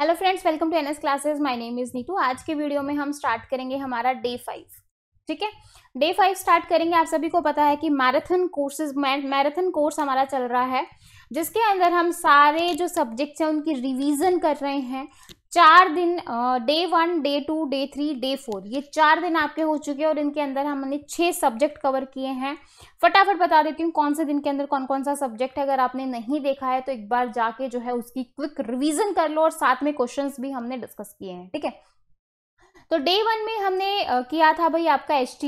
Hello friends welcome to NS classes my name is Neetu आज के video में हम स्टार्ट करेंगे हमारा डे फाइव ठीक है डे फाइव स्टार्ट करेंगे आप सभी को पता है कि मैराथन कोर्सेज मैराथन कोर्स हमारा चल रहा है जिसके अंदर हम सारे जो सब्जेक्ट्स हैं उनकी रिवीजन कर रहे हैं चार दिन day one day two day three day four ये चार दिन आपके हो चुके हैं और इनके अंदर हमने छह सब्जेक्ट कवर किए हैं फटाफट बता देती हूँ कौन से दिन के अंदर कौन कौन सा सब्जेक्ट है अगर आपने नहीं देखा है तो एक बार जाके जो है उसकी क्विक रिवीजन कर लो और साथ में क्वेश्चन भी हमने डिस्कस किए हैं ठीक है तो डे वन में हमने किया था भाई आपका एच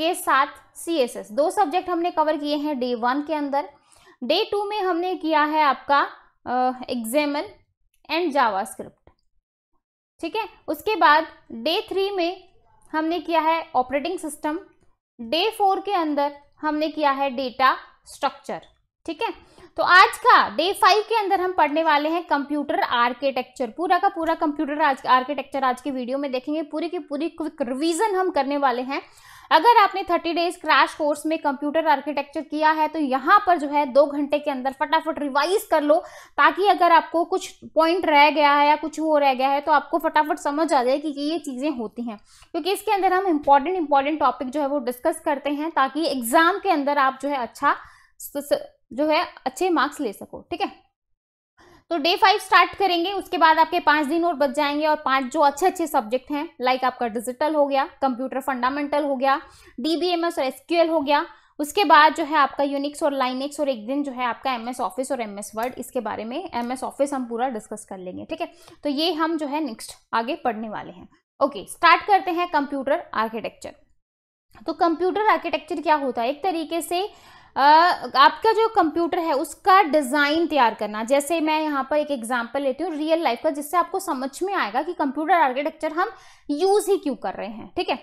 के साथ सी दो सब्जेक्ट हमने कवर किए हैं डे वन के अंदर डे टू में हमने किया है आपका एग्जामल एंड जावास्क्रिप्ट ठीक है उसके बाद डे थ्री में हमने किया है ऑपरेटिंग सिस्टम डे फोर के अंदर हमने किया है डेटा स्ट्रक्चर ठीक है तो आज का डे फाइव के अंदर हम पढ़ने वाले हैं कंप्यूटर आर्किटेक्चर पूरा का पूरा कंप्यूटर आज आर्किटेक्चर आज के वीडियो में देखेंगे पूरी की पूरी क्विक रिवीजन हम करने वाले हैं अगर आपने थर्टी डेज क्रैश कोर्स में कंप्यूटर आर्किटेक्चर किया है तो यहाँ पर जो है दो घंटे के अंदर फटाफट रिवाइज कर लो ताकि अगर आपको कुछ पॉइंट रह गया है या कुछ वो रह गया है तो आपको फटाफट समझ आ जाए कि ये चीज़ें होती हैं क्योंकि इसके अंदर हम इंपॉर्टेंट इंपॉर्टेंट टॉपिक जो है वो डिस्कस करते हैं ताकि एग्जाम के अंदर आप जो है अच्छा जो है अच्छे मार्क्स ले सको ठीक है तो डे फाइव स्टार्ट करेंगे उसके बाद आपके पांच दिन और बच जाएंगे और पांच जो अच्छे अच्छे सब्जेक्ट हैं लाइक आपका डिजिटल हो गया कंप्यूटर फंडामेंटल हो गया डीबीएमएस और एसक्यूएल हो गया उसके बाद जो है आपका यूनिक्स और लाइनिक्स और एक दिन जो है आपका एमएस ऑफिस और एमएस वर्ड इसके बारे में एमएस ऑफिस हम पूरा डिस्कस कर लेंगे ठीक है तो ये हम जो है नेक्स्ट आगे पढ़ने वाले हैं ओके स्टार्ट करते हैं कंप्यूटर आर्किटेक्चर तो कंप्यूटर आर्किटेक्चर क्या होता है एक तरीके से आपका जो कंप्यूटर है उसका डिज़ाइन तैयार करना जैसे मैं यहाँ पर एक एग्जाम्पल लेती हूँ रियल लाइफ का जिससे आपको समझ में आएगा कि कंप्यूटर आर्किटेक्चर हम यूज़ ही क्यों कर रहे हैं ठीक है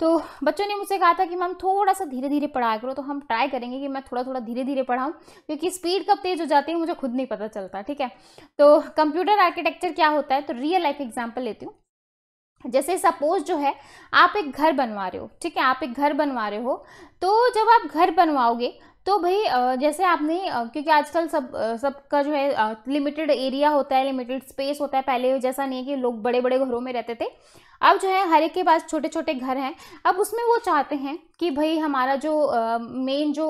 तो बच्चों ने मुझसे कहा था कि मैम थोड़ा सा धीरे धीरे पढ़ाया करो तो हम ट्राई करेंगे कि मैं थोड़ा थोड़ा धीरे धीरे पढ़ाऊँ क्योंकि स्पीड कब तेज़ हो जाती है मुझे खुद नहीं पता चलता ठीक है तो कंप्यूटर आर्किटेक्चर क्या होता है तो रियल लाइफ एग्जाम्पल लेती हूँ जैसे सपोज जो है आप एक घर बनवा रहे हो ठीक है आप एक घर बनवा रहे हो तो जब आप घर बनवाओगे तो भाई जैसे आपने क्योंकि आजकल सब सबका जो है लिमिटेड एरिया होता है लिमिटेड स्पेस होता है पहले जैसा नहीं है कि लोग बड़े बड़े घरों में रहते थे अब जो है हर एक के पास छोटे छोटे घर हैं अब उसमें वो चाहते हैं कि भाई हमारा जो मेन जो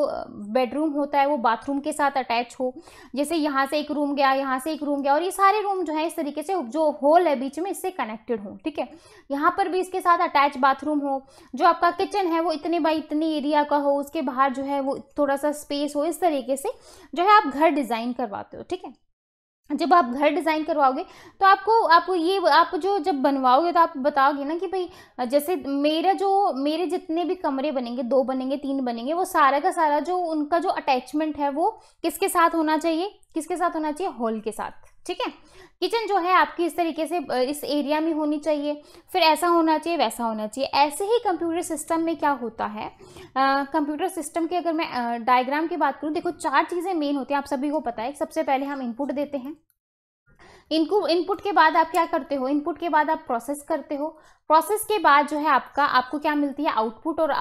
बेडरूम होता है वो बाथरूम के साथ अटैच हो जैसे यहाँ से एक रूम गया यहाँ से एक रूम गया और ये सारे रूम जो है इस तरीके से जो होल है बीच में इससे कनेक्टेड हो ठीक है यहाँ पर भी इसके साथ अटैच बाथरूम हो जो आपका किचन है वो इतने बाई इतने एरिया का हो उसके बाहर जो है वो थोड़ा सा स्पेस हो इस तरीके से जो है आप घर डिज़ाइन करवाते हो ठीक है जब आप घर डिज़ाइन करवाओगे तो आपको आप ये आप जो जब बनवाओगे तो आप बताओगे ना कि भाई जैसे मेरा जो मेरे जितने भी कमरे बनेंगे दो बनेंगे तीन बनेंगे वो सारा का सारा जो उनका जो अटैचमेंट है वो किसके साथ होना चाहिए किसके साथ होना चाहिए हॉल के साथ ठीक है किचन जो है आपकी इस तरीके से इस एरिया में होनी चाहिए फिर ऐसा होना चाहिए वैसा होना चाहिए ऐसे ही कंप्यूटर सिस्टम में क्या होता है कंप्यूटर सिस्टम के अगर मैं डायग्राम की बात करूँ देखो चार चीज़ें मेन होती हैं आप सभी को पता है सबसे पहले हम इनपुट देते हैं इनको इनपुट के बाद आप क्या करते हो इनपुट के बाद आप प्रोसेस करते हो प्रोसेस के बाद जो है आपका आपको क्या मिलती है आउटपुट और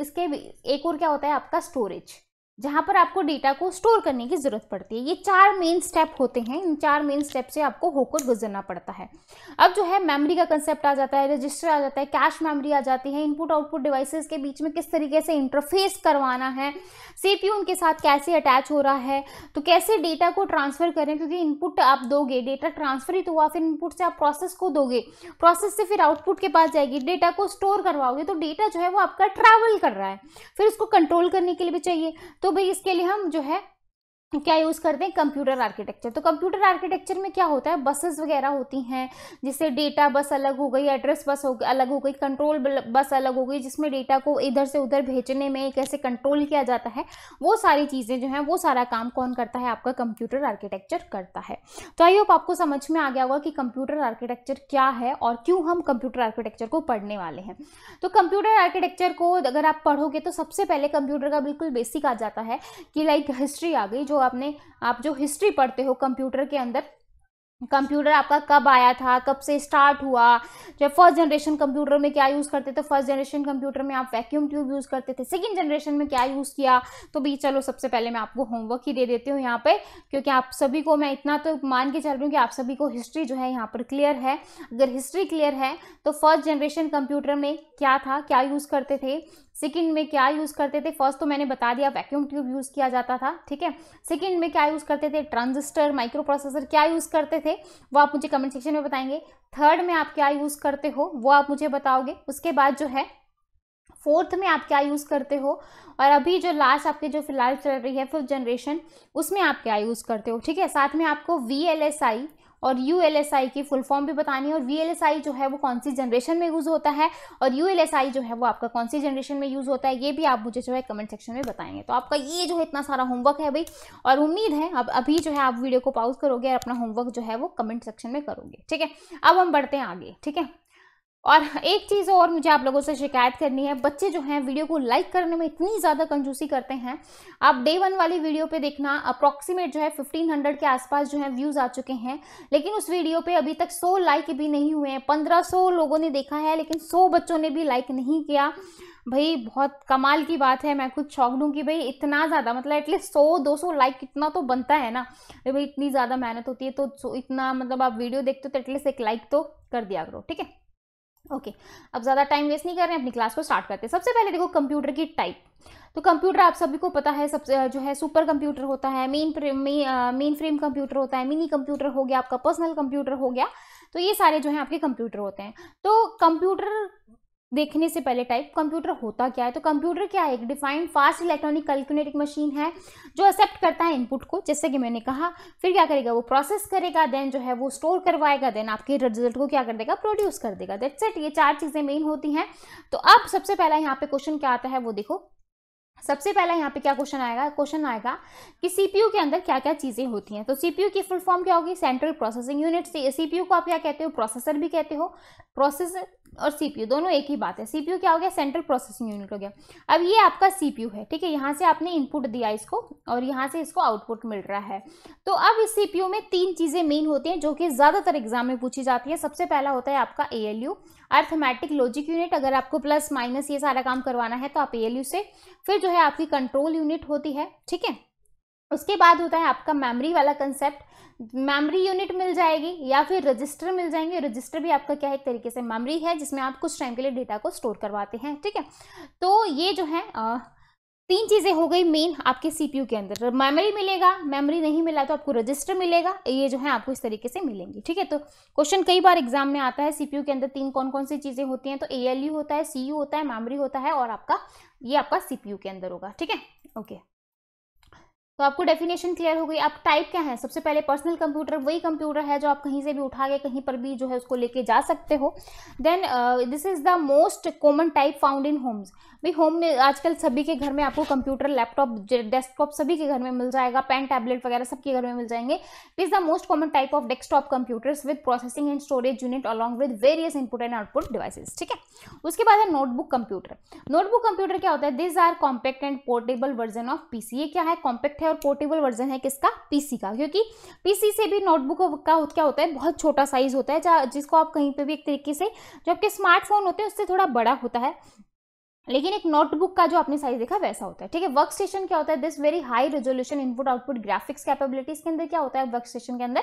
इसके एक और क्या होता है आपका स्टोरेज जहाँ पर आपको डेटा को स्टोर करने की ज़रूरत पड़ती है ये चार मेन स्टेप होते हैं इन चार मेन स्टेप से आपको होकर गुजरना पड़ता है अब जो है मेमोरी का कंसेप्ट आ जाता है रजिस्टर आ जाता है कैश मेमोरी आ जाती है इनपुट आउटपुट डिवाइसेस के बीच में किस तरीके से इंटरफेस करवाना है सी उनके साथ कैसे अटैच हो रहा है तो कैसे डेटा को ट्रांसफ़र करें क्योंकि इनपुट आप दोगे डेटा ट्रांसफ़र ही तो हुआ फिर इनपुट से आप प्रोसेस को दोगे प्रोसेस से फिर आउटपुट के पास जाएगी डेटा को स्टोर करवाओगे तो डेटा जो है वो आपका ट्रैवल कर रहा है फिर उसको कंट्रोल करने के लिए भी चाहिए तो भाई इसके लिए हम जो है क्या यूज़ करते हैं कंप्यूटर आर्किटेक्चर तो कंप्यूटर आर्किटेक्चर में क्या होता है बसेस वगैरह होती हैं जिससे डेटा बस अलग हो गई एड्रेस बस हो अलग हो गई कंट्रोल बस अलग हो गई जिसमें डेटा को इधर से उधर भेजने में कैसे कंट्रोल किया जाता है वो सारी चीज़ें जो हैं वो सारा काम कौन करता है आपका कंप्यूटर आर्किटेक्चर करता है तो आई होप आपको समझ में आ गया होगा कि कंप्यूटर आर्किटेक्चर क्या है और क्यों हम कंप्यूटर आर्किटेक्चर को पढ़ने वाले हैं तो कंप्यूटर आर्किटेक्चर को अगर आप पढ़ोगे तो सबसे पहले कंप्यूटर का बिल्कुल बेसिक आ जाता है कि लाइक हिस्ट्री आ गई जो जो आपने आप जो हिस्ट्री पढ़ते हो कंप्यूटर के अंदर कंप्यूटर आपका कब आया था कब से स्टार्ट हुआ जब फर्स्ट जनरेशन कंप्यूटर में क्या यूज़ करते थे फर्स्ट जनरेशन कंप्यूटर में आप वैक्यूम ट्यूब यूज़ करते थे सेकंड जनरेशन में क्या यूज़ किया तो भी चलो सबसे पहले मैं आपको होमवर्क ही दे देती हूँ यहाँ पे क्योंकि आप सभी को मैं इतना तो मान के चल रही हूँ कि आप सभी को हिस्ट्री जो है यहाँ पर क्लियर है अगर हिस्ट्री क्लियर है तो फर्स्ट जनरेशन कंप्यूटर में क्या था क्या यूज़ करते थे सेकेंड में क्या यूज़ करते थे फर्स्ट तो मैंने बता दिया वैक्यूम ट्यूब यूज़ किया जाता था ठीक है सेकेंड में क्या यूज़ करते थे ट्रांजिस्टर माइक्रो प्रोसेसर क्या यूज़ करते थे वो आप मुझे कमेंट सेक्शन में बताएंगे थर्ड में आप क्या यूज़ करते हो वो आप मुझे बताओगे उसके बाद जो है फोर्थ में आप क्या यूज़ करते हो और अभी जो लास्ट आपके जो फिलहाल चल रही है फिफ्थ जनरेशन उसमें आप क्या यूज़ करते हो ठीक है साथ में आपको वी एल एस आई और यू की फुल फॉर्म भी बतानी है और वी एल एस आई जो है वो कौन सी जनरेशन में यूज़ होता है और यू एल एस आई जो है वो आपका कौन सी जनरेशन में यूज़ होता है ये भी आप मुझे जो है कमेंट सेक्शन में बताएंगे तो आपका ये जो है इतना सारा होमवर्क है भाई और उम्मीद है अब अभी जो है आप वीडियो को पाउज करोगे और अपना होमवर्क जो है वो कमेंट सेक्शन में करोगे ठीक है अब हम बढ़ते हैं आगे ठीक है और एक चीज़ और मुझे आप लोगों से शिकायत करनी है बच्चे जो हैं वीडियो को लाइक करने में इतनी ज़्यादा कंजूसी करते हैं आप डे वन वाली वीडियो पे देखना अप्रॉक्सीमेट जो है 1500 के आसपास जो है व्यूज़ आ चुके हैं लेकिन उस वीडियो पे अभी तक 100 लाइक भी नहीं हुए हैं 1500 लोगों ने देखा है लेकिन सौ बच्चों ने भी लाइक नहीं किया भाई बहुत कमाल की बात है मैं खुद शौक दूँ कि भाई इतना ज़्यादा मतलब एटलीस्ट सौ दो सौ लाइक इतना तो बनता है ना भाई इतनी ज़्यादा मेहनत होती है तो इतना मतलब आप वीडियो देखते हो तो एटलीस्ट एक लाइक तो कर दिया करो ठीक है ओके okay, अब ज़्यादा टाइम वेस्ट नहीं कर रहे हैं अपनी क्लास को स्टार्ट करते हैं सबसे पहले देखो कंप्यूटर की टाइप तो कंप्यूटर आप सभी को पता है सबसे जो है सुपर कंप्यूटर होता है मेन मेन फ्रेम कंप्यूटर होता है मिनी कंप्यूटर हो गया आपका पर्सनल कंप्यूटर हो गया तो ये सारे जो हैं आपके कंप्यूटर होते हैं तो कंप्यूटर देखने से पहले टाइप कंप्यूटर होता क्या है तो कंप्यूटर क्या है एक defined fast electronic calculating machine है जो एक्सेप्ट करता है इनपुट को जैसे कि मैंने कहा फिर क्या करेगा वो प्रोसेस करेगा देन जो है वो स्टोर करवाएगा देन आपके रिजल्ट को क्या कर देगा प्रोड्यूस कर देगा दैट्स इट ये चार चीज़ें मेन होती हैं तो अब सबसे पहला यहाँ पे क्वेश्चन क्या आता है वो देखो सबसे पहला यहाँ पे क्या क्वेश्चन आएगा क्वेश्चन आएगा कि सीपीयू के अंदर क्या क्या चीज़ें होती हैं तो सीपीयू की फुल फॉर्म क्या होगी सेंट्रल प्रोसेसिंग यूनिट से सीपीयू को आप क्या कहते हो प्रोसेसर भी कहते हो प्रोसेसर और सीपीयू दोनों एक ही बात है सीपीयू क्या हो गया सेंट्रल प्रोसेसिंग यूनिट हो गया अब ये आपका सीपीयू है ठीक है यहाँ से आपने इनपुट दिया इसको और यहाँ से इसको आउटपुट मिल रहा है तो अब इस सीपीयू में तीन चीज़ें मेन होती हैं जो कि ज़्यादातर एग्जाम में पूछी जाती है सबसे पहला होता है आपका ए अर्थमेटिक लॉजिक यूनिट अगर आपको प्लस माइनस ये सारा काम करवाना है तो आप ए से फिर जो है आपकी कंट्रोल यूनिट होती है ठीक है उसके बाद होता है आपका मेमोरी वाला कंसेप्ट मेमोरी यूनिट मिल जाएगी या फिर रजिस्टर मिल जाएंगे रजिस्टर भी आपका क्या है एक तरीके से मेमोरी है जिसमें आप कुछ टाइम के लिए डेटा को स्टोर करवाते हैं ठीक है तो ये जो है आ, तीन चीज़ें हो गई मेन आपके सीपीयू के अंदर मेमोरी मिलेगा मेमोरी नहीं मिला तो आपको रजिस्टर मिलेगा ये जो है आपको इस तरीके से मिलेंगी ठीक है तो क्वेश्चन कई बार एग्जाम में आता है सीपीयू के अंदर तीन कौन कौन सी चीज़ें होती हैं तो एएलयू होता है सी होता है मेमोरी होता है और आपका ये आपका सीपीयू के अंदर होगा ठीक है ओके तो आपको डेफिनेशन क्लियर हो गई आप टाइप क्या है सबसे पहले पर्सनल कंप्यूटर वही कंप्यूटर है जो आप कहीं से भी उठा के कहीं पर भी जो है उसको लेके जा सकते हो then this is the most common type found in homes भाई होम में आजकल सभी के घर में आपको कंप्यूटर लैपटॉप डेस्कटॉप सभी के घर में मिल जाएगा पेन टैबलेट वगैरह सबके घर में मिल जाएंगे is the most common type of desktop computers with processing and storage unit along with various input and output devices ठीक है उसके बाद है नोटबुक कंप्यूटर नोटबुक कंप्यूटर क्या होता है this are compact and portable version of PC ये क्या है कॉम्पैक्ट है है और पोर्टेबल वर्जन है किसका पीसी का क्योंकि पीसी से भी नोटबुक का क्या होता है बहुत छोटा साइज होता है जिसको आप कहीं पे भी एक तरीके से जो आपके स्मार्टफोन होते हैं उससे थोड़ा बड़ा होता है लेकिन एक नोटबुक का जो आपने साइज देखा वैसा होता है ठीक है वर्क स्टेशन क्या होता है this very high resolution input output graphics capabilities के अंदर क्या होता है वर्क स्टेशन के अंदर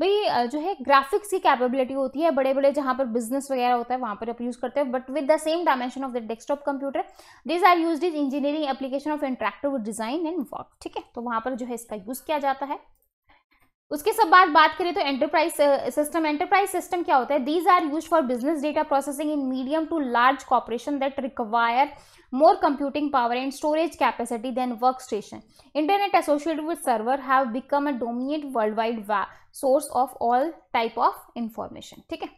भाई जो है ग्राफिक्स की कैपेबिलिटी होती है बड़े बड़े जहाँ पर बिजनेस वगैरह होता है वहाँ पर आप यूज़ करते हैं but with the same dimension of the desktop computer these are use is engineering application of interactive design and work ठीक है तो वहाँ पर जो है इसका यूज़ किया जाता है उसके सब बाद बात करें तो एंटरप्राइज सिस्टम एंटरप्राइज सिस्टम क्या होता है these are use for business data processing in medium to large corporation that require more computing power and storage capacity than work station internet associated with server have become a dominate world wide source of all type of information ठीक है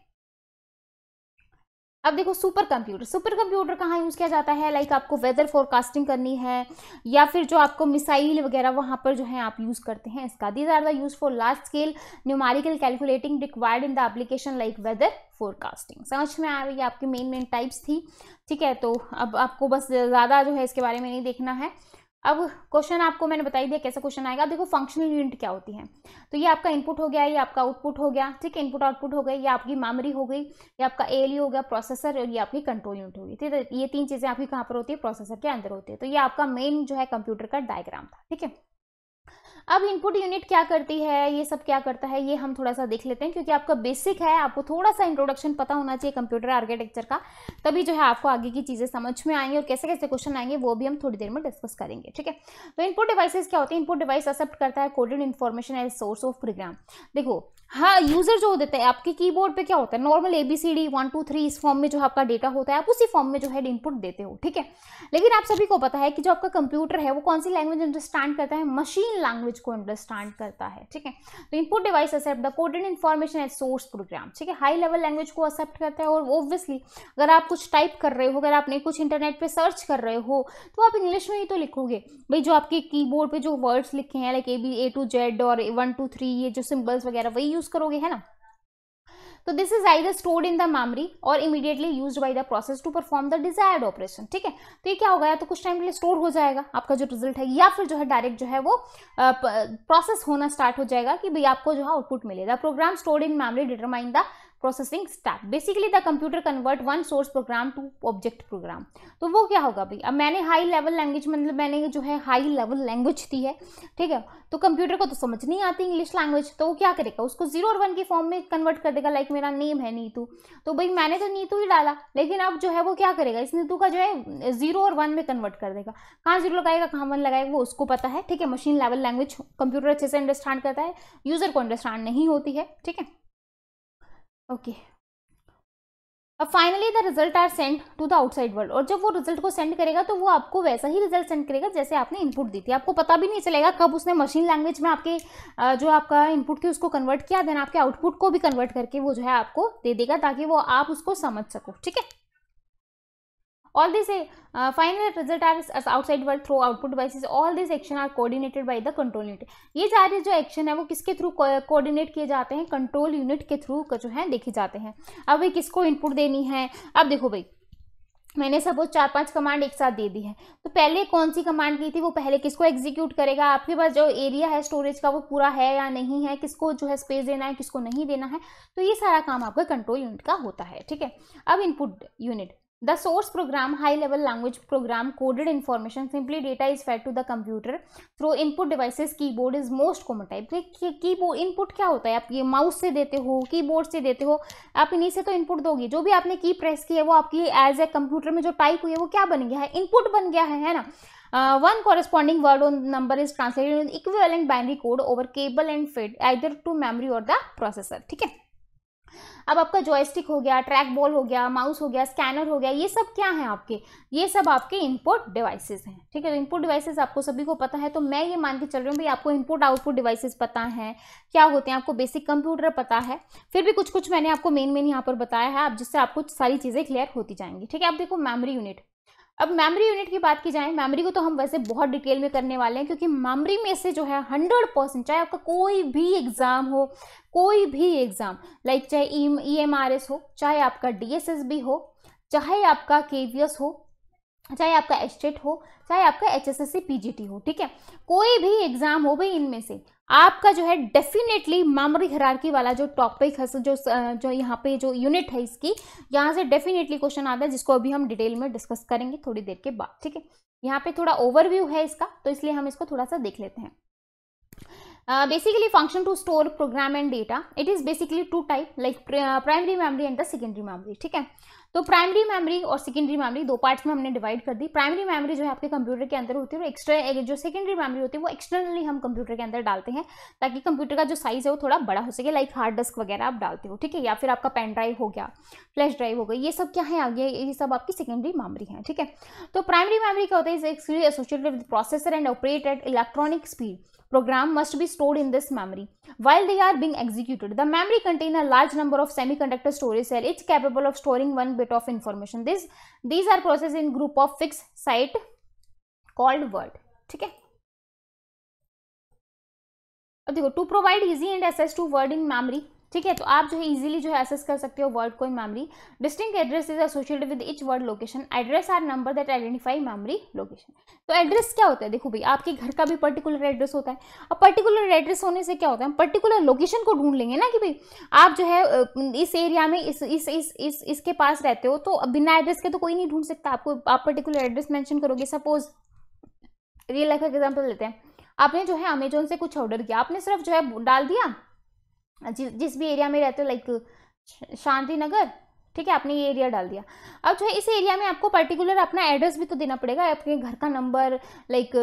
अब देखो super computer super computer कहाँ use किया जाता है like आपको weather forecasting करनी है या फिर जो आपको मिसाइल वगैरह वहाँ पर जो है आप यूज़ करते हैं इसका these are the use for large scale numerical calculating required in the application like weather forecasting समझ में आ रही है आपकी मेन मेन टाइप्स थी ठीक है तो अब आपको बस ज़्यादा जो है इसके बारे में नहीं देखना है अब क्वेश्चन आपको मैंने बताई दिया कैसा क्वेश्चन आएगा देखो फंक्शनल यूनिट क्या होती है तो ये आपका इनपुट हो गया ये आपका आउटपुट हो गया ठीक है इनपुट आउटपुट हो गई ये आपकी मेमोरी हो गई ये आपका ए हो गया प्रोसेसर और ये आपकी कंट्रोल यूनिट होगी ठीक है ये तीन चीज़ें आपकी कहाँ पर होती है प्रोसेसर के अंदर होती है तो ये आपका मेन जो है कंप्यूटर का डायग्राम था ठीक है अब इनपुट यूनिट क्या करती है ये सब क्या करता है ये हम थोड़ा सा देख लेते हैं क्योंकि आपका बेसिक है आपको थोड़ा सा इंट्रोडक्शन पता होना चाहिए कंप्यूटर आर्किटेक्चर का तभी जो है आपको आगे की चीज़ें समझ में आएंगी और कैसे कैसे क्वेश्चन आएंगे वो भी हम थोड़ी देर में डिस्कस करेंगे ठीक है तो इनपुट डिवाइसेस क्या होते हैं इनपुट डिवाइस एक्सेप्ट करता है coded information as source of program देखो हाँ यूज़र जो देते हैं आपके कीबोर्ड पे क्या होता है normal A B C D one two three इस फॉर्म में जो आपका डेटा होता है आप उसी फॉर्म में जो है इनपुट देते हो ठीक है लेकिन आप सभी को पता है कि जो आपका कंप्यूटर है वो कौन सी लैंग्वेज अंडरस्टैंड करता है मशीन लैंग्वेज को अंडरस्टैंड करता है ठीक है तो input device accept the coded information as source program ठीक है हाई लेवल लैंग्वेज को एक्सेप्ट करता है और ऑब्वियसली अगर आप कुछ टाइप कर रहे हो अगर आपने कुछ इंटरनेट पर सर्च कर रहे हो तो आप इंग्लिश में ही तो लिखोगे भाई जो आपके कीबोर्ड पे जो वर्ड्स लिखे हैं like A B A to Z और वन टू थ्री ये जो सिम्बल्स वगैरह वही यूज करोगे है ना तो this is I stored in the memory और immediately use by the process to perform the desired operation ठीक है तो ये क्या होगा या तो कुछ टाइम के लिए स्टोर हो जाएगा आपका जो रिजल्ट है या फिर जो है डायरेक्ट जो है वो प्रोसेस होना स्टार्ट हो जाएगा कि भाई आपको जो है आउटपुट मिलेगा program stored in memory determine the processing step basically the computer convert one source program to object program तो वो क्या होगा भाई अब मैंने हाई लेवल लैंग्वेज मतलब मैंने जो है हाई लेवल लैंग्वेज दी है ठीक है तो कंप्यूटर को तो समझ नहीं आती इंग्लिश लैंग्वेज तो वो क्या करेगा उसको जीरो और वन के फॉर्म में कन्वर्ट कर देगा लाइक मेरा नेम है नीतू तो भाई मैंने तो नीतू ही डाला लेकिन अब जो है वो क्या करेगा इस नीतू का जो है जीरो और वन में कन्वर्ट कर देगा कहाँ जीरो लगाएगा कहाँ वन लगाएगा वो उसको पता है ठीक है मशीन लेवल लैंग्वेज कंप्यूटर अच्छे से अंडरस्टैंड करता है यूज़र को अंडरस्टैंड नहीं होती है ठीक है ओके अब finally the result are send to the outside world और जब वो रिजल्ट को सेंड करेगा तो वो आपको वैसा ही रिजल्ट सेंड करेगा जैसे आपने इनपुट दी थी आपको पता भी नहीं चलेगा कब उसने मशीन लैंग्वेज में आपके जो आपका इनपुट थी उसको कन्वर्ट किया देन आपके आउटपुट को भी कन्वर्ट करके वो जो है आपको दे देगा ताकि वो आप उसको समझ सको ठीक है all these uh, final result are outside world through output devices all these action are coordinated by the control unit ये सारे जो action है वो किसके थ्रू coordinate किए जाते हैं कंट्रोल यूनिट के थ्रू जो है देखे जाते हैं अब भाई किसको इनपुट देनी है अब देखो भाई मैंने सपोज चार पांच कमांड एक साथ दे दी है तो पहले कौन सी कमांड की थी वो पहले किसको एग्जीक्यूट करेगा आपके पास जो एरिया है स्टोरेज का वो पूरा है या नहीं है किसको जो है स्पेस देना है किसको नहीं देना है तो ये सारा काम आपका कंट्रोल यूनिट का होता है ठीक है अब input unit the source program high level language program coded information simply data is fed to the computer through input devices keyboard is most common type ठीक कीबोर्ड इनपुट क्या होता है आप ये माउस से देते हो कीबोर्ड से देते हो आप इन्हीं से तो इनपुट दोगे जो भी आपने की प्रेस की है वो आपकी एज ए कंप्यूटर में जो टाइप हुई है वो क्या बन गया है इनपुट बन गया है है ना one corresponding word on number is translated equal and binary code over cable and fed either to memory और द प्रोसेसर ठीक है अब आपका जॉयस्टिक हो गया ट्रैक बॉल हो गया माउस हो गया स्कैनर हो गया ये सब क्या है आपके ये सब आपके इनपुट डिवाइसेस हैं ठीक है इनपुट तो डिवाइसेस आपको सभी को पता है तो मैं ये मान के चल रही हूँ भाई आपको इनपुट आउटपुट डिवाइसेस पता है क्या होते हैं आपको बेसिक कंप्यूटर पता है फिर भी कुछ कुछ मैंने आपको मेन मेन यहाँ पर बताया है आप जिससे आपको सारी चीज़ें क्लियर होती जाएंगी ठीक है आप देखो मेमरी यूनिट अब मेमोरी यूनिट की बात की जाए मेमोरी को तो हम वैसे बहुत डिटेल में करने वाले हैं क्योंकि मेमोरी में से जो है हंड्रेड परसेंट चाहे आपका कोई भी एग्ज़ाम हो कोई भी एग्ज़ाम लाइक चाहे ई एम आर एस हो चाहे आपका डी एस एस बी हो चाहे आपका के वी एस हो चाहे आपका एस्टेट e हो चाहे आपका H S S C P G T हो ठीक है कोई भी एग्ज़ाम हो भाई इनमें से आपका जो है डेफिनेटली मामरी हरारकी वाला जो टॉपिक है जो जो यहाँ पे जो यूनिट है इसकी यहाँ से डेफिनेटली क्वेश्चन आता है जिसको अभी हम डिटेल में डिस्कस करेंगे थोड़ी देर के बाद ठीक है यहाँ पे थोड़ा ओवरव्यू है इसका तो इसलिए हम इसको थोड़ा सा देख लेते हैं basically function to store program and data it is basically two type like primary memory and the secondary memory ठीक है तो प्राइमरी मेमोरी और सेकेंडरी मेमोरी दो पार्ट्स में हमने डिवाइड कर दी प्राइमरी मेमोरी जो है आपके कंप्यूटर के अंदर होती है और एक्सट्रा जो सेकेंडरी मेमोरी होती है वो एक्सटर्नली हम कंप्यूटर के अंदर डालते हैं ताकि कंप्यूटर का जो साइज़ है वो थोड़ा बड़ा हो सके लाइक हार्ड डिस्क वगैरह आप डालते हो ठीक है या फिर आपका पेन ड्राइव हो गया फ्लैश ड्राइव हो गई ये सब क्या है आगे ये सब आपकी सेकेंडरी मेमोरी है ठीक है तो प्राइमरी मेमोरी क्या होता है is associated with processor and operate at electronic speed program must be stored in this memory. While they are being executed, the memory contains a large number of semiconductor storage cell. It's capable of storing one bit of information. This, these are processed in group of fixed site called word. Okay. देखो to provide easy and access to word in memory. ठीक है तो आप जो है easily जो है assess कर सकते हो वर्ड को in memory distinct address is associated with each word location address are number that identify memory location तो एड्रेस क्या होता है देखो भाई आपके घर का भी पर्टिकुलर एड्रेस होता है अब पर्टिकुलर एड्रेस होने से क्या होता है पर्टिकुलर लोकेशन को ढूंढ लेंगे ना कि भाई आप जो है इस एरिया में इस इस इस इस इसके पास रहते हो तो बिना एड्रेस के तो कोई नहीं ढूंढ सकता आपको आप पर्टिकुलर एड्रेस मैंशन करोगे सपोज रियल लाइफ का एग्जाम्पल लेते हैं आपने जो है अमेजोन से कुछ ऑर्डर किया आपने सिर्फ जो है डाल दिया जिस भी एरिया में रहते हो लाइक शांति नगर ठीक है आपने ये एरिया डाल दिया अब जो है इस एरिया में आपको पर्टिकुलर अपना एड्रेस भी तो देना पड़ेगा अपने घर का नंबर लाइक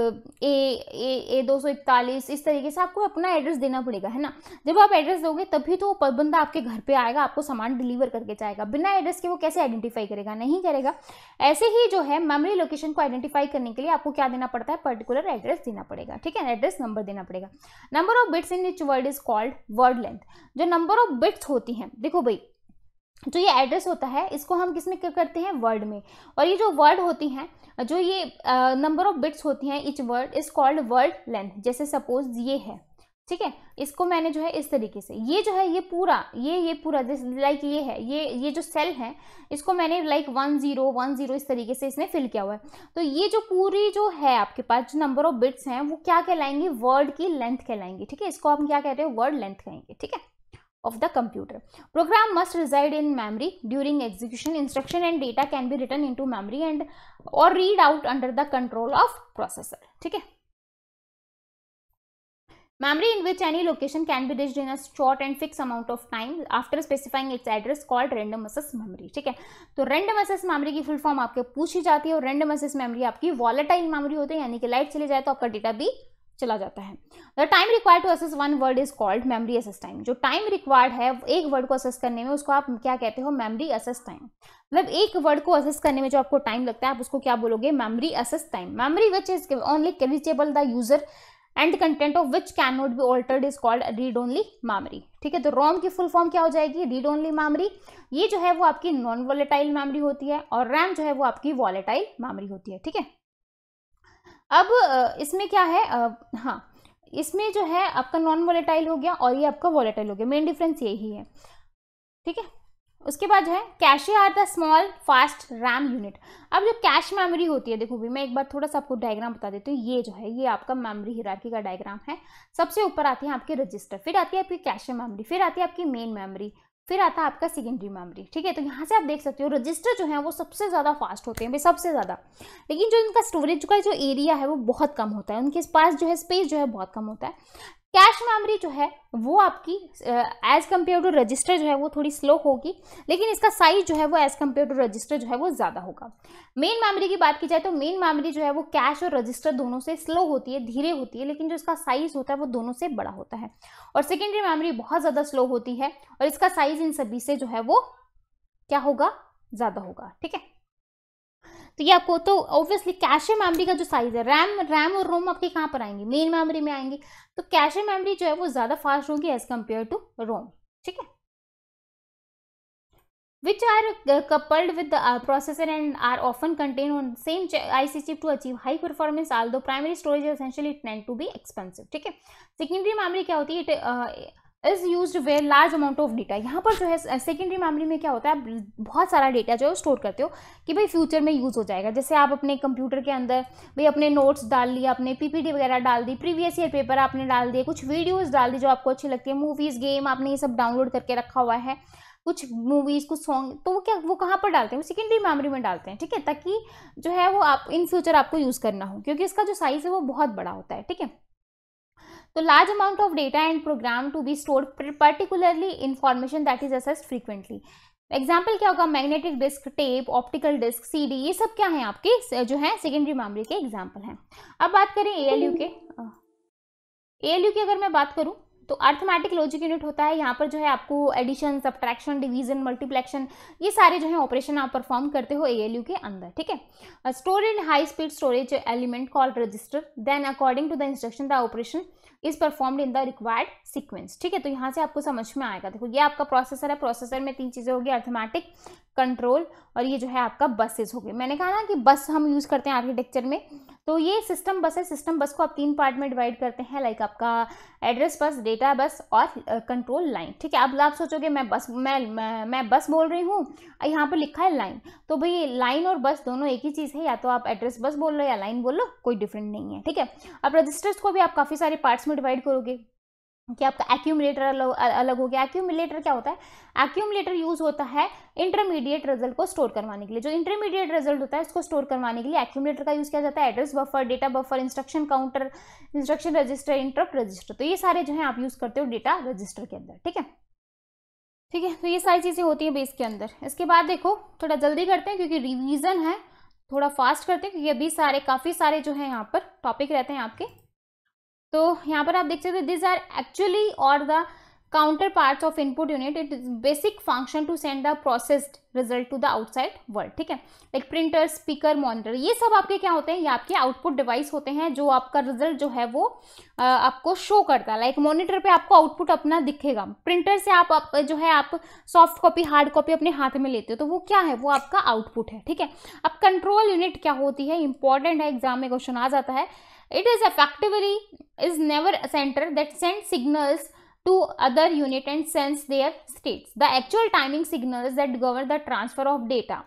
ए ए ए दो सौ इकतालीस इस तरीके से आपको अपना एड्रेस देना पड़ेगा है ना जब आप एड्रेस दोगे तभी तो वो बंदा आपके घर पे आएगा आपको सामान डिलीवर करके जाएगा बिना एड्रेस के वो कैसे आइडेंटिफाई करेगा नहीं करेगा ऐसे ही जो है मेमोरी लोकेशन को आइडेंटिफाई करने के लिए आपको क्या देना पड़ता है पर्टिकुलर एड्रेस देना पड़ेगा ठीक है एड्रेस नंबर देना पड़ेगा number of bits in each word is called word length जो नंबर ऑफ बिट्स होती हैं देखो भाई जो तो ये एड्रेस होता है इसको हम किस में करते हैं वर्ड में और ये जो वर्ड होती हैं जो ये नंबर ऑफ बिट्स होती हैं each word is called word length जैसे सपोज ये है ठीक है इसको मैंने जो है इस तरीके से ये जो है ये पूरा ये ये पूरा जिस लाइक ये है ये ये जो सेल है इसको मैंने like one zero one zero इस तरीके से इसने फिल किया हुआ है तो ये जो पूरी जो है आपके पास जो नंबर ऑफ बिट्स हैं वो क्या कहलाएंगे वर्ड की लेंथ कहलाएंगे ठीक है इसको हम क्या कहते हैं वर्ड लेंथ कहेंगे ठीक है of the computer. Program must reside in memory during execution. Instruction and data can be written into memory and or read out under the control of processor. theek hai Memory in which any location can be reached in a short and fixed amount of time after specifying its address called random access memory theek hai to random access memory ki full form aapke puchi jati hai aur random access memory aapki volatile memory होती है yani ki light चले jaye to aapka data bhi चला जाता है the time required to access one word is called memory access time जो time required है एक word को असेस करने में उसको आप क्या कहते हो मेमरी असेस टाइम मतलब एक वर्ड को असेस करने में जो आपको टाइम लगता है आप उसको क्या बोलोगे memory access time memory which is only reachable the user and content of which can not be altered is called read only memory ठीक है तो रोम की फुल फॉर्म क्या हो जाएगी रीड ओनली मेमरी ये जो है वो आपकी नॉन वॉलेटाइल मेमरी होती है और रैम जो है वो आपकी वॉलेटाइल मेमरी होती है ठीक है अब इसमें क्या है हाँ इसमें जो है आपका नॉन वॉलेटाइल हो गया और ये आपका वॉलेटाइल हो गया मेन डिफरेंस यही है ठीक है उसके बाद जो है cache are the small fast RAM unit अब जो कैश मेमोरी होती है देखो भी मैं एक बार थोड़ा सा आपको डायग्राम बता देती हूँ ये जो है ये आपका मेमोरी हिराकी का डायग्राम है सबसे ऊपर आती है आपके रजिस्टर फिर आती है आपकी कैशे मेमोरी फिर आती है आपकी मेन मेमोरी फिर आता है आपका सेकेंडरी मेमोरी ठीक है तो यहाँ से आप देख सकते हो रजिस्टर जो है वो सबसे ज़्यादा फास्ट होते हैं भाई सबसे ज़्यादा लेकिन जो इनका स्टोरेज का जो एरिया है वो बहुत कम होता है उनके पास जो है स्पेस जो है बहुत कम होता है कैश मेमोरी जो है वो आपकी एज कम्पेयर टू रजिस्टर जो है वो थोड़ी स्लो होगी लेकिन इसका साइज जो है वो एज कम्पेयर टू रजिस्टर जो है वो ज़्यादा होगा मेन मेमोरी की बात की जाए तो मेन मेमोरी जो है वो कैश और रजिस्टर दोनों से स्लो होती है धीरे होती है लेकिन जो इसका साइज होता है वो दोनों से बड़ा होता है और सेकेंडरी मेमोरी बहुत ज़्यादा स्लो होती है और इसका साइज इन सभी से जो है वो क्या होगा ज़्यादा होगा ठीक है तो ये आपको तो ऑब्वियसली कैशे मेमोरी का जो साइज है रैम रैम और रोम आपके कहाँ पर आएंगे मेन मेमोरी में आएंगे तो कैशे मेमोरी जो है वो ज्यादा फास्ट होगी एज कंपेयर टू रोम ठीक है which are coupled with processor and are often contained on same IC to achieve high performance although primary storage essentially tends to be expensive ठीक है secondary memory क्या होती है it is used where large amount of data यहाँ पर जो है secondary memory में क्या होता है आप बहुत सारा डेटा जो है स्टोर करते हो कि भाई फ्यूचर में यूज़ हो जाएगा जैसे आप अपने कंप्यूटर के अंदर भाई अपने नोट्स डाल लिए अपने पीपीटी वगैरह डाल दी प्रीवियस ईयर पेपर आपने डाल दिए कुछ वीडियोज़ डाल दी जो आपको अच्छी लगती है मूवीज़ गेम आपने ये सब डाउनलोड करके रखा हुआ है कुछ मूवीज़ कुछ सॉन्ग तो वो क्या वो कहाँ पर डालते हैं वो सेकेंडरी मेमोरी में डालते हैं ठीक है ताकि जो है वो आप इन फ्यूचर आपको यूज़ करना हो क्योंकि इसका जो साइज़ है वो बहुत बड़ा होता है ठीक है तो large amount of data and program to be store particularly information that is accessed frequently example क्या होगा magnetic disk tape optical disk CD ये सब क्या है आपके जो है सेकेंडरी मेमोरी के एग्जाम्पल हैं अब बात करें एएलयू के एएलयू की अगर मैं बात करूं तो अर्थमेटिक लॉजिक यूनिट होता है यहाँ पर जो है आपको एडिशन सब्ट्रैक्शन डिवीजन मल्टीप्लेक्शन ये सारे जो है ऑपरेशन आप परफॉर्म करते हो एएलयू के अंदर ठीक है store in high speed storage element call register then according to the instruction the operation is performed in the required sequence ठीक है तो यहाँ से आपको समझ में आएगा देखो ये आपका प्रोसेसर है प्रोसेसर में तीन चीज़ें होगी अर्थमेटिक कंट्रोल और ये जो है आपका बसेस हो गए मैंने कहा ना कि बस हम यूज़ करते हैं आर्किटेक्चर में तो ये सिस्टम बस है सिस्टम बस को आप तीन पार्ट में डिवाइड करते हैं लाइक आपका एड्रेस बस डेटा बस और कंट्रोल लाइन ठीक है अब आप सोचोगे मैं बस मैं मैं, मैं बस बोल रही हूँ यहाँ पर लिखा है लाइन तो भाई लाइन और बस दोनों एक ही चीज़ है या तो आप एड्रेस बस बोल लो या लाइन बोल लो कोई डिफरेंट नहीं है ठीक है अब रजिस्टर्स को भी आप काफ़ी सारे पार्ट्स में डिवाइड करोगे कि आपका एक्यूमलेटर अलग अलग हो गया एक्यूमलेटर क्या होता है एक्यूमलेटर यूज़ होता है इंटरमीडिएट रिजल्ट को स्टोर करवाने के लिए जो इंटरमीडिएट रिजल्ट होता है इसको स्टोर करवाने के लिए एक्यूमलेटर का यूज़ किया जाता है address buffer data buffer instruction counter instruction register interrupt register तो ये सारे जो है आप यूज़ करते हो डेटा रजिस्टर के अंदर ठीक है ठीक है तो ये सारी चीज़ें होती हैं बेस के अंदर इसके बाद देखो थोड़ा जल्दी करते हैं क्योंकि रिविज़न है थोड़ा फास्ट करते हैं क्योंकि अभी सारे काफ़ी सारे जो है यहाँ पर टॉपिक रहते हैं आपके तो यहाँ पर आप देख सकते दिस आर एक्चुअली और the counterpart of input unit it is basic function to send the processed result to the outside world ठीक है लाइक प्रिंटर स्पीकर मॉनिटर ये सब आपके क्या होते हैं ये आपके आउटपुट डिवाइस होते हैं जो आपका रिजल्ट जो है वो आ, आपको शो करता है लाइक मॉनिटर पे आपको आउटपुट अपना दिखेगा प्रिंटर से आप, आप जो है आप सॉफ्ट कॉपी हार्ड कॉपी अपने हाथ में लेते हो तो वो क्या है वो आपका आउटपुट है ठीक है अब कंट्रोल यूनिट क्या होती है इंपॉर्टेंट है एग्जाम में क्वेश्चन आ जाता है It is effectively is never a center that sends signals to other unit and sends their states. The actual timing signals that govern the transfer of data.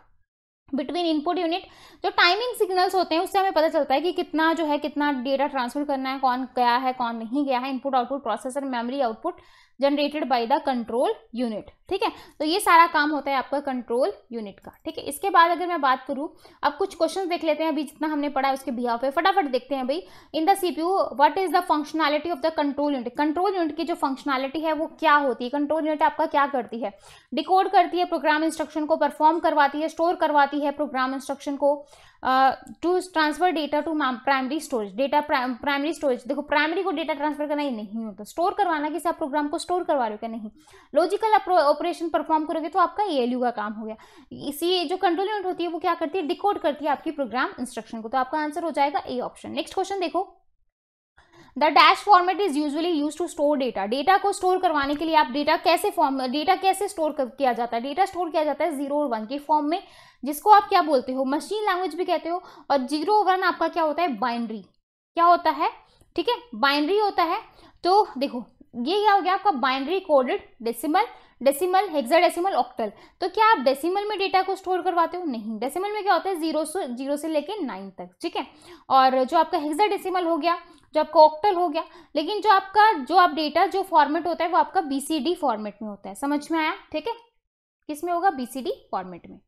Between input unit जो timing signals होते हैं उससे हमें पता चलता है कि कितना जो है कितना डेटा ट्रांसफर करना है कौन गया है कौन नहीं गया है input output processor memory output generated by the control unit ठीक है तो ये सारा काम होता है आपका कंट्रोल यूनिट का ठीक है इसके बाद अगर मैं बात करूँ अब कुछ क्वेश्चन देख लेते हैं अभी जितना हमने पढ़ा है उसके बिहाव पे फटाफट देखते हैं भाई in the C P U what is the functionality of the control unit control unit की जो फंक्शनैलिटी है वो क्या होती है कंट्रोल यूनिट आपका क्या करती है डिकोड करती है प्रोग्राम इंस्ट्रक्शन को परफॉर्म करवाती है स्टोर करवाती है प्रोग्राम इंस्ट्रक्शन को to transfer data to primary storage data primary storage देखो प्राइमरी को डेटा ट्रांसफर करना ही नहीं होता स्टोर करवाना किसी आप प्रोग्राम को स्टोर करवा रहे हो क्या नहीं लॉजिकल ऑपरेशन परफॉर्म करोगे तो आपका ए का काम हो गया इसी जो कंट्रोल यूनिट होती है वो क्या करती है डिकोड करती है आपकी प्रोग्राम इंस्ट्रक्शन को तो आपका आंसर हो जाएगा ए ऑप्शन नेक्स्ट क्वेश्चन देखो the dash format is usually use to store data data को स्टोर करवाने के लिए आप डेटा कैसे फॉर्म डेटा कैसे स्टोर किया जाता है डेटा स्टोर किया जाता है जीरो और वन के फॉर्म में जिसको आप क्या बोलते हो मशीन लैंग्वेज भी कहते हो और जीरो और वन आपका क्या होता है बाइंड्री क्या होता है ठीक है बाइंड्री होता है तो देखो ये क्या हो गया आपका binary coded decimal decimal hexadecimal octal तो क्या आप डेसिमल में डेटा को स्टोर करवाते हो नहीं डेसिमल में क्या होता है जीरो से जीरो से लेके नाइन तक ठीक है और जो आपका हेक्साडेसिमल हो गया जो आपका ऑक्टल हो गया लेकिन जो आपका जो आप डेटा जो फॉर्मेट होता है वो आपका बीसीडी फॉर्मेट में होता है समझ में आया ठीक है किस में होगा बीसीडी फॉर्मेट में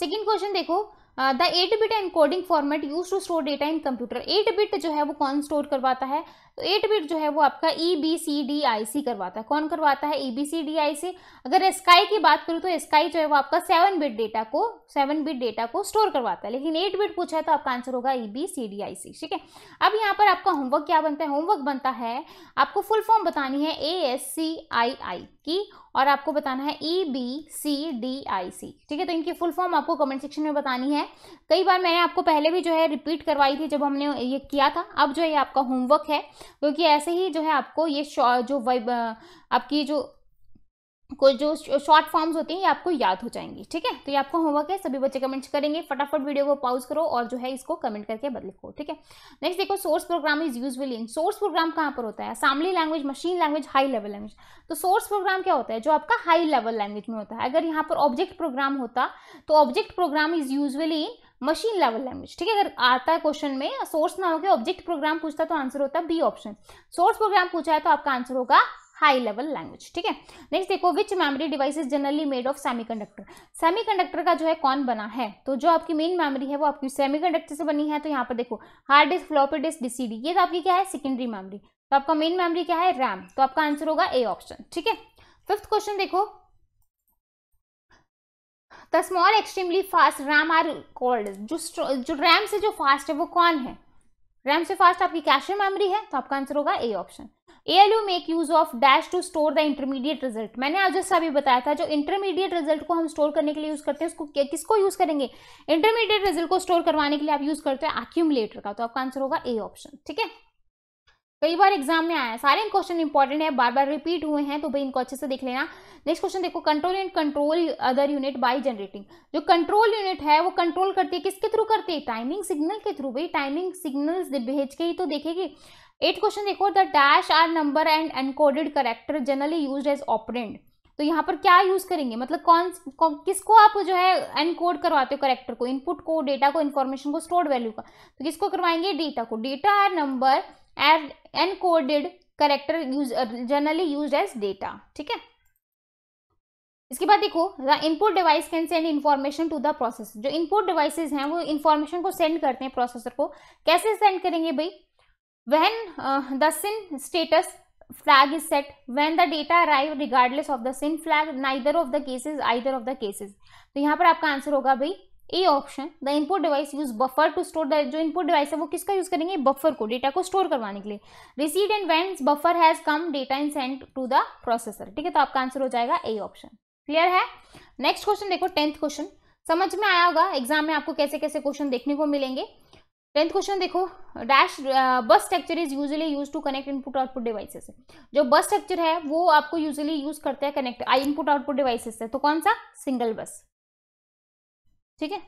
सेकेंड क्वेश्चन देखो the eight bit encoding format use to store data in computer eight bit जो है वो कौन स्टोर करवाता है तो एट बिट जो है वो आपका E B C D I सी करवाता है कौन करवाता है E B C D I सी अगर स्काई की बात करूँ तो स्काई जो है वो आपका सेवन बिट डेटा को सेवन बिट डेटा को स्टोर करवाता है लेकिन एट बिट पूछा है तो आपका आंसर होगा E B C D I सी ठीक है अब यहाँ पर आपका होमवर्क क्या बनता है होमवर्क बनता है आपको फुल फॉर्म बतानी है ए एस सी आई आई की और आपको बताना है E B C D I सी ठीक है तो इनकी फुल फॉर्म आपको कमेंट सेक्शन में बतानी है कई बार मैंने आपको पहले भी जो है रिपीट करवाई थी जब हमने ये किया था अब जो है आपका होमवर्क है क्योंकि ऐसे ही जो है आपको ये जो वाइब आपकी जो को जो शॉर्ट फॉर्म्स होती हैं ये आपको याद हो जाएंगी ठीक है तो ये आपको होमवर्क है सभी बच्चे कमेंट्स करेंगे फटाफट वीडियो को पॉज करो और जो है इसको कमेंट करके बदल ठीक है नेक्स्ट देखो source program is will in source program कहाँ पर होता है assembly language machine language high level language तो सोर्स प्रोग्राम क्या होता है जो आपका हाई लेवल लैंग्वेज में होता है अगर यहाँ पर ऑब्जेक्ट प्रोग्राम होता तो object program is usually in machine level language ठीक है अगर आता है क्वेश्चन में सोर्स ना हो गया ऑब्जेक्ट प्रोग्राम पूछता तो आंसर होता है बी ऑप्शन सोर्स प्रोग्राम पूछा है तो आपका आंसर होगा हाई लेवल लैंग्वेज ठीक है नेक्स्ट देखो which memory device is generally made of semiconductor semiconductor का जो है कौन बना है तो जो आपकी मेन मेमोरी है वो आपकी सेमीकंडक्टर से बनी है तो यहाँ पर देखो hard disk floppy disk DCD ये तो आपकी क्या है सेकेंडरी मेमोरी तो आपका मेन मेमोरी क्या है रैम तो आपका आंसर होगा ए ऑप्शन ठीक है फिफ्थ क्वेश्चन देखो the small extremely fast RAM are called जो जो रैम से जो फास्ट है वो कौन है रैम से फास्ट आपकी कैश मेमोरी है तो आपका आंसर होगा A option A L U make use of dash to store the intermediate result मैंने आज जैसा अभी बताया था जो इंटरमीडिएट रिजल्ट को हम स्टोर करने के लिए यूज़ करते हैं उसको किसको यूज़ करेंगे इंटरमीडिएट रिजल्ट को स्टोर करवाने के लिए आप यूज़ करते हैं एक्यूमलेटर का तो आपका आंसर होगा ए ऑप्शन ठीक है कई बार एग्जाम में आया है सारे क्वेश्चन इंपॉर्टेंट है बार बार रिपीट हुए हैं तो भाई इनको अच्छे से देख लेना नेक्स्ट क्वेश्चन देखो control and control other unit by generating जो कंट्रोल यूनिट है वो कंट्रोल करती है किसके थ्रू करती है टाइमिंग सिग्नल के थ्रू भाई टाइमिंग सिग्नल्स भेज के ही तो देखेगी एट क्वेश्चन देखो the dash are number and encoded character generally use as operand तो यहाँ पर क्या यूज करेंगे मतलब कौन, कौन किसको आप जो है एनकोड करवाते हो करेक्टर को इनपुट को डेटा को इन्फॉर्मेशन को स्टोर्ड वैल्यू का तो किसको करवाएंगे डेटा को data are number and encoded character use generally use as data ठीक है इसके बाद देखो the input device can send information to the processor जो इनपुट डिवाइसेज हैं वो इन्फॉर्मेशन को सेंड करते हैं प्रोसेसर को कैसे सेंड करेंगे भाई when the SIN status flag is set when the data arrive regardless of the SIN flag neither of the cases either of the cases तो यहाँ पर आपका आंसर होगा भाई A option the input device use buffer to store the जो input device है वो किसका यूज करेंगे बफर को डेटा को स्टोर करवाने के लिए received and went buffer has come data in send to the processor ठीक है तो आपका आंसर हो जाएगा ए ऑप्शन क्लियर है नेक्स्ट क्वेश्चन देखो टेंथ क्वेश्चन समझ में आया होगा एग्जाम में आपको कैसे कैसे क्वेश्चन देखने को मिलेंगे टेंथ क्वेश्चन देखो dash bus structure is usually use to connect input output devices जो बस स्ट्रक्चर है वो आपको यूजली यूज करते हैं कनेक्ट इनपुट आउटपुट डिवाइसेस से तो कौन सा सिंगल बस ठीक है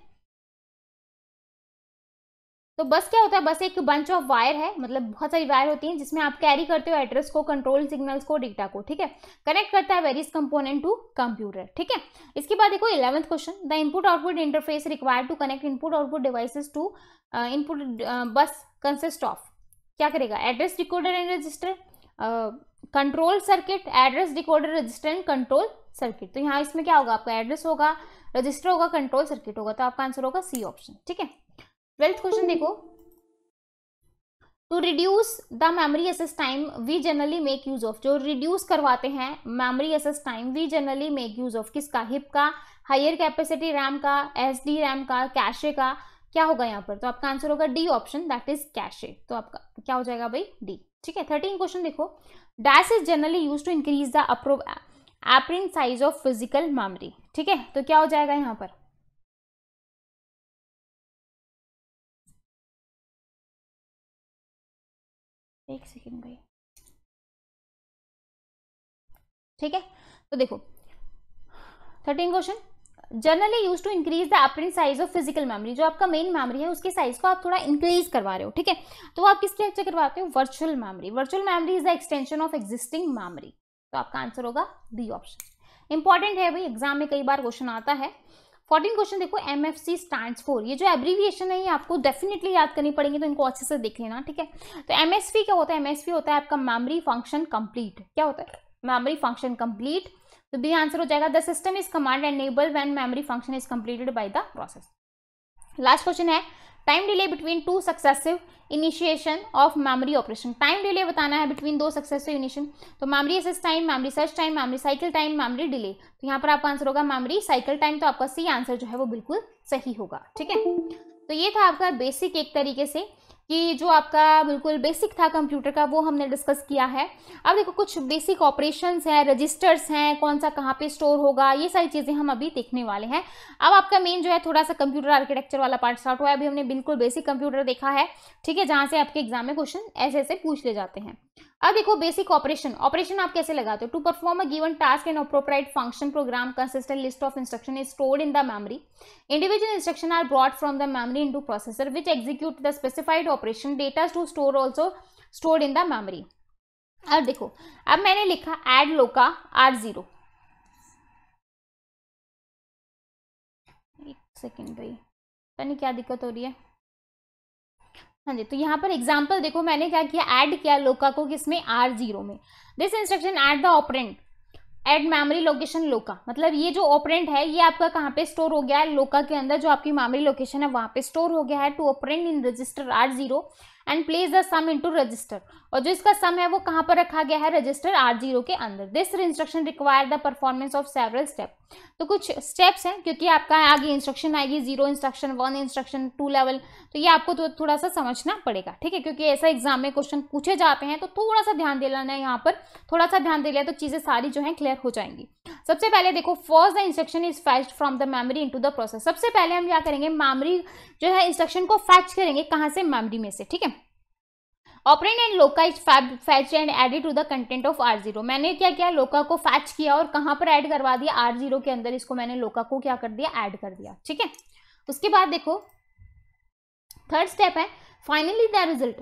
तो बस क्या होता है बस एक बंच ऑफ वायर है मतलब बहुत सारी वायर होती हैं जिसमें आप कैरी करते हो एड्रेस को कंट्रोल सिग्नल्स को डेटा को ठीक है कनेक्ट करता है वेरियस कंपोनेंट टू कंप्यूटर ठीक है इसके बाद देखो eleventh question the input output interface required to connect input output devices to input bus consist of क्या करेगा address decoder and register control circuit address decoder register and control circuit तो यहाँ इसमें क्या होगा आपका एड्रेस होगा रजिस्टर होगा कंट्रोल सर्किट होगा तो आपका आंसर होगा सी ऑप्शन ठीक है ट्वेल्थ क्वेश्चन देखो to reduce the memory access time we generally make use of जो रिड्यूस करवाते हैं memory access time we generally make use of किसका हिप का हायर कैपेसिटी रैम का एस डी रैम का कैशे का क्या होगा यहाँ पर तो आपका आंसर होगा D option that is cache तो आपका क्या हो जाएगा भाई डी ठीक है थर्टीन क्वेश्चन देखो dash is generally use to increase the अप्रो एपरिन साइज ऑफ फिजिकल मेमोरी ठीक है तो क्या हो जाएगा यहां पर एक सेकेंड भाई ठीक है तो देखो thirteen question generally use to increase the apparent size of physical memory जो आपका मेन मेमरी है उसके साइज को आप थोड़ा इंक्रीज करवा रहे हो ठीक है तो आप किसके अच्छे करवाते हो virtual memory virtual memory is the extension of existing memory तो आपका आंसर होगा बी ऑप्शन इंपॉर्टेंट है भाई एग्जाम में कई बार क्वेश्चन आता है फोर्टीन क्वेश्चन देखो M F C stand for ये जो एब्रीविएशन है ये आपको डेफिनेटली याद करनी पड़ेगी तो इनको अच्छे से देख लेना ठीक है तो एम एस पी क्या होता है एम एस पी होता है आपका मेमरी फंक्शन कंप्लीट क्या होता है मेमरी फंक्शन कंप्लीट तो बी आंसर हो जाएगा the system is command and enable when memory function is completed by the process last question है time delay between two successive initiation of memory operation time delay बताना है between दो successive initiation तो memory access time memory search time memory cycle time memory delay तो यहाँ पर आपका answer होगा मेमोरी साइकिल टाइम तो आपका सी आंसर जो है वो बिल्कुल सही होगा ठीक है तो ये था आपका बेसिक एक तरीके से कि जो आपका बिल्कुल बेसिक था कंप्यूटर का वो हमने डिस्कस किया है अब देखो कुछ बेसिक ऑपरेशंस हैं रजिस्टर्स हैं कौन सा कहाँ पे स्टोर होगा ये सारी चीज़ें हम अभी देखने वाले हैं अब आपका मेन जो है थोड़ा सा कंप्यूटर आर्किटेक्चर वाला पार्ट स्टार्ट हुआ है अभी हमने बिल्कुल बेसिक कंप्यूटर देखा है ठीक है जहाँ से आपके एग्जाम में क्वेश्चन ऐसे ऐसे पूछ ले जाते हैं अब देखो बेसिक ऑपरेशन ऑपरेशन आप कैसे लगाते हो to perform a given task and appropriate function program consistent list of instruction is stored in the memory individual instruction are brought from the memory into processor which execute the specified operation data to store also stored in the memory अब देखो अब मैंने लिखा add LOCA R zero secondary पता नहीं क्या दिक्कत हो रही है हाँ जी तो यहाँ पर एग्जाम्पल देखो मैंने क्या किया ऐड किया लोका को किसमें आर जीरो में this instruction add the operand at memory location LOCA मतलब ये जो ऑपरेंट है ये आपका कहाँ पे स्टोर हो गया है लोका के अंदर जो आपकी मेमोरी लोकेशन है वहाँ पे स्टोर हो गया है two operand in register R zero and place the sum into register और जो इसका सम है वो कहाँ पर रखा गया है रजिस्टर आर जीरो के अंदर this instruction require the performance of several step तो कुछ स्टेप्स हैं क्योंकि आपका आगे इंस्ट्रक्शन आएगी zero instruction one instruction two level तो ये आपको थो, तो थोड़ा सा समझना पड़ेगा ठीक है क्योंकि ऐसा एग्जाम में क्वेश्चन पूछे जाते हैं तो थोड़ा सा ध्यान देना है यहाँ पर थोड़ा सा ध्यान दे लिया तो चीज़ें सारी जो हैं क्लियर हो जाएंगी सबसे पहले देखो first the instruction is fetch from the memory in the process सबसे पहले हम क्या करेंगे मेमरी जो है इंस्ट्रक्शन को फैच करेंगे कहाँ से मेमरी में से ठीक है operand and LOCA is fetch and added to the content of R zero मैंने क्या किया लोका को फैच किया और कहां पर ऐड करवा दिया आर जीरो के अंदर इसको मैंने लोका को क्या कर दिया ऐड कर दिया ठीक है उसके बाद देखो थर्ड स्टेप है फाइनली द रिजल्ट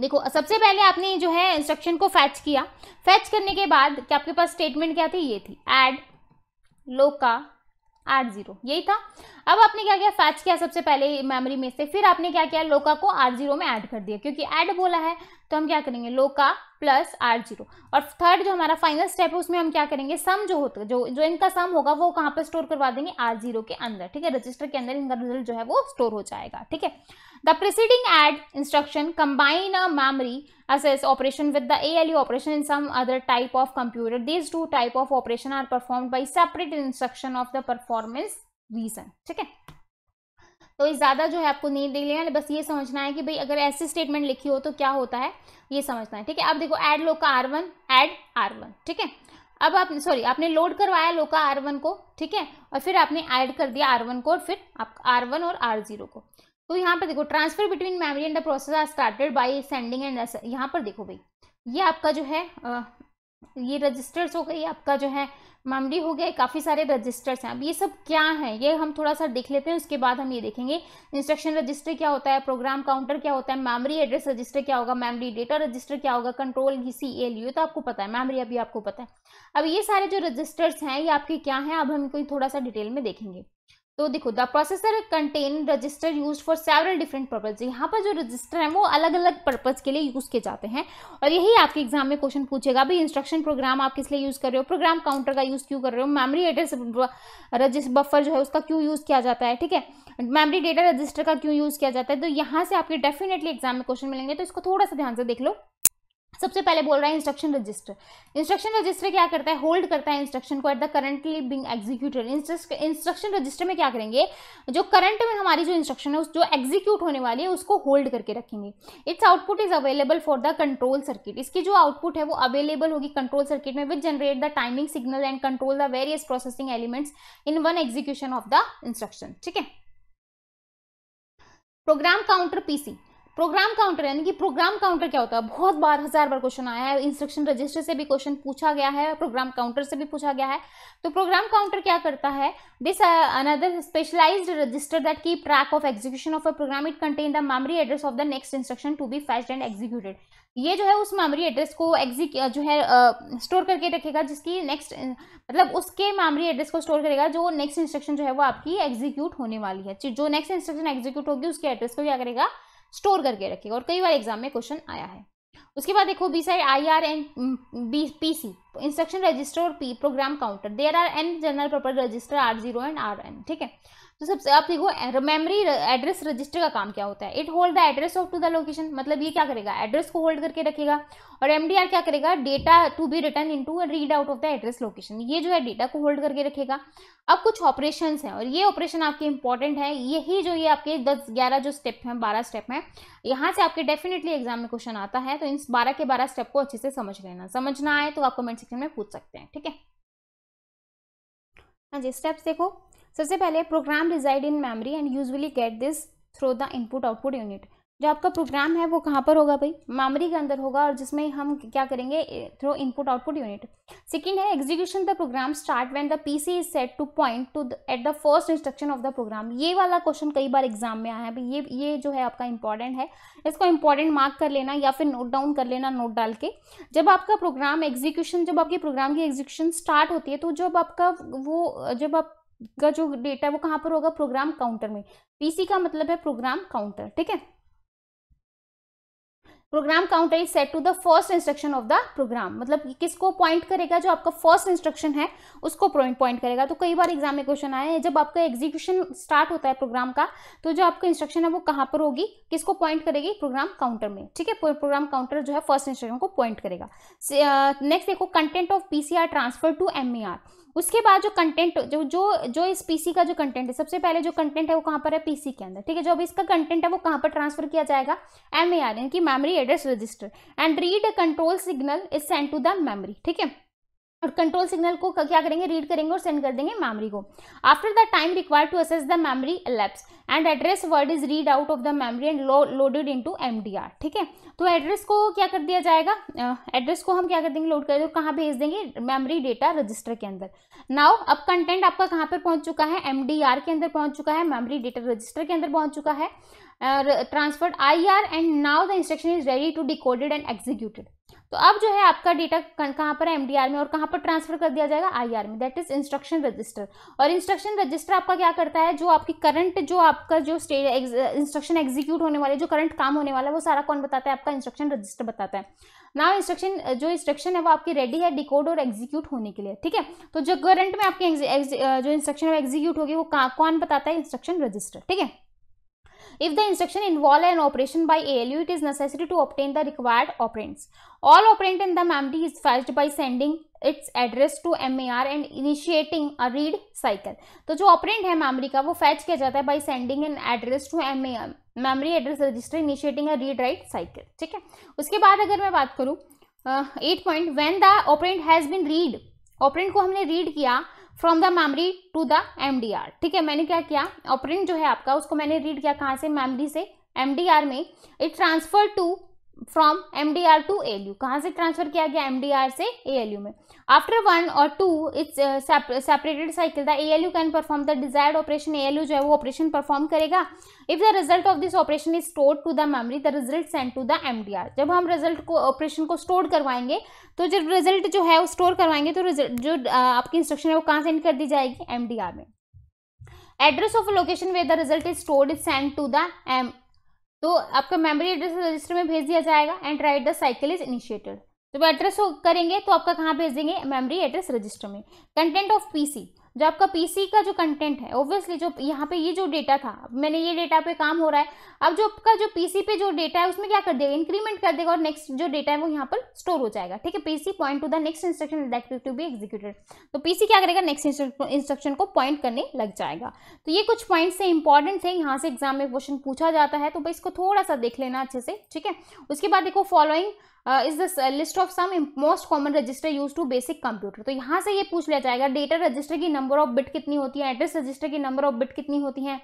देखो सबसे पहले आपने जो है इंस्ट्रक्शन को फैच किया फैच करने के बाद क्या आपके पास स्टेटमेंट क्या थी ये थी एड लोका आर जीरो यही था अब आपने क्या किया फैच किया सबसे पहले मेमोरी में से फिर आपने क्या किया लोका को आर जीरो में ऐड कर दिया क्योंकि ऐड बोला है तो हम क्या करेंगे लोका प्लस आर जीरो और थर्ड जो हमारा फाइनल स्टेप है उसमें हम क्या करेंगे सम जो होता जो जो इनका सम होगा वो कहाँ पर स्टोर करवा देंगे आर जीरो के अंदर ठीक है रजिस्टर के अंदर इनका रिजल्ट जो है वो स्टोर हो जाएगा ठीक है the preceding add instruction combine a operation with the A L U operation in some other type of computer this two type of operation are perform by separate instruction of the performance reason ठीक है तो ज़्यादा जो है आपको नहीं देख लेना बस ये समझना है कि भाई अगर ऐसी स्टेटमेंट लिखी हो तो क्या होता है ये समझना है ठीक है अब देखो add LOCA R one add R one ठीक है अब आप सॉरी आपने लोड करवाया लोका आर वन को ठीक है और फिर आपने ऐड कर दिया आर वन को और फिर आप आर वन और आर जीरो को तो यहाँ पर देखो transfer between memory and the process are started by sending and यहाँ पर देखो भाई ये आपका जो है ये रजिस्टर्स हो गई आपका जो है मामली हो गया काफ़ी सारे रजिस्टर्स हैं अब ये सब क्या है ये हम थोड़ा सा देख लेते हैं उसके बाद हम ये देखेंगे इंस्ट्रक्शन रजिस्टर क्या होता है प्रोग्राम काउंटर क्या होता है मेमोरी एड्रेस रजिस्टर क्या होगा मेमोरी डेटा रजिस्टर क्या होगा कंट्रोल सी एल यू तो आपको पता है मेमोरी अभी आपको पता है अब ये सारे जो रजिस्टर्स हैं ये आपके क्या हैं अब हम कोई थोड़ा सा डिटेल में देखेंगे तो देखो the processor contain register use for several different purpose यहाँ पर जो रजिस्टर है वो अलग अलग पर्पज के लिए यूज किए जाते हैं और यही आपके एग्जाम में क्वेश्चन पूछेगा भाई इंस्ट्रक्शन प्रोग्राम आप किस लिए यूज कर रहे हो प्रोग्राम काउंटर का यूज क्यों कर रहे हो मेमोरी एड्रेस रजिस्टर बफर जो है उसका क्यों यूज किया जाता है ठीक है मेमरी डेटा रजिस्टर का क्यों यूज किया जाता है तो यहाँ से आपके डेफिनेटली एग्जाम में क्वेश्चन मिलेंगे तो इसको थोड़ा सा ध्यान से देख लो सबसे पहले बोल रहा है इंस्ट्रक्शन रजिस्टर इंस्ट्रक्शन रजिस्टर क्या करता है होल्ड करता है इंस्ट्रक्शन को at the currently being executed instruction register में क्या करेंगे जो करंट में हमारी जो इंस्ट्रक्शन है उस जो एग्जीक्यूट होने वाली है उसको होल्ड करके रखेंगे its output is available for the control circuit इसकी जो आउटपुट है वो अवेलेबल होगी कंट्रोल सर्किट में which generate the timing signal and control the various processing elements in one execution of the instruction ठीक है program counter PC program counter यानी कि प्रोग्राम काउंटर क्या होता है बहुत बार हजार बार क्वेश्चन आया है इंस्ट्रक्शन रजिस्टर से भी क्वेश्चन पूछा गया है प्रोग्राम काउंटर से भी पूछा गया है तो प्रोग्राम काउंटर क्या करता है this another specialized register that key track of execution of a program it content the memory address of the next instruction to be fetched and executed ये जो है उस मेमोरी एड्रेस को एग्जीक जो है स्टोर uh, करके रखेगा जिसकी नेक्स्ट uh, मतलब उसके मेमोरी एड्रेस को स्टोर करेगा जो नेक्स्ट इंस्ट्रक्शन जो है वो आपकी एग्जीक्यूट होने वाली है जो नेक्स्ट इंस्ट्रक्शन एग्जीक्यूट होगी उसके एड्रेस को क्या करेगा स्टोर करके रखेगा और कई बार एग्जाम में क्वेश्चन आया है उसके बाद देखो B side I R and B P C instruction register और P program counter there are N general purpose register R zero and R N ठीक है तो सबसे आप देखो मेमोरी एड्रेस रजिस्टर का काम क्या होता है it hold the address of to the location मतलब ये क्या करेगा एड्रेस को होल्ड करके रखेगा और एम क्या करेगा data to be return in to read out of the address location ये जो है डेटा को होल्ड करके रखेगा अब कुछ ऑपरेशन हैं और ये ऑपरेशन आपके इंपॉर्टेंट है यही जो ये आपके दस ग्यारह जो स्टेप हैं बारह स्टेप हैं यहाँ से आपके डेफिनेटली एग्जाम में क्वेश्चन आता है तो इन बारह के बारह स्टेप को अच्छे से समझ लेना समझना आए तो आप कमेंट सेक्शन में पूछ सकते हैं ठीक है हाँ जी स्टेप्स देखो सबसे पहले program reside in memory and usually get this through the input output unit जो आपका प्रोग्राम है वो कहाँ पर होगा भाई मेमोरी के अंदर होगा और जिसमें हम क्या करेंगे through input output unit second है execution the program start when the PC is set to point to at the first instruction of the program ये वाला क्वेश्चन कई बार एग्जाम में आया है ये ये जो है आपका इंपॉर्टेंट है इसको इंपॉर्टेंट मार्क कर लेना या फिर नोट डाउन कर लेना नोट डाल के जब आपका प्रोग्राम एग्जीक्यूशन जब आपके प्रोग्राम की एग्जीक्यूशन स्टार्ट होती है तो जब आपका वो जब आप का जो डेटा है वो कहां पर होगा प्रोग्राम काउंटर में पीसी का मतलब है प्रोग्राम काउंटर ठीक है program counter is set to the first instruction of the program मतलब किसको पॉइंट करेगा जो आपका फर्स्ट इंस्ट्रक्शन है उसको पॉइंट करेगा तो कई बार एग्जाम में क्वेश्चन आया है जब आपका एग्जीक्यूशन स्टार्ट होता है प्रोग्राम का तो जो आपका इंस्ट्रक्शन है वो कहां पर होगी किसको पॉइंट करेगी प्रोग्राम काउंटर में ठीक है प्रोग्राम काउंटर जो है फर्स्ट इंस्ट्रक्शन को पॉइंट करेगा नेक्स्ट देखो content of PCR transfer to M उसके बाद जो कंटेंट जो जो जो इस पीसी का जो कंटेंट है सबसे पहले जो कंटेंट है वो कहाँ पर है पीसी के अंदर ठीक है जो अभी इसका कंटेंट है वो कहाँ पर ट्रांसफर किया जाएगा एम ए यानी कि memory address register and read control signal is send to the memory ठीक है और कंट्रोल सिग्नल को क्या करेंगे रीड करेंगे और सेंड कर देंगे मेमोरी को after the time required to access the memory elapse and address word is read out of the memory and loaded into MDR ठीक है तो एड्रेस को क्या कर दिया जाएगा एड्रेस uh, को हम क्या कर देंगे लोड कर देंगे कहाँ भेज देंगे मेमोरी डेटा रजिस्टर के अंदर नाउ अब कंटेंट आपका कहाँ पर पहुंच चुका है एम के अंदर पहुंच चुका है मेमोरी डेटा रजिस्टर के अंदर पहुंच चुका है transferred I R and now the instruction is ready to decoded and executed तो अब जो है आपका डेटा कहाँ पर है एमडीआर में और कहाँ पर ट्रांसफर कर दिया जाएगा आईआर में दैट इज इंस्ट्रक्शन रजिस्टर और इंस्ट्रक्शन रजिस्टर आपका क्या करता है जो आपकी करंट जो आपका जो इंस्ट्रक्शन एग्जीक्यूट होने वाले जो करंट काम होने वाला है वो सारा कौन बताता है आपका इंस्ट्रक्शन रजिस्टर बताता है नाउ इंस्ट्रक्शन जो इंस्ट्रक्शन है वो आपकी रेडी है डिकोड और एग्जीक्यूट होने के लिए ठीक है तो जो करंट में आपकी जो इंस्ट्रक्शन एग्जीक्यूट होगी वो कौन बताता है इंस्ट्रक्शन रजिस्टर ठीक है if the instruction involve an operation by ALU, it is necessary to obtain the required operands. All operand in the MMD is fetched by sending its address to M A R and initiating a read cycle तो जो operand है memory का वो fetch किया जाता है by sending an address to M A R memory address register initiating a read write cycle ठीक है उसके बाद अगर मैं बात करूँ at point when the operand has been read operand को हमने रीड किया from the memory to the M ठीक है मैंने क्या किया ऑपरेंट जो है आपका उसको मैंने रीड किया कहाँ से मेमरी से एम में it transfer to from M D R to A L U कहाँ से ट्रांसफर किया गया एम डी आर से ए एल यू में आफ्टर वन और two its separated cycle the you can perform the desired operation you जो है वो ऑपरेशन परफॉर्म करेगा if the result of this operation is store to the memory the result send to the MDR जब हम result को operation को store करवाएंगे तो जब रिजल्ट जो है वो स्टोर करवाएंगे तो रिजल्ट जो uh, आपकी इंस्ट्रक्शन है वो कहाँ सेंड कर दी जाएगी एमडीआर में address of location where the result is stored is send to the M तो आपका मेमोरी एड्रेस रजिस्टर में भेज दिया जाएगा and write the cycle is initiated जब एड्रेस करेंगे तो आपका कहाँ भेज देंगे मेमोरी एड्रेस रजिस्टर में कंटेंट ऑफ पीसी जो आपका पीसी का जो कंटेंट है ऑब्वियसली जो यहाँ पे ये जो डेटा था मैंने ये डेटा पे काम हो रहा है अब जो आपका जो पीसी पे जो डेटा है उसमें क्या कर देगा इंक्रीमेंट कर देगा और नेक्स्ट जो डेटा है वो यहाँ पर स्टोर हो जाएगा ठीक है PC point to the next instruction to be executed तो पीसी क्या करेगा नेक्स्ट इंस्ट्रक्शन को पॉइंट करने लग जाएगा तो ये कुछ पॉइंट्स है इंपॉर्टेंट है यहाँ से एग्जाम में क्वेश्चन पूछा जाता है तो भाई इसको थोड़ा सा देख लेना अच्छे से ठीक है उसके बाद देखो following is the list of some most common register use to basic computer तो यहाँ से ये पूछ लिया जाएगा डेटा रजिस्टर की नंबर ऑफ बिट कितनी होती है एड्रेस रजिस्टर की नंबर ऑफ बिट कितनी होती है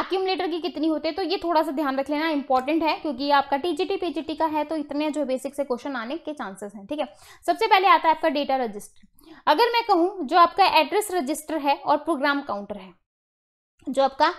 एक्यूमलेटर की कितनी होती है तो ये थोड़ा सा ध्यान रख लेना इंपॉर्टेंट है क्योंकि ये आपका टीजीटी पीजीटी का है तो इतने जो बेसिक से क्वेश्चन आने के चांसेस हैं ठीक है थीके? सबसे पहले आता है आपका डेटा रजिस्टर अगर मैं कहूँ जो आपका एड्रेस रजिस्टर है और प्रोग्राम काउंटर है जो आपका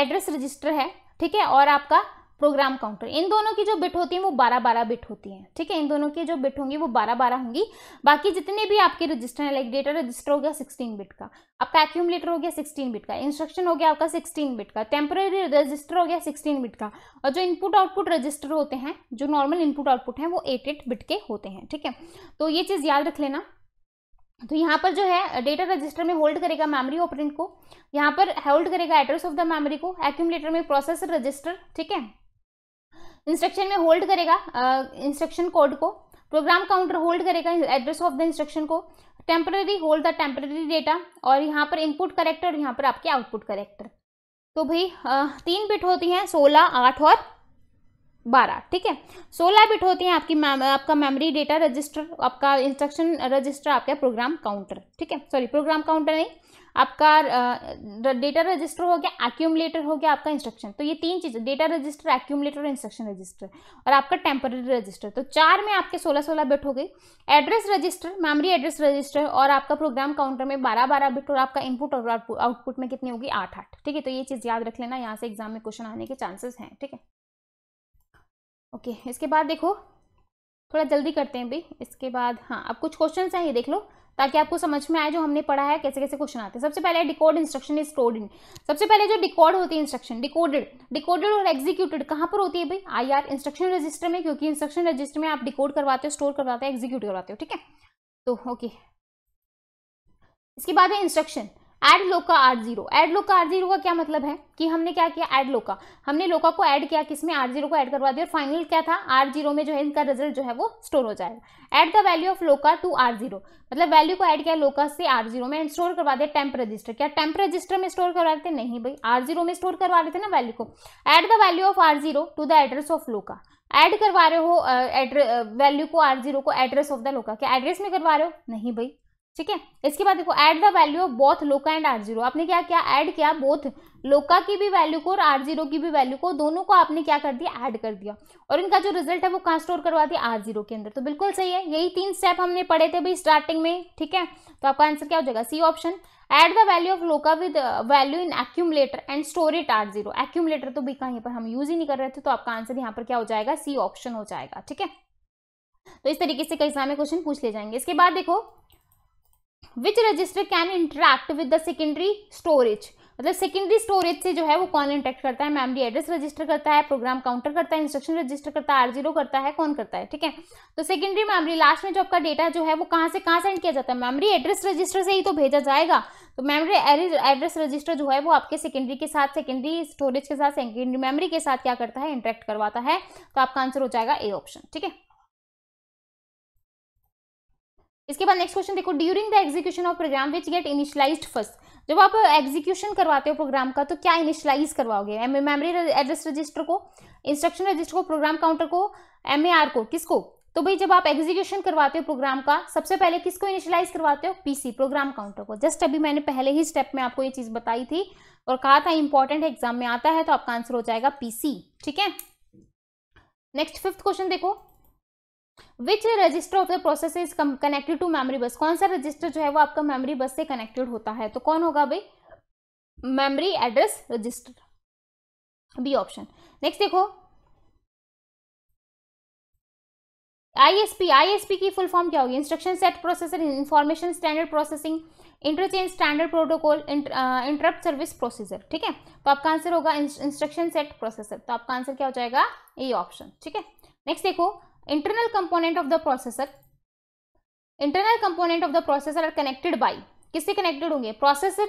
एड्रेस uh, रजिस्टर है ठीक है और आपका प्रोग्राम काउंटर इन दोनों की जो बिट होती हैं वो बारह बारह बिट होती हैं ठीक है इन दोनों की जो बिट होंगी वो बारह बारह होंगी बाकी जितने भी आपके रजिस्टर हैं लाइक डेटा रजिस्टर हो गया सिक्सटीन बिट का आपका एक्यूमलेटर हो गया सिक्सटीन बिट का इंस्ट्रक्शन हो गया आपका सिक्सटीन बिट का टेम्पररी रजिस्टर हो गया सिक्सटीन बिट का और जो इनपुट आउटपुट रजिस्टर होते हैं जो नॉर्मल इनपुट आउटपुट हैं वो एट एट बिट के होते हैं ठीक है तो ये चीज़ याद रख लेना तो यहाँ पर जो है डेटा रजिस्टर में होल्ड करेगा मेमोरी ऑपरेंट को यहाँ पर होल्ड करेगा एड्रेस ऑफ द मेमोरी को एक्यूमलेटर में प्रोसेसर रजिस्टर ठीक है इंस्ट्रक्शन में होल्ड करेगा इंस्ट्रक्शन कोड को प्रोग्राम काउंटर होल्ड करेगा एड्रेस ऑफ द इंस्ट्रक्शन को temporary hold the temporary data और यहाँ पर इनपुट करेक्टर और यहाँ पर आपके आउटपुट करेक्टर तो भाई तीन बिट होती हैं सोलह आठ और बारह ठीक है सोलह बिट होती हैं आपकी मैम आपका मेमोरी डेटा रजिस्टर आपका इंस्ट्रक्शन रजिस्टर आपका प्रोग्राम काउंटर ठीक है सॉरी प्रोग्राम काउंटर नहीं आपका डेटा रजिस्टर हो गया एक्यूमलेटर हो गया आपका इंस्ट्रक्शन तो ये तीन चीज़ डेटा रजिस्टर एक्यूमलेटर और इंस्ट्रक्शन रजिस्टर और आपका टेम्पररी रजिस्टर तो चार में आपके सोलह सोलह बिट हो गई address register memory address register और आपका प्रोग्राम काउंटर में बारह बारह बिट और आपका इनपुट और आउटपुट में कितनी होगी आठ आठ ठीक है तो ये चीज़ याद रख लेना यहाँ से एग्जाम में क्वेश्चन आने के चांसेस हैं ठीक है ओके इसके बाद देखो थोड़ा जल्दी करते हैं भाई इसके बाद हाँ अब कुछ क्वेश्चन हैं ये देख लो ताकि आपको समझ में आए जो हमने पढ़ा है कैसे कैसे क्वेश्चन आते हैं सबसे पहले decode instruction is stored in सबसे पहले जो डिकॉर्ड होती है इंस्ट्रक्शन डिकोडेड डिकोडेड और एग्जीक्यूटेड कहाँ पर होती है भाई आई आर इंस्ट्रक्शन रजिस्टर में क्योंकि इंस्ट्रक्शन रजिस्टर में आप डिकोड करवाते हो स्टोर करवाते हो एग्जीक्यूट करवाते हो ठीक है तो ओके okay. इसके बाद है instruction add LOCA R zero add LOCA R zero का क्या मतलब है कि हमने क्या किया एड लोका हमने लोका को ऐड किया किसमें आर जीरो को ऐड करवा दिया और फाइनल क्या था आर जीरो में जो है इनका रिजल्ट जो है वो स्टोर हो जाएगा at the value of LOCA to R zero मतलब वैल्यू को ऐड किया लोका से आर जीरो में स्टोर करवा दिया टेम्प रजिस्टर क्या टेम्प रजिस्टर में स्टोर करवा देते नहीं भाई आर जीरो में स्टोर करवा रहे थे ना वैल्यू को at the value of R zero to the address of LOCA add करवा रहे हो वैल्यू को आर जीरो को एड्रेस ऑफ द लोका क्या एड्रेस में करवा रहे हो नहीं भाई ठीक है इसके बाद देखो add the value of both LOCA and R zero आपने क्या किया ऐड किया बोथ लोका की भी वैल्यू को और आर जीरो की भी वैल्यू को दोनों को आपने क्या कर दिया ऐड कर दिया और इनका जो रिजल्ट है वो कहाँ स्टोर करवा दिया आर जीरो के अंदर तो बिल्कुल सही है यही तीन स्टेप हमने पढ़े थे भाई स्टार्टिंग में ठीक है तो आपका आंसर क्या हो जाएगा C option add the value of LOCA with value in accumulator and store it R zero accumulator तो भी कहीं पर हम यूज ही नहीं कर रहे थे तो आपका आंसर यहाँ पर क्या हो जाएगा सी ऑप्शन हो जाएगा ठीक है तो इस तरीके से एग्जाम में क्वेश्चन पूछ ले जाएंगे इसके बाद देखो which register can interact with the secondary storage मतलब सेकेंडरी स्टोरेज से जो है वो कौन इंटरेक्ट करता है मेमोरी एड्रेस रजिस्टर करता है प्रोग्राम काउंटर करता है इंस्ट्रक्शन रजिस्टर करता है आर जीरो करता है कौन करता है ठीक है तो सेकेंडरी मेमोरी लास्ट में जो आपका डेटा जो है वो कहाँ से कहाँ सेंड किया जाता है मेमोरी एड्रेस रजिस्टर से ही तो भेजा जाएगा तो मेमोरी एड्रेस रजिस्टर जो है वो आपके सेकेंडरी के साथ सेकेंडरी स्टोरेज के साथ सेकेंडरी मेमरी के साथ क्या करता है इंटरेक्ट करवाता है तो आपका आंसर हो जाएगा ए ऑप्शन ठीक है इसके बाद नेक्स्ट क्वेश्चन देखो during the execution of program which get initialize first जब आप एग्जीक्यूशन करवाते हो प्रोग्राम का तो क्या इनिशलाइज करवाओगे मेमोरी एड्रेस रजिस्टर को इंस्ट्रक्शन रजिस्टर को प्रोग्राम काउंटर को एम को किसको तो भाई जब आप एग्जीक्यूशन करवाते हो प्रोग्राम का सबसे पहले किसको इनिशलाइज करवाते हो पीसी प्रोग्राम काउंटर को जस्ट अभी मैंने पहले ही स्टेप में आपको ये चीज़ बताई थी और कहा था इंपॉर्टेंट एग्जाम में आता है तो आपका आंसर हो जाएगा पीसी ठीक है नेक्स्ट फिफ्थ क्वेश्चन देखो which register of the process is connected to memory bus कौन सा रजिस्टर जो है वो आपका मेमोरी बस से कनेक्टेड होता है तो कौन होगा भाई memory address register B option next देखो आईएसपी आईएसपी की फुल फॉर्म क्या होगी instruction set processor information standard processing interchange standard protocol interrupt service processor ठीक है तो आपका आंसर होगा इंस्ट्रक्शन सेट प्रोसेसर तो आपका आंसर क्या हो जाएगा ए ऑप्शन ठीक है नेक्स्ट देखो internal component of the processor internal component of the processor are connected by किससे connected होंगे processor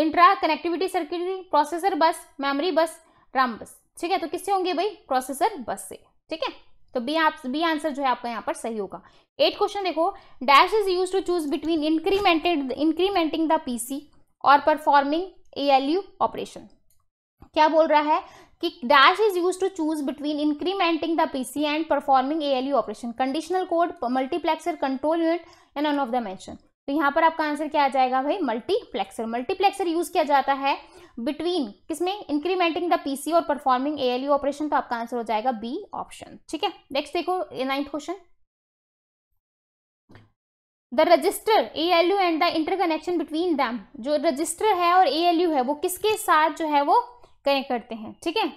intra connectivity circuitry processor bus memory bus RAM बस ठीक है तो किससे होंगे भाई प्रोसेसर बस से ठीक है तो बी आप बी आंसर जो है आपका यहाँ पर सही होगा एट क्वेश्चन देखो dash is use to choose between incremented incrementing the PC और परफॉर्मिंग ए ऑपरेशन क्या बोल रहा है कि dash is use to choose between incrementing the PC and performing ALU operation conditional code multiplexer control unit and on off the mention तो यहाँ पर आपका आंसर क्या आ जाएगा भाई मल्टीप्लेक्सर मल्टीप्लेक्सर यूज किया जाता है बिटवीन किसमें इंक्रीमेंटिंग द पीसी और परफॉर्मिंग यू ऑपरेशन तो आपका आंसर हो जाएगा बी ऑप्शन ठीक है नेक्स्ट देखो ninth question the register A L U and the interconnection between them जो रजिस्टर है और ए एल यू है वो किसके साथ जो है वो कनेक्ट करते हैं ठीक है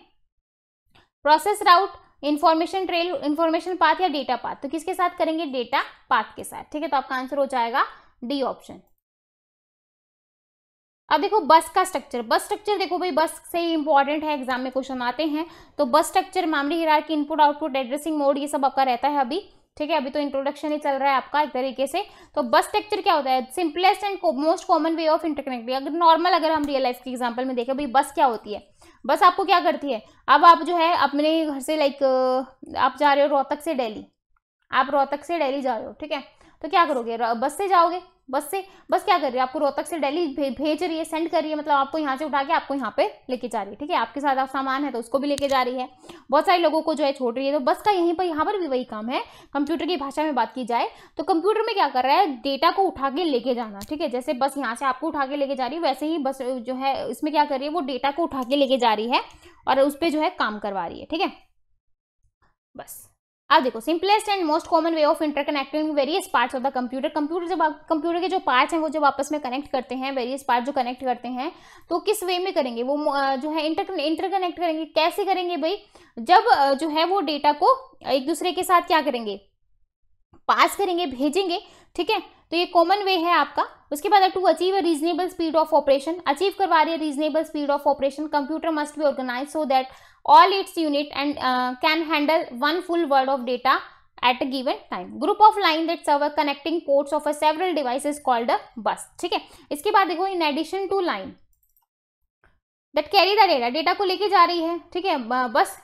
process route information trail information path या डेटा पाथ तो किसके साथ करेंगे डेटा पाथ के साथ ठीक है तो आपका आंसर हो जाएगा डी ऑप्शन अब देखो बस का स्ट्रक्चर बस स्ट्रक्चर देखो भाई बस से ही इंपॉर्टेंट है एग्जाम में क्वेश्चन आते हैं तो बस स्ट्रक्चर मेमोरी की इनपुट आउटपुट एड्रेसिंग मोड ये सब आपका रहता है अभी ठीक है अभी तो इंट्रोडक्शन ही चल रहा है आपका एक तरीके से तो बस स्ट्रक्चर क्या होता है simplest and most common way of interconnecting अगर नॉर्मल अगर हम रियल लाइफ के एग्जाम्पल में देखें भाई बस क्या होती है बस आपको क्या करती है अब आप जो है अपने घर से लाइक आप जा रहे हो रोहतक से डेली आप रोहतक से डेली जा रहे हो ठीक है तो क्या करोगे बस से जाओगे बस से बस क्या कर रही है आपको रोहतक से डेली भे, भेज रही है सेंड कर रही है मतलब आपको यहाँ से उठा के आपको यहाँ पे लेके जा रही है ठीक है आपके साथ आप सामान है तो उसको भी लेके जा रही है बहुत सारे लोगों को जो है छोड़ रही है तो बस का यहीं पर यहाँ पर भी वही काम है कंप्यूटर की भाषा में बात की जाए तो कंप्यूटर में क्या कर रहा है डेटा को उठा के लेके जाना ठीक है जैसे बस यहाँ से आपको उठा के लेके जा रही है वैसे ही बस जो है इसमें क्या कर रही है वो डेटा को उठा के लेके जा रही है और उस पर जो है काम करवा रही है ठीक है बस अब देखो simplest and most common way of interconnecting various parts of the computer computer जब आप कंप्यूटर के जो पार्ट्स हैं वो जब आपस में कनेक्ट करते हैं वेरियस पार्ट जो कनेक्ट करते हैं तो किस वे में करेंगे वो जो है इंटर इंटरकनेक्ट करेंगे कैसे करेंगे भाई जब जो है वो डेटा को एक दूसरे के साथ क्या करेंगे पास करेंगे भेजेंगे ठीक है तो ये कॉमन वे है आपका उसके बाद to achieve a reasonable speed of operation achieve करवा रही है reasonable speed of operation computer must be organize so that all its unit and uh, can handle one full word of data at a given time group of line that serve connecting ports of a several devices called a bus ठीक है इसके बाद देखो in addition to line that carry the data data को लेके जा रही है ठीक है बस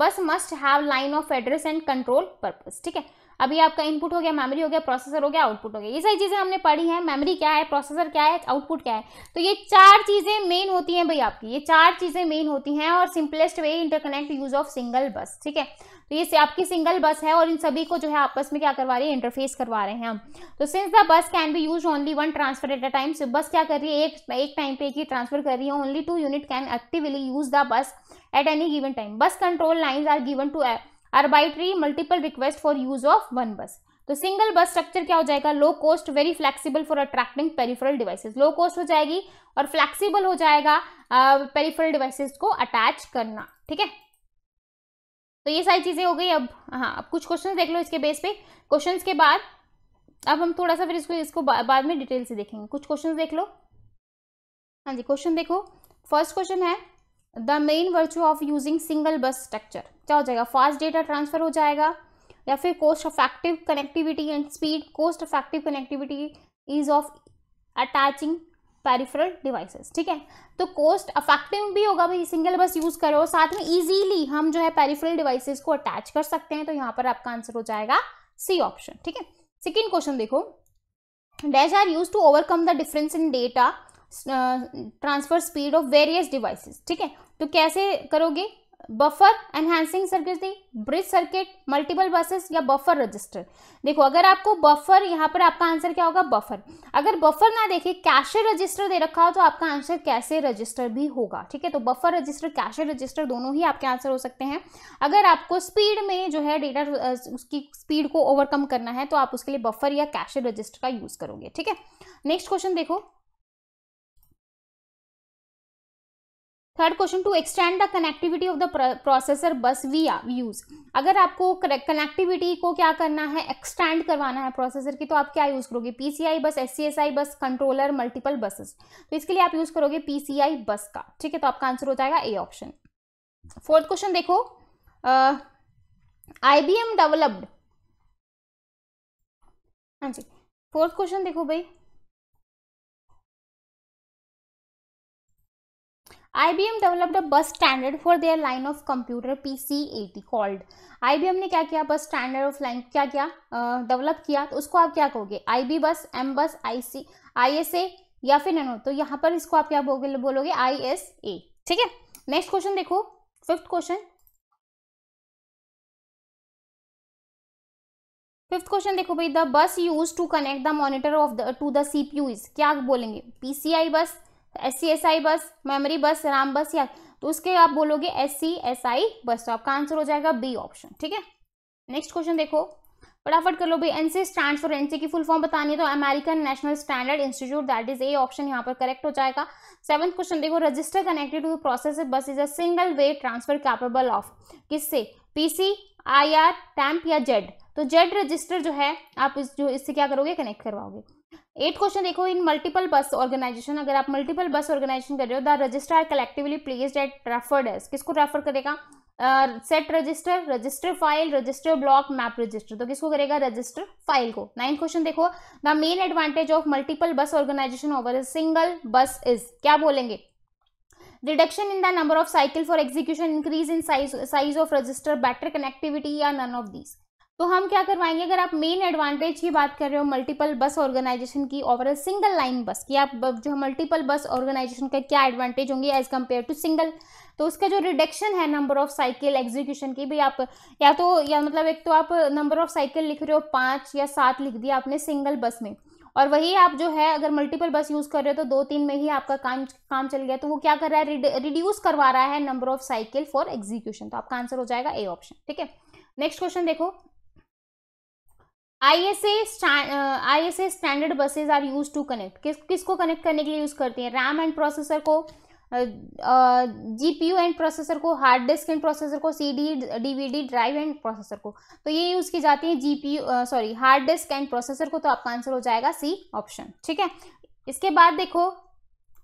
बस must have line of address and control purpose ठीक है अभी आपका इनपुट हो गया मेमोरी हो गया प्रोसेसर हो गया आउटपुट हो गया ये सारी चीज़ें हमने पढ़ी हैं मेमोरी क्या है प्रोसेसर क्या है आउटपुट क्या है तो ये चार चीज़ें मेन होती हैं भाई आपकी ये चार चीज़ें मेन होती हैं और simplest way interconnect use of single bus ठीक है तो ये आपकी सिंगल बस है और इन सभी को जो है आपस में क्या करवा रही है इंटरफेस करवा रहे हैं हम तो since the bus can be used only one transfer at a time bus क्या कर रही है एक एक टाइम पे ही ट्रांसफर कर रही है only two unit can actively use the bus at any given time bus control line are given to arbitrary multiple request for use of one bus तो सिंगल बस स्ट्रक्चर क्या हो जाएगा low cost very flexible for attracting peripheral devices low cost हो जाएगी और flexible हो जाएगा peripheral uh, devices को अटैच करना ठीक है तो ये सारी चीज़ें हो गई अब हाँ अब कुछ क्वेश्चन देख लो इसके बेस पे क्वेश्चन के बाद अब हम थोड़ा सा फिर इसको इसको बा, बाद में डिटेल से देखेंगे कुछ क्वेश्चन देख लो हाँ जी क्वेश्चन देखो फर्स्ट क्वेश्चन है the main virtue of using single bus structure क्या हो जाएगा फास्ट डेटा ट्रांसफ़र हो जाएगा या फिर cost effective connectivity and speed cost effective connectivity is of attaching peripheral devices ठीक है तो कोस्ट अफेक्टिव भी होगा भाई सिंगल बस यूज़ करो साथ में इजीली हम जो है पेरिफेरल डिवाइसेस को अटैच कर सकते हैं तो यहाँ पर आपका आंसर हो जाएगा सी ऑप्शन ठीक है सेकेंड क्वेश्चन देखो dash are used to overcome the difference in data transfer speed of various devices ठीक है तो कैसे करोगे बफर एनहेंसिंग सर्किट थी ब्रिज सर्किट मल्टीपल बसेस या बफर रजिस्टर देखो अगर आपको बफर यहाँ पर आपका आंसर क्या होगा बफर अगर बफर ना देखे कैशे रजिस्टर दे रखा हो तो आपका आंसर कैसे रजिस्टर भी होगा ठीक है तो बफर रजिस्टर कैशे रजिस्टर दोनों ही आपके आंसर हो सकते हैं अगर आपको स्पीड में जो है डेटा उसकी स्पीड को ओवरकम करना है तो आप उसके लिए बफर या कैशे रजिस्टर का यूज़ करोगे ठीक है नेक्स्ट क्वेश्चन देखो third question to extend the connectivity of the processor bus we use अगर आपको कनेक्टिविटी को क्या करना है एक्सटेंड करवाना है प्रोसेसर की तो आप क्या यूज करोगे पीसीआई बस S bus controller multiple buses तो इसके लिए आप यूज करोगे पीसीआई बस का ठीक है तो आपका आंसर हो जाएगा ए ऑप्शन फोर्थ क्वेश्चन देखो आई बी एम डेवलप्ड हाँ जी फोर्थ क्वेश्चन देखो भाई IBM developed a bus standard for their line of computer PC80 called IBM ने क्या किया बस स्टैंडर्ड ऑफ लाइन क्या किया डेवलप uh, किया तो उसको आप क्या कहोगे IB बस M बस IC ISA या फिर नैनो तो यहाँ पर इसको आप क्या बोलोगे ISA ठीक है नेक्स्ट क्वेश्चन देखो फिफ्थ क्वेश्चन फिफ्थ क्वेश्चन देखो भाई the bus used to connect the monitor of the to the CPU is क्या बोलेंगे पीसीआई बस एस सी एस आई बस मेमोरी बस राम बस या तो उसके आप बोलोगे एस सी एस आई बस तो आपका आंसर हो जाएगा बी ऑप्शन ठीक है नेक्स्ट क्वेश्चन देखो फटाफट कर लो भाई एनसी स्टैंड फॉर एनसी की फुल फॉर्म बतानी है तो American National Standard Institute that is A option यहाँ पर करेक्ट हो जाएगा सेवंथ क्वेश्चन देखो register connected to process bus is a single way transfer capable of किससे पीसी आर टैम्प या जेड तो जेड रजिस्टर जो है आप इस जो इससे क्या करोगे कनेक्ट करवाओगे एट क्वेश्चन देखो इन मल्टीपल बस ऑर्गेनाइजेशन अगर आप मल्टीपल बस ऑर्गेनाइजेशन कर रहे हो the registers collectively placed at referred as किसको रेफर करेगा set register register file register block map register तो किसको करेगा रजिस्टर फाइल को नाइन्थ क्वेश्चन देखो the main advantage of multiple bus organization over single bus is क्या बोलेंगे reduction in the number of cycle for execution increase in size size of register better connectivity or none of these तो हम क्या करवाएंगे अगर आप main advantage की बात कर रहे हो मल्टीपल बस ऑर्गेनाइजेशन की ओवर अ सिंगल लाइन बस की आप जो मल्टीपल बस ऑर्गेनाइजेशन का क्या एडवांटेज होंगे एज कम्पेयर टू सिंगल तो उसका जो रिडक्शन है नंबर ऑफ साइकिल एग्जीक्यूशन की भी आप या तो या मतलब एक तो आप नंबर ऑफ साइकिल लिख रहे हो पाँच या सात लिख दिया आपने सिंगल बस में और वही आप जो है अगर मल्टीपल बस यूज़ कर रहे हो तो दो तीन में ही आपका काम काम चल गया तो वो क्या कर रहा है रिड्यूस करवा रहा है number of cycle for execution तो आपका आंसर हो जाएगा ए ऑप्शन ठीक है नेक्स्ट क्वेश्चन देखो ISA a standard buses are used to connect किस को कनेक्ट करने के लिए यूज़ करती हैं रैम एंड प्रोसेसर को G P U and processor को हार्ड डिस्क एंड प्रोसेसर को C D D V D drive and processor को तो ये यूज़ की जाती है G P U sorry hard disk and processor को तो आपका आंसर हो जाएगा सी ऑप्शन ठीक है इसके बाद देखो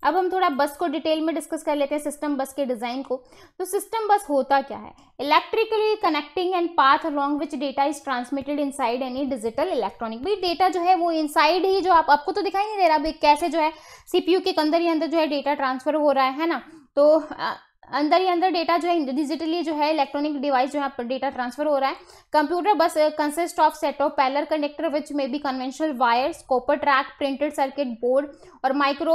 अब हम थोड़ा बस को डिटेल में डिस्कस कर लेते हैं सिस्टम बस के डिज़ाइन को तो सिस्टम बस होता क्या है electrically connecting and path along which data is transmitted inside any digital electronic भाई डेटा जो है वो इनसाइड ही जो आप आपको तो दिखाई नहीं दे रहा कैसे जो है सीपीयू के अंदर ही अंदर जो है डेटा ट्रांसफर हो रहा है ना तो आ, अंदर ही अंदर डेटा जो है डिजिटली जो है इलेक्ट्रॉनिक डिवाइस जो है डेटा ट्रांसफर हो रहा है computer bus consist of set of parallel connector which may be conventional wires copper track printed circuit board और micro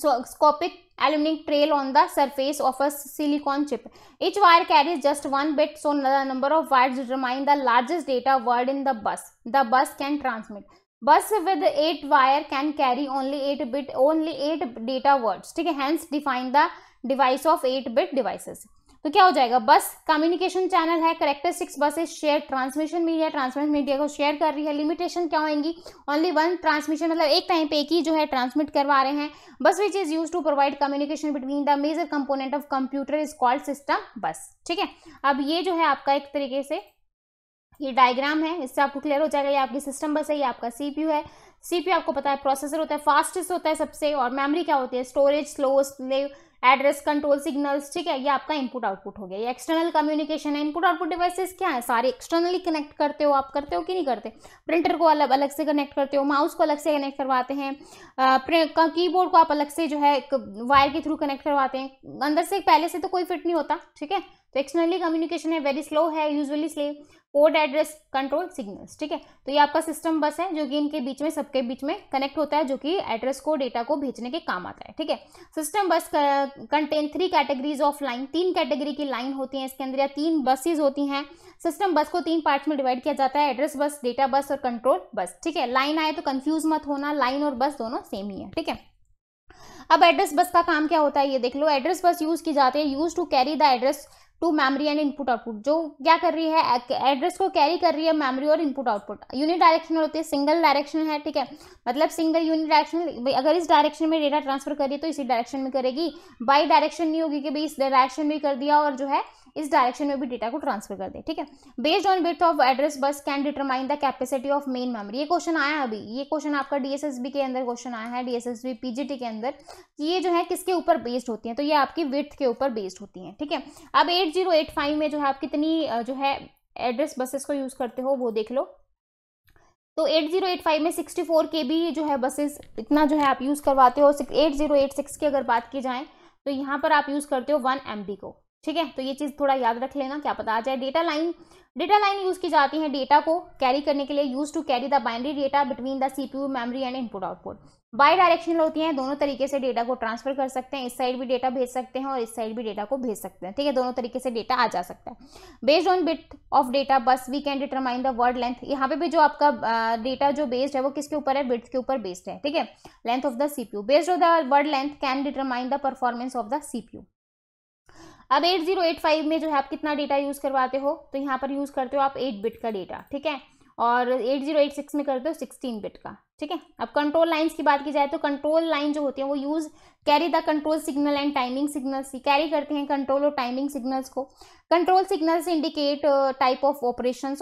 so scopic aluminum trail on the surface of a silicon chip. Each wire carries just one bit so the number of wires determine the largest data word in the bus. The bus can transmit. Bus with 8 wire can carry only 8 bit only 8 data words. Okay? Hence define the device of 8 bit devices. तो क्या हो जाएगा bus communication channel है characteristics bus is share transmission media transmission media को share कर रही है limitation क्या होगी ओनली वन ट्रांसमिशन मतलब एक टाइम पे एक ही जो है ट्रांसमिट करवा रहे हैं bus which is use to provide communication between the major component of computer is called system bus ठीक है अब ये जो है आपका एक तरीके से ये डायग्राम है इससे आपको क्लियर हो जाएगा ये आपकी सिस्टम बस है ये आपका सीपीयू है सीपीयू आपको पता है प्रोसेसर होता है फास्टेस्ट होता है सबसे और मेमोरी क्या होती है storage slow slave address control signals ठीक है ये आपका इनपुट आउटपुट हो गया ये एक्सटर्नल कम्युनिकेशन है इनपुट आउटपुट डिवाइसेस क्या है सारे एक्सटर्नली कनेक्ट करते हो आप करते हो कि नहीं करते प्रिंटर को अलग अलग से कनेक्ट करते हो माउस को अलग से कनेक्ट करवाते हैं कीबोर्ड को आप अलग से जो है वायर के थ्रू कनेक्ट करवाते हैं अंदर से पहले से तो कोई फिट नहीं होता ठीक है तो एक्सटर्नली कम्युनिकेशन है वेरी स्लो है usually slave port address control signals ठीक है तो ये आपका सिस्टम बस है जो कि इनके बीच में सबके बीच में कनेक्ट होता है जो कि एड्रेस को डेटा को भेजने के काम आता है ठीक है system bus contain three categories of line तीन कैटेगरी की लाइन होती है इसके अंदर या तीन बसेज होती हैं सिस्टम बस को तीन पार्ट्स में डिवाइड किया जाता है एड्रेस बस डेटा बस और कंट्रोल बस ठीक है लाइन आए तो कंफ्यूज मत होना लाइन और बस दोनों सेम ही है ठीक है अब एड्रेस बस का काम क्या होता है ये देख लो एड्रेस बस यूज़ की जाती है used to carry the address to memory and input output जो क्या कर रही है एड्रेस को कैरी कर रही है मेमोरी और इनपुट आउटपुट यूनिट डायरेक्शनल होती है सिंगल डायरेक्शन है ठीक है मतलब सिंगल यूनिट डायरेक्शनल अगर इस डायरेक्शन में डेटा ट्रांसफर करिए तो इसी डायरेक्शन में करेगी बाई डायरेक्शन नहीं होगी कि भाई इस डायरेक्शन में कर दिया और जो है इस डायरेक्शन में भी डेटा को ट्रांसफर कर दे ठीक है based on width of address bus can determine the capacity of main memory ये क्वेश्चन आया अभी ये क्वेश्चन आपका डीएसएसबी के अंदर क्वेश्चन आया है डीएसएसबी पीजीटी के अंदर कि ये जो है किसके ऊपर बेस्ड होती है तो ये आपकी विथ के ऊपर बेस्ड होती है ठीक है अब एट में जो है आप कितनी जो है एड्रेस बसेस को यूज़ करते हो वो देख लो तो 8085 में 64 के भी जो है बसेस इतना जो है आप यूज़ करवाते हो 8086 की अगर बात की जाए तो यहाँ पर आप यूज़ करते हो वन एम को ठीक है तो ये चीज़ थोड़ा याद रख लेना क्या पता आ जाए data line data line use की जाती है डेटा को कैरी करने के लिए used to carry the binary data between the CPU memory and input output bidirectional होती हैं दोनों तरीके से डेटा को ट्रांसफर कर सकते हैं इस साइड भी डेटा भेज सकते हैं और इस साइड भी डेटा को भेज सकते हैं ठीक है दोनों तरीके से डेटा आ जा सकता है based on bit of data bus we can determine the word length यहाँ पे भी जो आपका डेटा जो बेस्ड है वो किसके ऊपर है बिट्स के ऊपर बेस्ड है ठीक है length of the CPU based of the word length can determine the performance of the CPU अब 8085 में जो है आप कितना डेटा यूज़ करवाते हो तो यहाँ पर यूज़ करते हो आप 8 बिट का डेटा ठीक है और 8086 में करते हो 16 बिट का ठीक है अब कंट्रोल लाइंस की बात की जाए तो कंट्रोल लाइन जो होती है वो use carry the control signal and timing signals carry करते हैं कंट्रोल और टाइमिंग सिग्नल्स को control signals indicate type of operation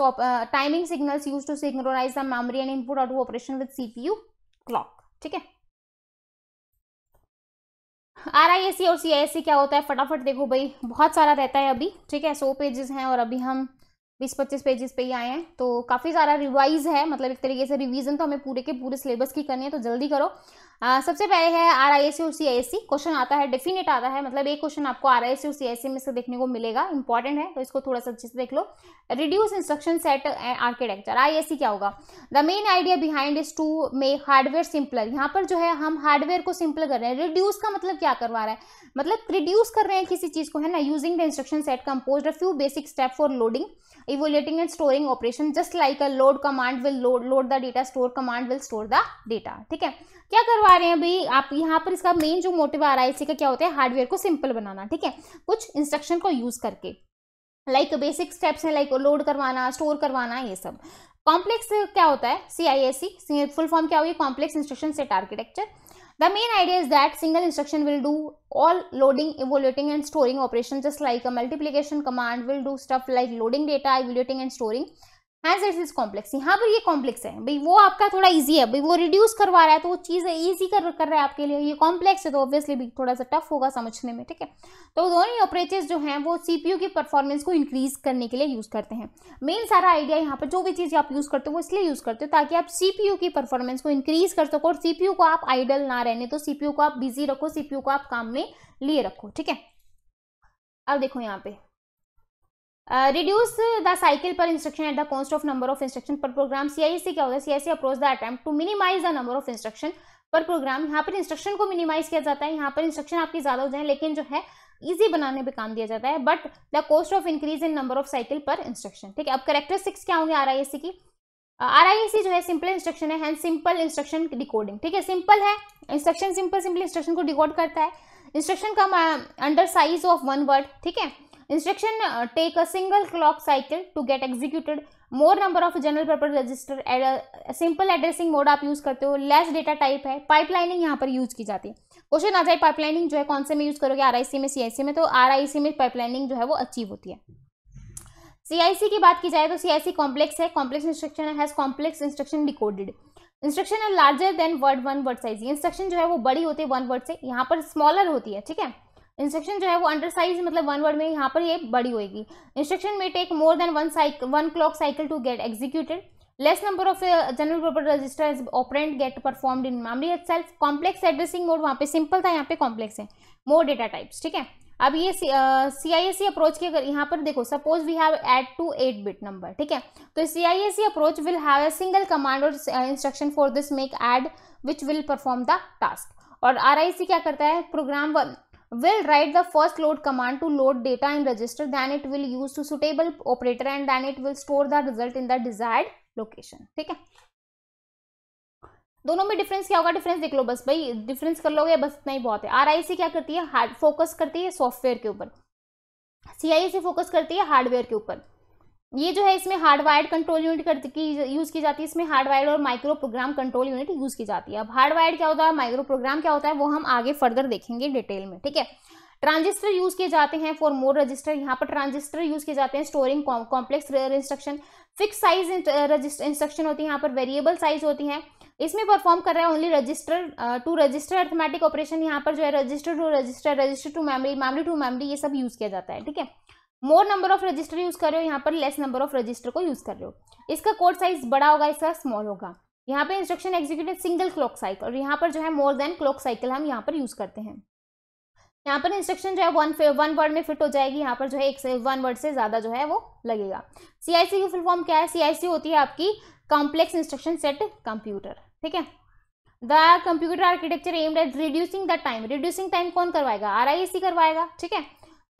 timing signals used to synchronize the memory and input out operation with C clock ठीक है are I S सी और सी I S C क्या होता है फटाफट देखो भाई बहुत सारा रहता है अभी ठीक है सौ पेजेस हैं और अभी हम बीस पच्चीस पेजेस पे ही आए हैं तो काफ़ी सारा रिवाइज है मतलब एक तरीके से रिवीजन तो हमें पूरे के पूरे सिलेबस की करनी है तो जल्दी करो आ, सबसे पहले है आर आई एस और सी आई सी क्वेश्चन आता है डेफिनेट आता है मतलब एक क्वेश्चन आपको आर आई एस और सी आई सी में से देखने को मिलेगा इंपॉर्टेंट है तो इसको थोड़ा सा अच्छे से देख लो reduce instruction set and architecture I S C क्या होगा the main idea behind is to make hardware simpler यहाँ पर जो है हम हार्डवेयर को सिंपल कर रहे हैं रिड्यूस का मतलब क्या करवा रहा है मतलब रिड्यूस कर रहे हैं किसी चीज़ को है ना using the instruction set compose a few basic step for loading evaluating and storing operation just like a load command will load load the data store command will store the data ठीक है क्या करवा रहे हैं भाई आप यहाँ पर इसका मेन जो मोटिव आ रहा है इसी का क्या होता है हार्डवेयर को सिंपल बनाना ठीक है कुछ इंस्ट्रक्शन को यूज करके लाइक बेसिक स्टेप्स हैं लाइक लोड करवाना स्टोर करवाना ये सब कॉम्प्लेक्स क्या होता है C I S C full form क्या हुई complex instruction set architecture The main idea is that single instruction will do all loading, evaluating and storing operations just like a multiplication command will do stuff like loading data, evaluating and storing. Hence is complex यहाँ पर ये complex है भाई वो आपका थोड़ा easy है भाई वो रिड्यूस करवा रहा है तो वो चीज़ ईजी कर कर रहा है आपके लिए ये कॉम्प्लेक्स है तो ऑब्वियसली भी थोड़ा सा टफ होगा समझने में ठीक है तो दोनों ही ऑपरेटर्स जो हैं वो सीपीयू की परफॉर्मेंस को इंक्रीज करने के लिए यूज़ करते हैं मेन सारा आइडिया यहाँ पर जो भी चीज़ आप यूज़ करते हो वो इसलिए यूज़ करते हो ताकि आप सी की परफॉर्मेंस को इंक्रीज़ कर सको और सी को आप आइडल ना रहने तो सी को आप बिजी रखो सी को आप काम में लिए रखो ठीक है अब देखो यहाँ पे reduce the cycle per instruction at the cost of number of instruction per program CISC क्या होता है CISC approach the attempt to minimize the number of instruction per program यहाँ पर इंस्ट्रक्शन को मिनिमाइज किया जाता है यहाँ पर इंस्ट्रक्शन आपकी ज़्यादा हो जाए लेकिन जो है ईजी बनाने पे काम दिया जाता है but the cost of increase in number of cycle per instruction ठीक है अब करेक्टरिस्टिक्स क्या होंगे आर e की आर uh, e जो है सिंपल इंस्ट्रक्शन है एंड सिंपल इंस्ट्रक्शन डिकोडिंग ठीक है सिंपल है इंस्ट्रक्शन सिंपल सिंपल इंस्ट्रक्शन को डिकोड करता है इंस्ट्रक्शन का under size of one word ठीक है Instruction uh, take a single clock cycle to get executed. More number of general purpose register simple addressing mode आप use करते हो less data type है पाइपलाइनिंग यहाँ पर यूज़ की जाती है क्वेश्चन आ जाए पाइपलाइनिंग जो है कौन से में यूज़ करोगे आर में सी में तो आर में पाइपलाइनिंग जो है वो अचीव होती है सी की बात की जाए तो सी कॉम्प्लेक्स है complex instruction has complex instruction decoded instruction larger than word one word size instruction जो है वो बड़ी होती है वन वर्ड से यहाँ पर स्मॉलर होती है ठीक है इंस्ट्रक्शन जो है वो अंडर साइज मतलब वन वर्ड में यहाँ पर ये बड़ी होगी इंस्ट्रक्शन में take more than one cycle one clock cycle to get executed less number of general purpose register register as operand get performed in memory itself complex addressing mode वहाँ पे simple था यहाँ पे कॉम्प्लेक्स है more data types ठीक है अब ये सी आई एस सी अप्रोच की अगर यहाँ पर देखो suppose we have add two eight bit number ठीक है तो C I S C approach will have a single command और instruction for this make add which will perform the task और आर आई सी क्या करता है program will write the first load command to load data in register then it will use to suitable operator and then it will store the result in the desired location theek hai दोनों में difference क्या होगा difference देख लो बस भाई difference कर लोगे बस इतना ही बहुत है आरआईसी क्या करती है हार्ड फोकस करती है सॉफ्टवेयर के ऊपर सीआईसी फोकस करती है हार्डवेयर के ऊपर ये जो है इसमें हार्ड वायर्ड कंट्रोल यूनिट की यूज़ की जाती है इसमें हार्ड और micro program control unit use की जाती है अब हार्ड क्या होता है माइक्रो प्रोग्राम क्या होता है वो हम आगे फर्दर देखेंगे डिटेल में ठीक है ट्रांजिस्टर यूज़ किए जाते हैं फॉर मोर रजिस्टर यहाँ पर ट्रांजिस्टर यूज़ किए जाते हैं storing complex instruction fix size instruction होती है यहाँ पर वेरिएबल साइज होती है इसमें परफॉर्म कर रहा है only register to register arithmetic operation यहाँ पर जो है register to register register to memory memory to memory ये सब यूज़ किया जाता है ठीक है more number of register use कर रहे हो यहाँ पर लेस नंबर ऑफ रजिस्टर को यूज कर रहे हो इसका कोड साइज बड़ा होगा इसका स्मॉल होगा यहाँ पे instruction executive single clock cycle और यहाँ पर जो है मोर देन क्लॉक साइकिल हम यहाँ पर यूज करते हैं यहाँ पर इंस्ट्रक्शन जो है वन वन वर्ड में फिट हो जाएगी यहाँ पर जो है एक से वन वर्ड से ज़्यादा जो है वो लगेगा सी आई सी की फुल फॉर्म क्या है सी आई सी होती है आपकी कॉम्प्लेक्स इंस्ट्रक्शन सेट कंप्यूटर ठीक है the computer architecture aimed at reducing the time reducing time कौन करवाएगा आर आई सी करवाएगा ठीक है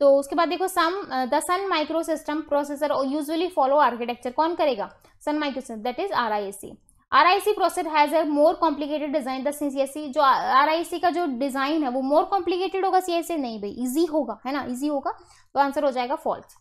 तो उसके बाद देखो some the Sun micro system processor usually follow architecture कौन करेगा Sun micro that is R I C R I C process has more complicated design the C S C जो आर आई सी का जो डिज़ाइन है वो more complicated होगा सी S सी नहीं भाई ईजी होगा है ना ईजी होगा तो आंसर हो जाएगा फॉल्स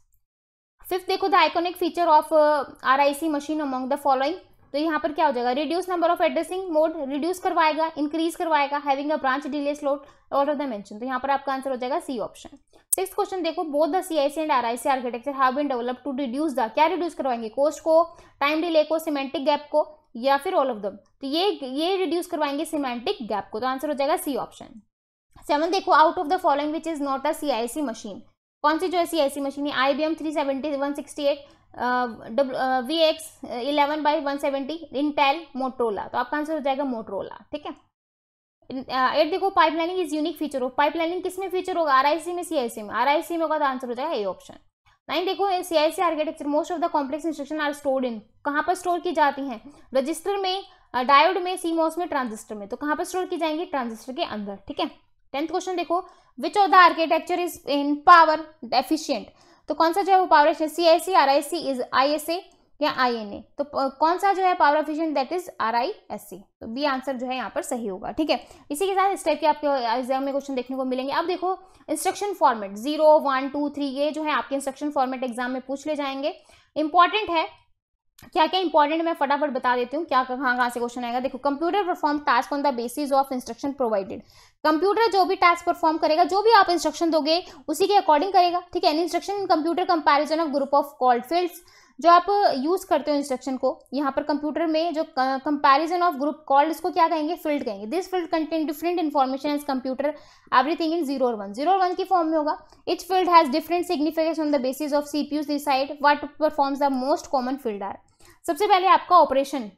फिफ्थ देखो the iconic feature of R I C machine among the following तो यहाँ पर क्या हो जाएगा reduce number of addressing mode reduce करवाएगा इंक्रीज करवाएगा having a branch delay slot all of the mention तो यहाँ पर आपका आंसर हो जाएगा सी ऑप्शन सिक्स क्वेश्चन देखो both the C I C and R I C architecture have been develop to reduce the क्या reduce करवाएंगे cost को टाइम डिले को सीमेंटिक गैप को या फिर ऑल ऑफ दम तो ये ये रिड्यूस करवाएंगे सीमेंटिक गैप को तो आंसर हो जाएगा सी ऑप्शन सेवन देखो out of the following which is not a C I C machine कौन सी जो है सी आई सी मशीन है I B M three seventy one sixty eight V X eleven by one seventy Intel Motorola तो आपका answer हो जाएगा Motorola ठीक है एट देखो pipelining is unique feature of pipelining किस में फीचर होगा आरआईसी में सीआईसी में आरआईसी में होगा तो आंसर हो जाएगा ए ऑप्शन नाइन देखो CIC architecture most of the complex instruction are stored in कहाँ पर स्टोर की जाती हैं रजिस्टर में डायोड में मोस में ट्रांजिस्टर में तो कहाँ पर स्टोर की जाएंगी ट्रांजिस्टर के अंदर ठीक है टेंथ क्वेश्चन देखो which of the architecture is in power efficient तो कौन सा जो है वो power of C I C R I C is I S A या आई एन ए तो कौन सा जो है power efficient that is R I S C तो बी आंसर जो है यहाँ पर सही होगा ठीक है इसी के साथ इस टाइप के आपके एग्जाम में क्वेश्चन देखने को मिलेंगे अब देखो instruction format zero one two three ये जो है आपके इंस्ट्रक्शन फॉर्मेट एग्जाम में पूछ ले जाएंगे इंपॉर्टेंट है क्या क्या इंपॉर्टेंट मैं फटाफट बता देती हूँ क्या कहाँ कहाँ से क्वेश्चन आएगा देखो computer perform task on the basis of instruction provided computer जो भी टास्क परफॉर्म करेगा जो भी आप इंस्ट्रक्शन दोगे उसी के अकॉर्डिंग करेगा ठीक है instruction computer comparison of group of called fields जो आप यूज़ करते हो इंस्ट्रक्शन को यहाँ पर कंप्यूटर में जो कंपेरिजन ऑफ ग्रुप कॉल्ड इसको क्या कहेंगे फील्ड कहेंगे this field contain different information as computer everything in zero और वन जीरो और वन की फॉर्म में होगा each field has different signification on the basis of C P U decide what performs the most common field are सबसे पहले आपका operation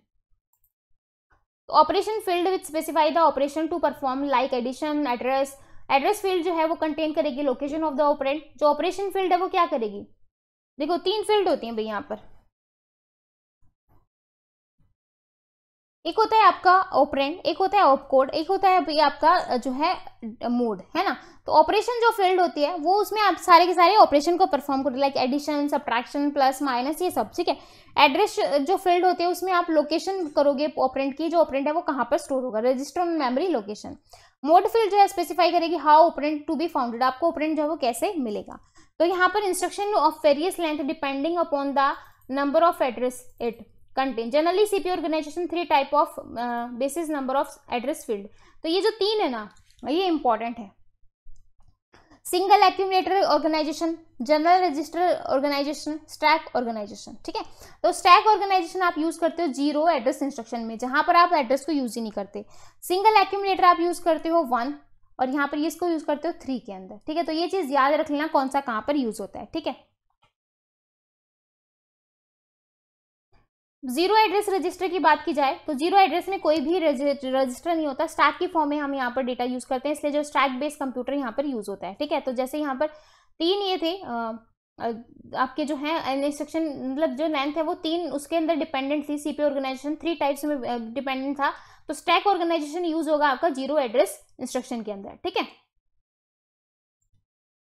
operation field with specify the operation to perform like addition address address field जो है वो contain करेगी location of the operand जो operation field है वो क्या करेगी देखो तीन फील्ड होती हैं भाई यहाँ पर एक होता है आपका ऑपरेंड एक होता है ऑप कोड एक होता है आपका जो है मोड है ना तो ऑपरेशन जो फील्ड होती है वो उसमें आप सारे के सारे ऑपरेशन को परफॉर्म करते like addition subtraction plus minus ये सब ठीक है एड्रेस जो फील्ड होती है उसमें आप लोकेशन करोगे ऑपरेंट की जो ऑपरेंट है वो कहाँ पर स्टोर होगा register on memory location mode field जो है स्पेसिफाई करेगी how operand to be founded आपको ऑपरेंट जो है वो कैसे मिलेगा तो यहाँ पर instruction of various length depending upon the number of address it contain generally CP organization three type of basis number of address field तो ये जो तीन है ना ये इंपॉर्टेंट है single accumulator organization general register organization stack organization ठीक है तो स्टैक ऑर्गेनाइजेशन आप यूज़ करते हो जीरो एड्रेस इंस्ट्रक्शन में जहां पर आप एड्रेस को यूज़ ही नहीं करते सिंगल एक्यूमलेटर आप यूज़ करते हो वन और यहाँ पर इसको यूज़ करते हो थ्री के अंदर ठीक है तो ये चीज़ याद रख लेना कौन सा कहाँ पर यूज़ होता है ठीक है जीरो एड्रेस रजिस्टर की बात की जाए तो जीरो एड्रेस में कोई भी रजिस्टर नहीं होता स्टैक की फॉर्म में हम यहाँ पर डेटा यूज करते हैं इसलिए जो स्टैक बेस्ड कंप्यूटर यहाँ पर यूज होता है ठीक है तो जैसे यहाँ पर तीन ये थे आपके जो है इंस्ट्रक्शन मतलब जो लेंथ है वो तीन उसके अंदर डिपेंडेंट थी सीपी ऑर्गेनाइजेशन थ्री टाइप्स में डिपेंडेंट था तो स्टैक ऑर्गेनाइजेशन यूज होगा आपका जीरो एड्रेस इंस्ट्रक्शन के अंदर ठीक है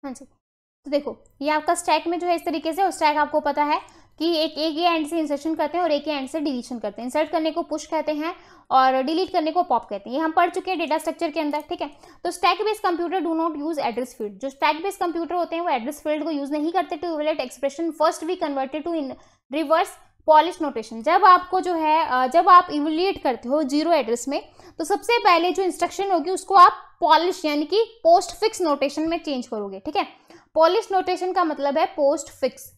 हाँ जी तो देखो ये आपका स्टैक में जो है इस तरीके से और स्टैक आपको पता है कि एक एक ही एंड से इंसर्शन करते हैं और एक ही एंड से डिलीशन करते हैं इंसर्ट करने को पुश कहते हैं और डिलीट करने को पॉप कहते हैं ये हम पढ़ चुके हैं डेटा स्ट्रक्चर के अंदर ठीक है तो stack based computer do not use address field जो स्टैक बेस्ड कंप्यूटर होते हैं वो एड्रेस फील्ड को यूज नहीं करते टू वेलेट एक्सप्रेशन फर्स्ट भी converted to in reverse polish notation जब आपको जो है जब आप इवेलिएट करते हो जीरो एड्रेस में तो सबसे पहले जो इंस्ट्रक्शन होगी उसको आप पॉलिश यानी कि पोस्ट फिक्स नोटेशन में चेंज करोगे ठीक है पॉलिश नोटेशन का मतलब है पोस्ट फिक्स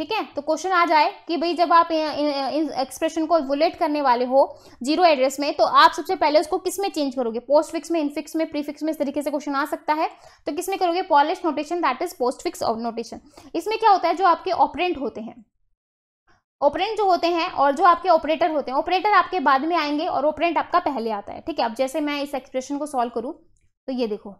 ठीक है तो क्वेश्चन आ जाए कि भाई जब आप एक्सप्रेशन को वुलेट करने वाले हो जीरो एड्रेस में तो आप सबसे पहले उसको किस में चेंज करोगे पोस्ट फिक्स में इनफिक्स में प्रीफिक्स में इस तरीके से क्वेश्चन आ सकता है तो किस में करोगे polish notation that is postfix notation इसमें क्या होता है जो आपके ऑपरेंट होते हैं ऑपरेंट जो होते हैं और जो आपके ऑपरेटर होते हैं ऑपरेटर आपके बाद में आएंगे और ऑपरेंट आपका पहले आता है ठीक है अब जैसे मैं इस एक्सप्रेशन को सॉल्व करूँ तो ये देखो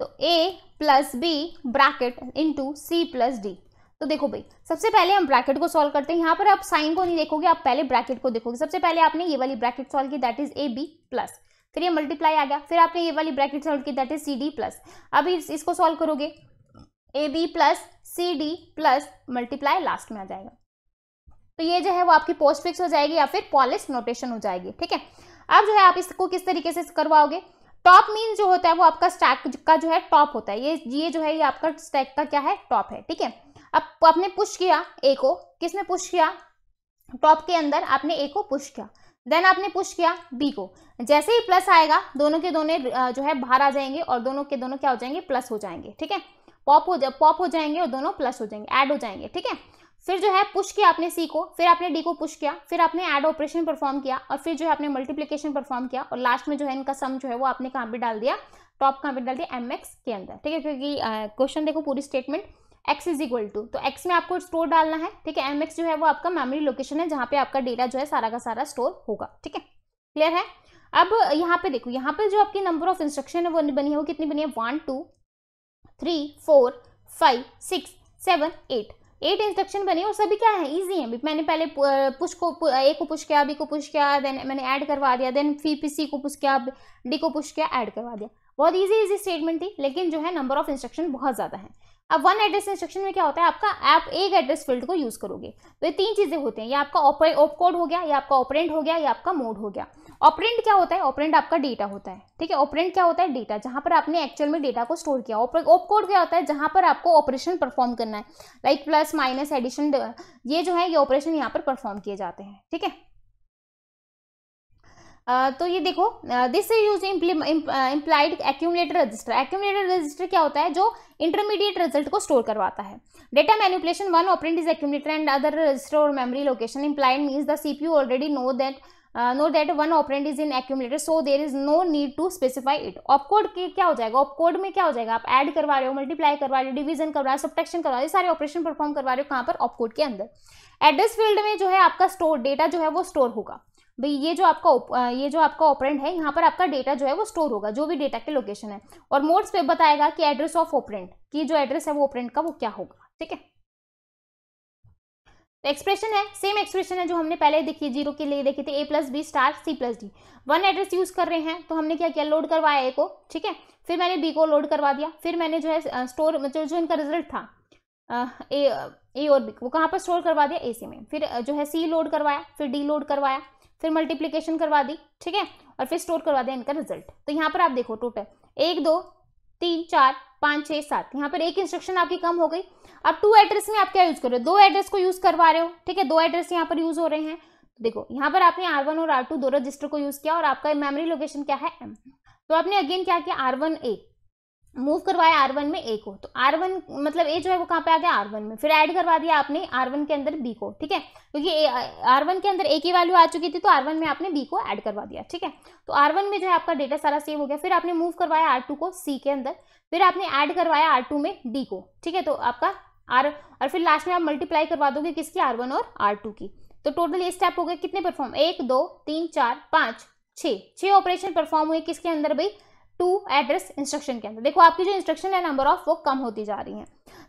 तो A plus B bracket into C plus D तो देखो भाई सबसे पहले हम ब्रैकेट को सॉल्व करते हैं यहाँ पर आप साइन को नहीं देखोगे आप पहले ब्रैकेट को देखोगे सबसे पहले आपने ये वाली ब्रैकेट सॉल्व की that is A B plus फिर ये मल्टीप्लाई आ गया फिर आपने ये वाली ब्रैकेट सॉल्व की that is C D plus अभी इसको सॉल्व करोगे A B plus C D plus multiply last में आ जाएगा तो ये जो है वो आपकी पोस्ट फिक्स हो जाएगी या फिर पॉलिश नोटेशन हो जाएगी ठीक है अब जो है आप इसको किस तरीके से करवाओगे टॉप मीन जो होता है वो आपका स्टैक का जो है टॉप होता है ये ये जो है ये आपका स्टैक का क्या है टॉप है ठीक है अब आपने पुश किया ए को किसने पुश किया टॉप के अंदर आपने ए को पुश किया देन आपने पुश किया बी को जैसे ही प्लस आएगा दोनों के दोनों जो है बाहर आ जाएंगे और दोनों के दोनों क्या हो जाएंगे प्लस हो जाएंगे ठीक है पॉप हो पॉप हो जाएंगे और दोनों प्लस हो जाएंगे ऐड हो जाएंगे ठीक है फिर जो है पुश किया आपने सी को फिर आपने डी को पुश किया फिर आपने ऐड ऑपरेशन परफॉर्म किया और फिर जो है आपने मल्टीप्लीकेशन परफॉर्म किया और लास्ट में जो है इनका सम जो है वो आपने कहाँ पर डाल दिया टॉप कहाँ पर डाल दिया एम के अंदर ठीक है क्योंकि क्वेश्चन देखो पूरी statement X is equal to तो एक्स में आपको स्टोर डालना है ठीक है एम एक्स जो है वो आपका मेमोरी लोकेशन है जहाँ पे आपका डेटा जो है सारा का सारा स्टोर होगा ठीक है क्लियर है अब यहाँ पे देखो यहाँ पे जो आपकी नंबर ऑफ इंस्ट्रक्शन है वो बनी है वो कितनी बनी है one two three four five six seven eight eight instruction है और सभी क्या है इजी है मैंने पहले पुश को ए को पुश किया बी को पुश किया देन मैंने ऐड करवा दिया देन फी पी सी को पुश किया डी को पुश किया ऐड करवा दिया बहुत इजी इजी स्टेटमेंट थी लेकिन जो है नंबर ऑफ इंस्ट्रक्शन बहुत ज़्यादा है अब वन एड्रेस इंस्ट्रक्शन में क्या होता है आपका आप एक एड्रेस फील्ड को यूज़ करोगे तो ये तीन चीज़ें होती हैं या आपका ऑप कोड हो गया या आपका ऑपरेंट हो गया या आपका मोड हो गया ऑपरेंट क्या होता है ऑपरेंट आपका डेटा होता है ठीक है ऑपरेंट क्या होता है डेटा जहां पर आपने एक्चुअल में डेटा को स्टोर किया ऑप कोड क्या होता है जहां पर आपको ऑपरेशन परफॉर्म करना है लाइक प्लस माइनस एडिशन ये जो है ये ऑपरेशन यहाँ पर परफॉर्म किए जाते हैं ठीक है तो ये देखो this is use implied accumulator register accumulator register क्या होता है जो इंटरमीडिएट रिजल्ट को स्टोर करवाता है data manipulation one operand is accumulator and other register और memory location implied means the CPU already know that know that one operand is in accumulator so there is no need to specify it opcode के क्या हो जाएगा opcode में क्या हो जाएगा आप एड करवा रहे हो मल्टीप्लाई करवा रहे हो डिविजन करवा रहे हो सब्टेक्शन करवा रहे हो सारे ऑपरेशन परफॉर्म करवा रहे हो कहाँ पर ऑपकोड के अंदर एड्रेस फील्ड में जो है आपका स्टोर डेटा जो है वो स्टोर होगा भाई ये जो आपका ये जो आपका ऑपरेंट है यहाँ पर आपका डेटा जो है वो स्टोर होगा जो भी डेटा के लोकेशन है और मोड्स पे बताएगा कि एड्रेस ऑफ ऑपरेंट कि जो एड्रेस है वो ऑपरेंट का वो क्या होगा ठीक है तो एक्सप्रेशन है सेम एक्सप्रेशन है जो हमने पहले देखी जीरो के लिए देखी थी A plus B star C plus D one address use कर रहे हैं तो हमने क्या किया लोड करवाया ए को ठीक है फिर मैंने बी को लोड करवा दिया फिर मैंने जो है स्टोर मतलब जो इनका रिजल्ट था ए ए और बी वो कहाँ पर स्टोर करवा दिया ए सी में फिर जो है सी लोड करवाया फिर डी लोड करवाया फिर मल्टीप्लीकेशन करवा दी ठीक है और फिर स्टोर करवा दिया इनका रिजल्ट तो यहाँ पर आप देखो टोटल एक दो तीन चार पाँच छः सात यहाँ पर एक इंस्ट्रक्शन आपकी कम हो गई अब टू एड्रेस में आप क्या यूज़ कर रहे हो दो एड्रेस को यूज़ करवा रहे हो ठीक है दो एड्रेस यहाँ पर यूज़ हो रहे हैं देखो यहाँ पर आपने आर वन और आर टू दो रजिस्टर को यूज़ किया और आपका मेमोरी लोकेशन क्या है एम तो आपने अगेन क्या किया आर वन ए मूव करवाया आर वन में ए को तो आर वन मतलब ए जो है वो कहाँ पे आ गया आर वन में फिर ऐड करवा दिया आपने आर वन के अंदर बी को ठीक है क्योंकि आर वन के अंदर ए की वैल्यू आ चुकी थी तो आर वन में आपने बी को ऐड करवा दिया ठीक है तो आर वन में जो है आपका डेटा सारा सेव हो गया फिर आपने मूव करवाया आर टू को सी के अंदर फिर आपने ऐड करवाया आर टू में डी को ठीक है तो आपका आर और फिर लास्ट में आप मल्टीप्लाई करवा दोगे किसकी आर वन और आर टू की तो टोटल ये स्टेप हो गए कितने परफॉर्म एक दो तीन चार पाँच छः छः ऑपरेशन परफॉर्म हुए किसके अंदर भाई टू एड्रेस इंस्ट्रक्शन के अंदर देखो आपकी जो इंस्ट्रक्शन है नंबर ऑफ वो कम होती जा रही है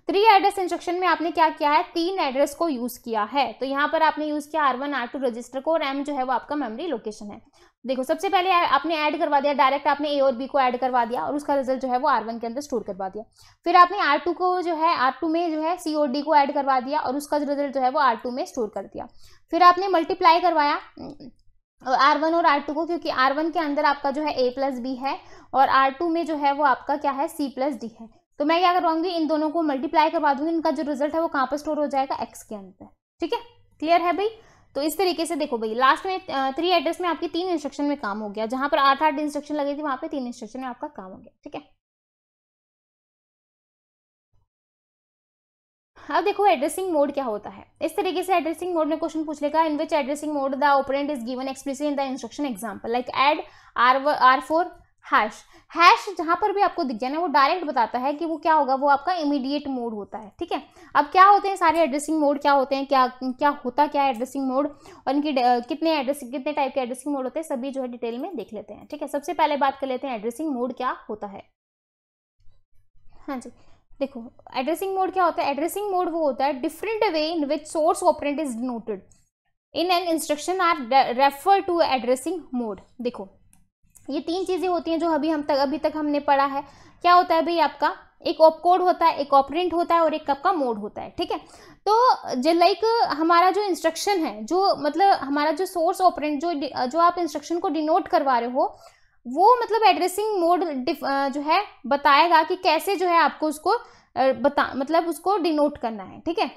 थ्री एड्रेस इंस्ट्रक्शन में आपने क्या किया है तीन एड्रेस को यूज़ किया है तो यहाँ पर आपने यूज़ किया R one R two register को रैम जो है वो आपका मेमोरी लोकेशन है देखो सबसे पहले आपने ऐड करवा दिया डायरेक्ट आपने ए और बी को ऐड करवा दिया और उसका रिजल्ट जो है वो आर वन के अंदर स्टोर करवा दिया फिर आपने आर टू को जो है आर टू में जो है सी और डी को ऐड करवा दिया और उसका रिजल्ट जो है वो आर टू में स्टोर कर दिया फिर आपने मल्टीप्लाई करवाया आर वन और आर टू को क्योंकि आर वन के अंदर आपका जो है ए प्लस बी है और आर टू में जो है वो आपका क्या है सी प्लस डी है तो मैं क्या करवाऊंगी इन दोनों को मल्टीप्लाई करवा दूंगी इनका जो रिजल्ट है वो कहाँ पर स्टोर हो जाएगा एक्स के अंदर ठीक है क्लियर है भाई तो इस तरीके से देखो भाई लास्ट में थ्री एड्रेस में आपकी तीन इंस्ट्रक्शन में काम हो गया जहाँ पर आठ आठ इंस्ट्रक्शन लगे थे वहाँ पर तीन इंस्ट्रक्शन में आपका काम हो गया ठीक है अब देखो एड्रेसिंग मोड क्या होता है इस तरीके से एड्रेसिंग मोड में क्वेश्चन पूछ लेगा in which addressing mode the operand is given expressive in the instruction example like add R R four hash hash जहाँ पर भी आपको दिख जाए ना वो डायरेक्ट बताता है कि वो क्या होगा वो आपका इमीडिएट मोड होता है ठीक है अब क्या होते हैं सारे एड्रेसिंग मोड क्या होते हैं क्या क्या होता क्या एड्रेसिंग मोड और इनकी कितने एड्रेसिंग कितने टाइप के एड्रेसिंग मोड होते हैं सभी जो है डिटेल में देख लेते हैं ठीक है सबसे पहले बात कर लेते हैं एड्रेसिंग मोड क्या होता है हाँ जी देखो एड्रेसिंग मोड क्या होता है एड्रेसिंग मोड वो होता है different way in which source operand is noted in an instruction are refer to addressing mode देखो ये तीन चीज़ें होती हैं जो अभी हम तक अभी तक हमने पढ़ा है क्या होता है भाई आपका एक ऑपकोड होता है एक ऑपरेंट होता है और एक आपका मोड होता है ठीक है तो जो लाइक हमारा जो इंस्ट्रक्शन है जो मतलब हमारा जो सोर्स ऑपरेंट जो जो आप इंस्ट्रक्शन को डिनोट करवा रहे हो वो मतलब एड्रेसिंग मोड जो है बताएगा कि कैसे जो है आपको उसको बता मतलब उसको डिनोट करना है ठीक है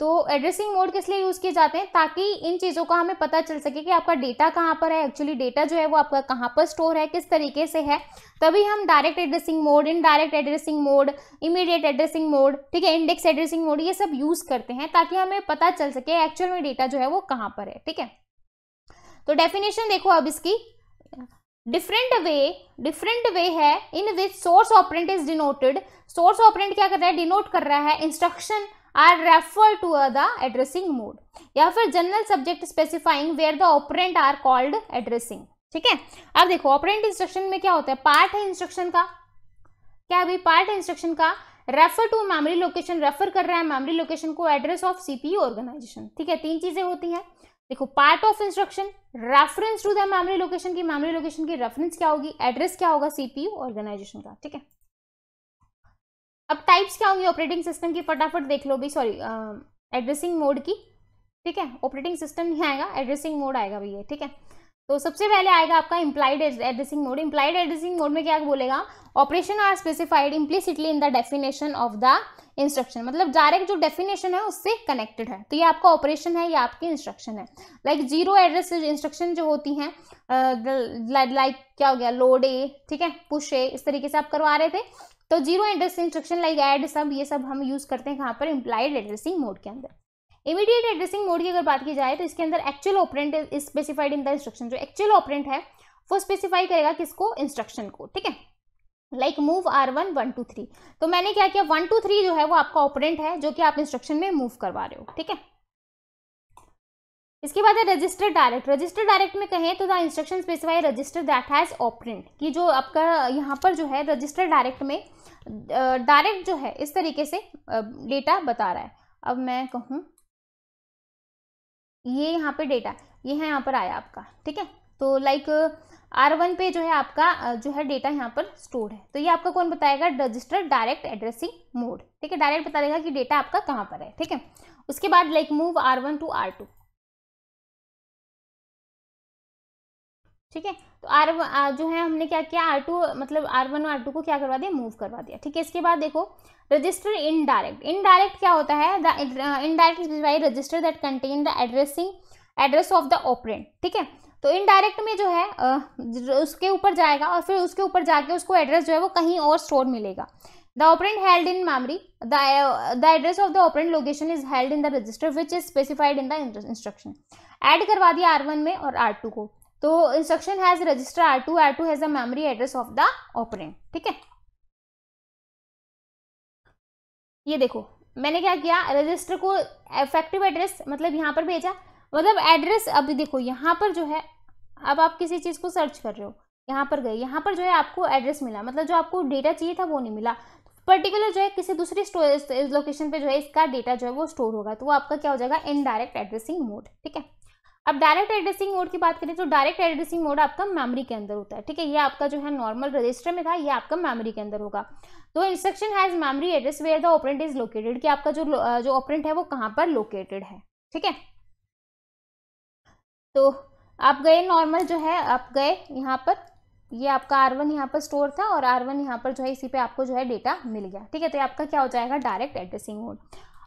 तो एड्रेसिंग मोड किस लिए यूज़ किए जाते हैं ताकि इन चीज़ों का हमें पता चल सके कि आपका डेटा कहाँ पर है एक्चुअली डेटा जो है वो आपका कहाँ पर स्टोर है किस तरीके से है तभी हम direct addressing mode indirect addressing mode immediate addressing mode ठीक है इंडेक्स एड्रेसिंग मोड ये सब यूज़ करते हैं ताकि हमें पता चल सके एक्चुअल में डेटा जो है वो कहाँ पर है ठीक है तो डेफिनेशन देखो अब इसकी डिफरेंट वे डिफरेंट वे है in which source operand is denoted source operand क्या कर रहा है डिनोट कर रहा है instruction are refer to the addressing mode या फिर general subject specifying where the operand are called addressing ठीक है अब देखो ऑपरेंट इंस्ट्रक्शन में क्या होता है पार्ट है इंस्ट्रक्शन का क्या अभी पार्ट है इंस्ट्रक्शन का refer to memory location refer कर रहा है मेमोरी लोकेशन को एड्रेस ऑफ सीपीयू ऑर्गेनाइजेशन ठीक है तीन चीजें होती हैं देखो part of instruction reference to the memory location की मेमोरी लोकेशन की रेफरेंस क्या होगी एड्रेस क्या होगा सीपीयू ऑर्गेनाइजेशन का ठीक है अब टाइप्स क्या होंगी ऑपरेटिंग सिस्टम की फटाफट देख लो भी सॉरी एड्रेसिंग मोड की ठीक है ऑपरेटिंग सिस्टम नहीं आएगा एड्रेसिंग मोड आएगा भैया ठीक है तो सबसे पहले आएगा आपका implied addressing mode implied addressing mode में क्या बोलेगा operation are specified implicitly in the definition of the instruction मतलब डायरेक्ट जो डेफिनेशन है उससे कनेक्टेड है तो ये आपका ऑपरेशन है या आपकी इंस्ट्रक्शन है लाइक जीरो एड्रेस इंस्ट्रक्शन जो होती हैं लाइक uh, like, क्या हो गया लोड ए ठीक है पुश ए इस तरीके से आप करवा रहे थे तो zero address instruction like add सब ये सब हम यूज़ करते हैं कहाँ पर इम्प्लाइड एड्रेसिंग मोड के अंदर इमीडिएट एड्रेसिंग मोड की अगर बात की जाए तो इसके अंदर actual operand is specified in the instruction जो एक्चुअल ऑपरेंट है वो स्पेसिफाई करेगा किसको इंस्ट्रक्शन को ठीक है like move R one one two three तो मैंने क्या किया वन टू थ्री जो है वो आपका ऑपरेंट है जो कि आप इंस्ट्रक्शन में मूव करवा रहे हो ठीक है इसके बाद है रजिस्टर डायरेक्ट रजिस्टर डायरेक्ट में कहें तो the instruction specify register that has operand कि जो आपका यहाँ पर जो है रजिस्टर डायरेक्ट में डायरेक्ट जो है इस तरीके से डेटा बता रहा है अब मैं कहूँ ये यहाँ पे डेटा ये है यहाँ पर आया आपका ठीक है तो लाइक आर वन पे जो है आपका uh, जो है डेटा यहाँ पर स्टोर है तो ये आपका कौन बताएगा रजिस्टर डायरेक्ट एड्रेसिंग मोड ठीक है डायरेक्ट बता देगा कि डेटा आपका कहाँ पर है ठीक है उसके बाद like move R one to R two ठीक है तो आर जो है हमने क्या किया आर टू मतलब आर वन आर टू को क्या करवा दिया मूव करवा दिया ठीक है इसके बाद देखो रजिस्टर इनडायरेक्ट इनडायरेक्ट क्या होता है the indirect by register that contain the addressing address of the operand ठीक है तो इनडायरेक्ट में जो है uh, उसके ऊपर जाएगा और फिर उसके ऊपर जाके उसको एड्रेस जो है वो कहीं और स्टोर मिलेगा the operand held in memory the address of the operand location is held in the register which is specified in the instruction add करवा दिया आर वन में और आर टू को तो instruction has register R two R two has a memory address of the operand ठीक है ये देखो मैंने क्या किया रजिस्टर को इफेक्टिव एड्रेस मतलब यहां पर भेजा मतलब एड्रेस अभी देखो यहां पर जो है अब आप किसी चीज़ को सर्च कर रहे हो यहां पर गए यहां पर जो है आपको एड्रेस मिला मतलब जो आपको डेटा चाहिए था वो नहीं मिला पर्टिकुलर जो है किसी दूसरी स्टोरेज लोकेशन पे जो है इसका डेटा जो है वो स्टोर होगा तो वो आपका क्या हो जाएगा इनडायरेक्ट एड्रेसिंग मोड ठीक है अब डायरेक्ट एड्रेसिंग मोड की बात करें तो डायरेक्ट एड्रेसिंग मोड आपका मेमोरी के अंदर होता है ठीक है ये आपका जो है नॉर्मल रजिस्टर में था ये आपका मेमोरी के अंदर होगा तो instruction has memory address where the operand is located कि आपका जो जो ऑपरेंट है वो कहाँ पर लोकेटेड है ठीक है तो आप गए नॉर्मल जो है आप गए यहाँ पर ये आपका आर वन यहाँ पर स्टोर था और आर वन यहाँ पर जो है इसी पे आपको जो है डेटा मिल गया ठीक है तो ये आपका क्या हो जाएगा डायरेक्ट एड्रेसिंग मोड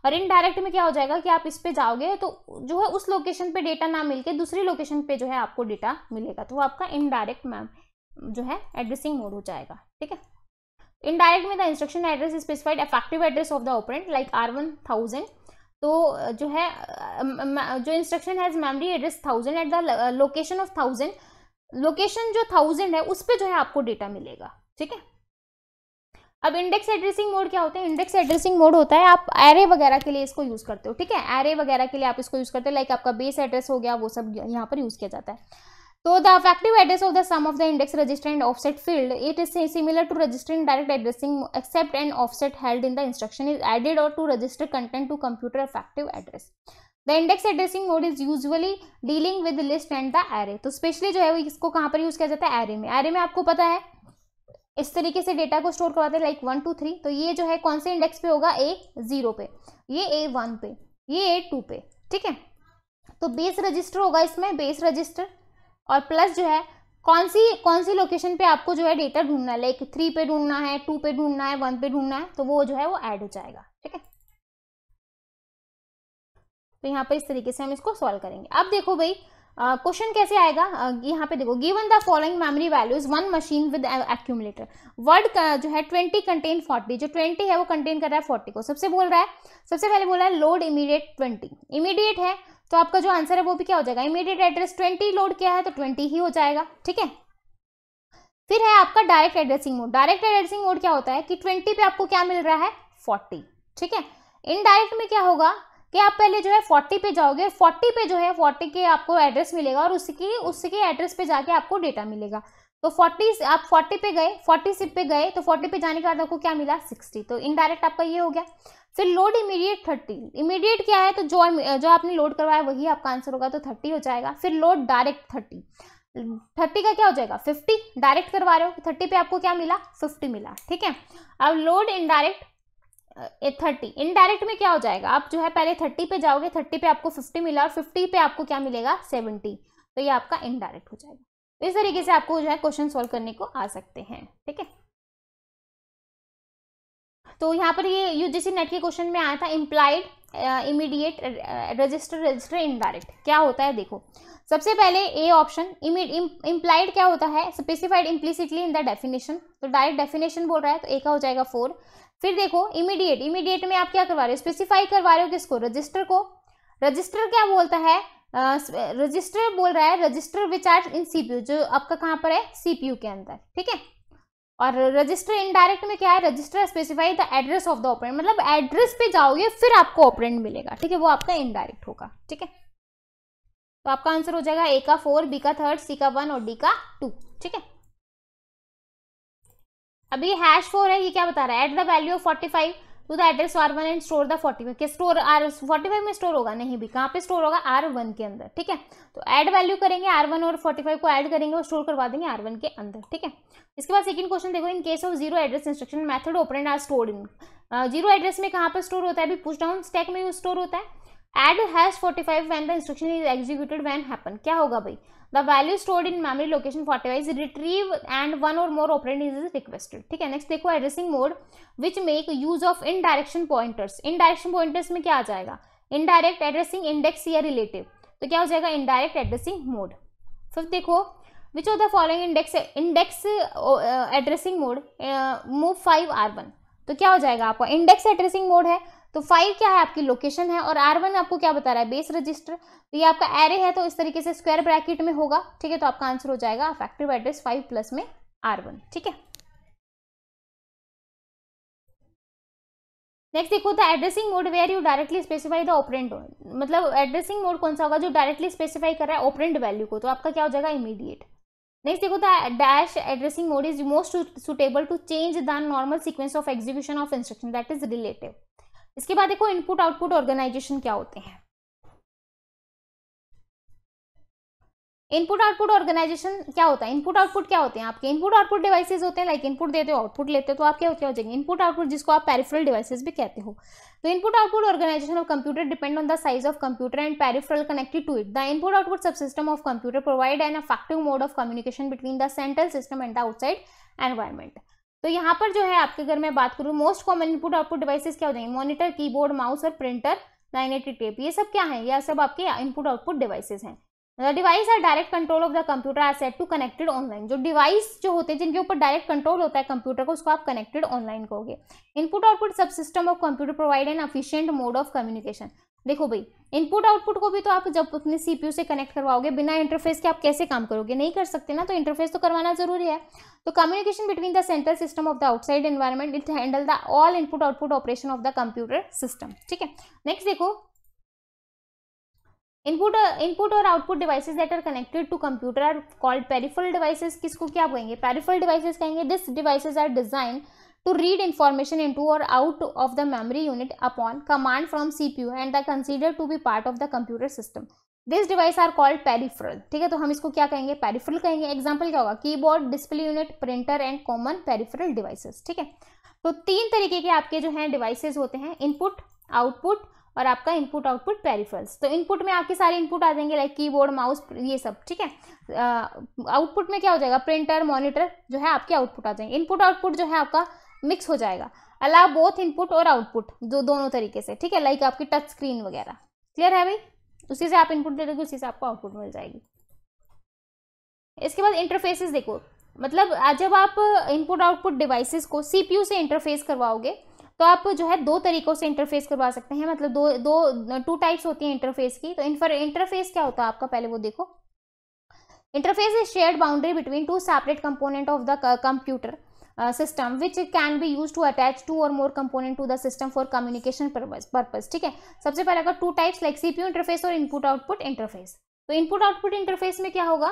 और इनडायरेक्ट में क्या हो जाएगा कि आप इस पे जाओगे तो जो है उस लोकेशन पे डेटा ना मिलके दूसरी लोकेशन पे जो है आपको डेटा मिलेगा तो वो आपका इनडायरेक्ट मैम जो है एड्रेसिंग मोड हो जाएगा ठीक है इनडायरेक्ट में the instruction address specified effective address of the operand like R one thousand तो जो है जो instruction has memory address thousand at the location of thousand location जो थाउजेंड है उस पर जो है आपको डेटा मिलेगा ठीक है अब इंडेक्स एड्रेसिंग मोड क्या होता है इंडेक्स एड्रेसिंग मोड होता है आप एरे वगैरह के लिए इसको यूज करते हो ठीक है एरे वगैरह के लिए आप इसको यूज करते हो लाइक आपका बेस एड्रेस हो गया वो सब यहाँ पर यूज किया जाता है तो the effective address of the sum of the index register and offset field it is similar to register in direct addressing except and offset held in the instruction is added और to register content to computer effective address the index addressing mode is usually dealing with list and the array तो especially जो है इसको कहाँ पर use किया जाता है एरे में एरे में आपको पता है इस तरीके से डेटा को स्टोर करवाते हैं लाइक वन टू थ्री तो ये जो है कौन से इंडेक्स पे होगा ए जीरो पे ये ए वन पे ये ए टू पे ठीक है तो बेस रजिस्टर होगा इसमें बेस रजिस्टर और प्लस जो है कौन सी कौन सी लोकेशन पे आपको जो है डेटा ढूंढना है लाइक थ्री पे ढूंढना है टू पे ढूंढना है वन पे ढूंढना है तो वो जो है वो ऐड हो जाएगा ठीक है तो यहाँ पर इस तरीके से हम इसको सॉल्व करेंगे अब देखो भाई क्वेश्चन uh, कैसे आएगा uh, यहाँ पे देखो given the following memory values one machine with accumulator word जो है ट्वेंटी कंटेन फोर्टी जो ट्वेंटी है वो कंटेन कर रहा है फोर्टी को सबसे बोल रहा है सबसे पहले बोल रहा है लोड इमीडिएट ट्वेंटी इमीडिएट है तो आपका जो आंसर है वो भी क्या हो जाएगा इमीडिएट एड्रेस ट्वेंटी लोड किया है तो ट्वेंटी ही हो जाएगा ठीक है फिर है आपका direct addressing mode direct addressing mode क्या होता है कि ट्वेंटी पे आपको क्या मिल रहा है फोर्टी ठीक है इनडायरेक्ट में क्या होगा कि आप पहले जो है फोर्टी पे जाओगे फोर्टी पे जो है फोर्टी के आपको एड्रेस मिलेगा और उसकी उसके एड्रेस पे जाके आपको डेटा मिलेगा तो फोर्टी आप फोर्टी पे गए फोर्टी सिप पे गए तो फोर्टी पे जाने के बाद आपको क्या मिला सिक्सटी तो इनडायरेक्ट आपका ये हो गया फिर लोड इमीडिएट थर्टी इमीडिएट क्या है तो जो जो आपने लोड करवाया वही आपका आंसर होगा तो थर्टी हो जाएगा फिर लोड डायरेक्ट थर्टी थर्टी का क्या हो जाएगा फिफ्टी डायरेक्ट करवा रहे हो थर्टी तो पे आपको क्या मिला फिफ्टी मिला ठीक है अब लोड इनडायरेक्ट थर्टी इनडायरेक्ट में क्या हो जाएगा आप जो है पहले थर्टी पे जाओगे थर्टी पे आपको फिफ्टी मिला और फिफ्टी पे आपको क्या मिलेगा सेवेंटी तो ये आपका इनडायरेक्ट हो जाएगा तो इस तरीके से आपको जो है क्वेश्चन सॉल्व करने को आ सकते हैं ठीक है तो यहाँ पर ये यूजीसी नेट के क्वेश्चन में आया था implied immediate register register indirect क्या होता है देखो सबसे पहले ए ऑप्शन इम्प्लाइड क्या होता है specified implicitly in the definition तो डायरेक्ट डेफिनेशन बोल रहा है तो ए का हो जाएगा फोर फिर देखो इमीडिएट इमीडिएट में आप क्या करवा रहे हो स्पेसिफाई करवा रहे हो किसको रजिस्टर को रजिस्टर क्या बोलता है रजिस्टर uh, बोल रहा है रजिस्टर विचार इन सीपीयू जो आपका कहाँ पर है सीपीयू के अंदर ठीक है और रजिस्टर इनडायरेक्ट में क्या है register specify the address of the operand मतलब एड्रेस पे जाओगे फिर आपको ऑपरेंट मिलेगा ठीक है वो आपका इनडायरेक्ट होगा ठीक है तो आपका आंसर हो जाएगा ए का फोर बी का थर्ड सी का वन और डी का टू ठीक है अभी हैश फोर है ये क्या बता रहा है at the value of forty five to the address R one and store the forty five के स्टोर आर फोर्टी फाइव में स्टोर होगा नहीं भी कहाँ पे स्टोर होगा आर वन के अंदर ठीक है तो एड वैल्यू करेंगे आर वन और फोर्टी फाइव को एड करेंगे और स्टोर करवा देंगे आर वन के अंदर ठीक है इसके बाद सेकंड क्वेश्चन देखो in case of zero address instruction method operand R store in zero address में कहाँ पर स्टोर होता है अभी पुश डाउन स्टैक में स्टोर होता है add has forty five when the instruction is executed when happen क्या होगा भाई the value stored in memory location forty five is retrieve and one or more operand is requested ठीक है next देखो addressing mode which make use of in direction pointers in direction pointers में क्या आ जाएगा इनडायरेक्ट एड्रेसिंग इंडेक्स या relative तो क्या हो जाएगा इनडायरेक्ट एड्रेसिंग मोड फिफ्थ देखो which of the following index index addressing mode move five R one तो क्या हो जाएगा आपका इंडेक्स एड्रेसिंग मोड है तो फाइव क्या है आपकी लोकेशन है और आर वन आपको क्या बता रहा है बेस रजिस्टर तो ये आपका एरे है तो इस तरीके से स्क्वायर ब्रैकेट में होगा ठीक है तो आपका आंसर हो जाएगा फैक्टिव एड्रेस फाइव प्लस में आर वन ठीक है नेक्स्ट देखो था addressing mode where you directly specify the operand मतलब एड्रेसिंग मोड कौन सा होगा जो डायरेक्टली स्पेसिफाई कर रहा है ऑपरेंट वैल्यू को तो आपका क्या हो जाएगा इमीडिएट नेक्स्ट देखो था dash addressing mode is most suitable to change the normal sequence of execution of instruction that is relative इसके बाद देखो इनपुट आउटपुट ऑर्गेनाइजेशन क्या होते हैं इनपुट आउटपुट ऑर्गेनाइजेशन क्या होता है इनपुट आउटपुट क्या होते हैं आपके इनपुट आउटपुट डिवाइसेज होते हैं लाइक इनपुट देते हो आउटपुट लेते हो तो आप क्या क्या हो जाएंगे इनपुट आउटपुट जिसको आप पेरिफेरल डिवाइसेज भी कहते हो तो input output organisation of computer depend on the size of computer and peripheral connected to it the input output sub system of computer provide an effective mode of communication between the central system and the outside environment तो यहाँ पर जो है आपके अगर मैं बात करूँ most common input output devices क्या हो जाएंगे मॉनिटर कीबोर्ड माउस और प्रिंटर एटी टेप ये सब क्या है यह सब आपके इनपुट आउटपुट डिवाइसेस हैं device are direct control of the computer are set to connected online जो डिवाइस जो होते हैं जिनके ऊपर डायरेक्ट कंट्रोल होता है कंप्यूटर को उसको आप कनेक्टेड ऑनलाइन कहोगे input output sub system of computer provide an efficient mode of communication देखो भाई इनपुट आउटपुट को भी तो आप जब अपने सीपीयू से कनेक्ट करवाओगे बिना इंटरफेस के आप कैसे काम करोगे नहीं कर सकते ना तो इंटरफेस तो करवाना जरूरी है तो communication between the central system of the outside environment it handle the all input output operation of the computer system ठीक है नेक्स्ट देखो इनपुट इनपुट और output devices that are connected to computer are called peripheral devices किसको क्या कहेंगे peripheral devices कहेंगे this devices are design to read information into or out of the memory unit upon command from CPU and they considered to be part of the computer system. This device are called peripheral ठीक है तो हम इसको क्या कहेंगे peripheral कहेंगे example क्या होगा keyboard display unit printer and common peripheral devices ठीक है तो तीन तरीके के आपके जो हैं डिवाइसेज होते हैं इनपुट आउटपुट और आपका इनपुट आउटपुट पेरिफेरल्स तो इनपुट में आपके सारे इनपुट आ जाएंगे लाइक कीबोर्ड माउस ये सब ठीक है आउटपुट uh, में क्या हो जाएगा प्रिंटर मॉनिटर जो है आपके आउटपुट आ जाएंगे इनपुट आउटपुट जो है आपका मिक्स हो जाएगा अलाउ बोथ इनपुट और आउटपुट जो दोनों तरीके से ठीक है लाइक आपकी टच स्क्रीन वगैरह क्लियर है भाई उसी से आप इनपुट दे दोगे उसी से आपको आउटपुट मिल जाएगी इसके बाद इंटरफेसेस देखो मतलब जब आप इनपुट आउटपुट डिवाइसेस को सीपीयू से इंटरफेस करवाओगे तो आप जो है दो तरीक़ों से इंटरफेस करवा सकते हैं मतलब दो दो टू टाइप्स होती हैं इंटरफेस की तो इनफर इंटरफेस क्या होता है आपका पहले वो देखो interface is shared boundary between two separate component of the computer system which can be use to attach two or more component to the system for communication purpose ठीक है सबसे पहले अगर two types like C interface और input output interface तो input output interface में क्या होगा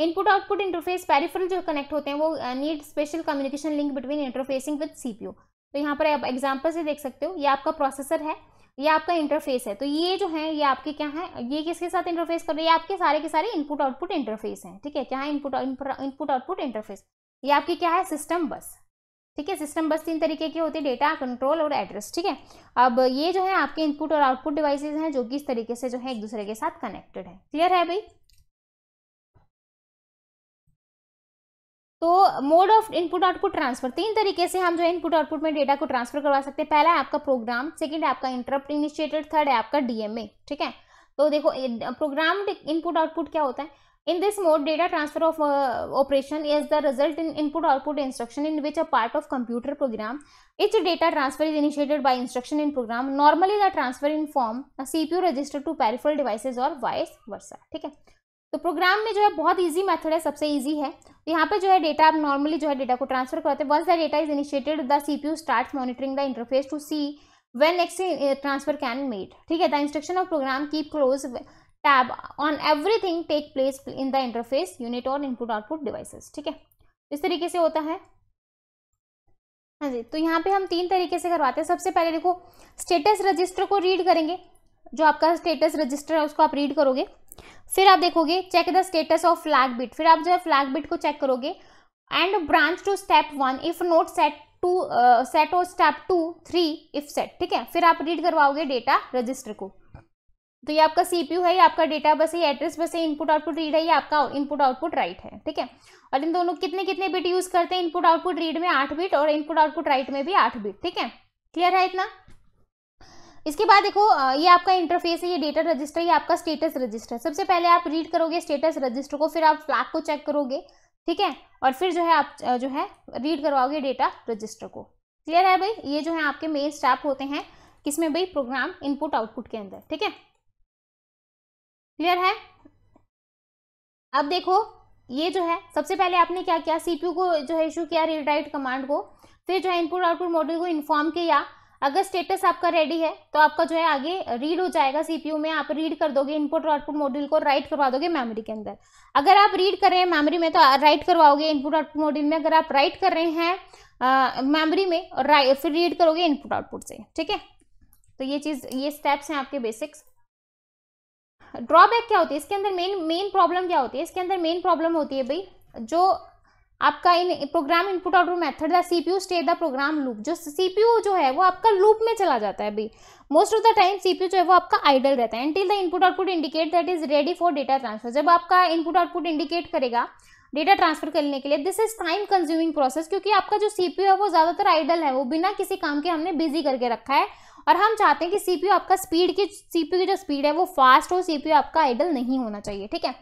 इनपुट आउटपुट इंटरफेस पेरिफेरल जो कनेक्ट होते हैं वो need special communication link between interfacing with CPU तो यहाँ पर आप एग्जांपल से देख सकते हो ये आपका प्रोसेसर है ये आपका इंटरफेस है तो ये जो है ये आपके क्या है ये किसके साथ इंटरफेस कर रहे हैं आपके सारे के सारे इनपुट आउटपुट इंटरफेस हैं ठीक है क्या है इनपुट इनपुट आउटपुट इंटरफेस ये आपकी क्या है सिस्टम बस ठीक है सिस्टम बस तीन तरीके के होते हैं डेटा कंट्रोल और एड्रेस ठीक है अब ये जो है आपके इनपुट और आउटपुट डिवाइसेज हैं जो कि इस तरीके से जो है एक दूसरे के साथ कनेक्टेड है क्लियर है भाई तो mode of input output transfer तीन तरीके से हम जो इनपुट आउटपुट में डेटा को ट्रांसफर करवा सकते हैं पहला है आपका प्रोग्राम सेकंड है आपका इंटरप्ट इनिशिएटेड थर्ड है आपका डीएमए ठीक है तो देखो प्रोग्राम इनपुट आउटपुट क्या होता है in this mode data transfer of operation is the result in input output instruction in which a part of computer program each data transfer is initiated by instruction in program normally the transfer in form CPU register to peripheral devices और vice versa ठीक है तो programme में जो है बहुत easy method है सबसे ईजी है तो यहाँ पे जो है डेटा आप नॉर्मली जो है डेटा को ट्रांसफर करते हैं once the data is initiated the CPU starts monitoring the interface to see when next transfer can made ठीक है the instruction of program keep close tab on everything take place in the interface unit और input output devices ठीक है इस तरीके से होता है हाँ जी तो यहाँ पे हम तीन तरीके से करवाते हैं सबसे पहले देखो स्टेटस रजिस्टर को रीड करेंगे जो आपका स्टेटस रजिस्टर है उसको आप रीड करोगे फिर आप देखोगे check the status of flag bit फिर आप जो है फ्लैग बिट को चेक करोगे and branch to step one if not set to set or step two three if set ठीक है फिर आप रीड करवाओगे डेटा रजिस्टर को तो ये आपका सीपीयू है ये आपका डेटा बस है एड्रेस बस है इनपुट आउटपुट रीड है ये आपका इनपुट आउटपुट राइट है ठीक है और इन दोनों कितने कितने बिट यूज करते हैं इनपुट आउटपुट रीड में आठ बिट और इनपुट आउटपुट राइट में भी आठ बिट ठीक है क्लियर है इतना इसके बाद देखो ये आपका इंटरफेस है ये डेटा रजिस्टर ये आपका स्टेटस रजिस्टर है सबसे पहले आप रीड करोगे स्टेटस रजिस्टर को फिर आप फ्लैग को चेक करोगे ठीक है और फिर जो है आप जो है रीड करवाओगे डेटा रजिस्टर को क्लियर है भाई ये जो है आपके मेन स्टेप होते हैं किसमें भाई प्रोग्राम इनपुट आउटपुट के अंदर ठीक है क्लियर है अब देखो ये जो है सबसे पहले आपने क्या किया सीपीयू को जो है इशू किया रीड राइट कमांड को फिर जो है इनपुट आउटपुट मॉडल को इन्फॉर्म किया अगर स्टेटस आपका रेडी है तो आपका जो है आगे रीड हो जाएगा सीपीयू में आप रीड कर दोगे इनपुट और आउटपुट मॉड्यूल को राइट करवा दोगे मेमोरी के अंदर अगर आप रीड कर रहे हैं मेमोरी में तो राइट करवाओगे इनपुट आउटपुट मॉड्यूल में अगर आप राइट कर रहे हैं मेमोरी में और फिर रीड करोगे इनपुट आउटपुट से ठीक है तो ये चीज़ ये स्टेप्स हैं आपके बेसिक्स ड्रॉबैक क्या होती है इसके अंदर मेन मेन प्रॉब्लम क्या होती है इसके अंदर मेन प्रॉब्लम होती है भाई जो आपका in program input output method the CPU stay the program loop जो सीपीयू जो है वो आपका लूप में चला जाता है अभी most of the time CPU जो है वो आपका आइडल रहता है until the input output indicate that is ready for data transfer जब आपका इनपुट आउटपुट इंडिकेट करेगा डेटा ट्रांसफर करने के लिए this is time consuming process क्योंकि आपका जो सीपीयू है वो ज़्यादातर आइडल है वो बिना किसी काम के हमने बिजी करके रखा है और हम चाहते हैं कि सीपीयू आपका स्पीड की सीपीयू की जो स्पीड है वो फास्ट हो सीपीयू आपका आइडल नहीं होना चाहिए ठीक है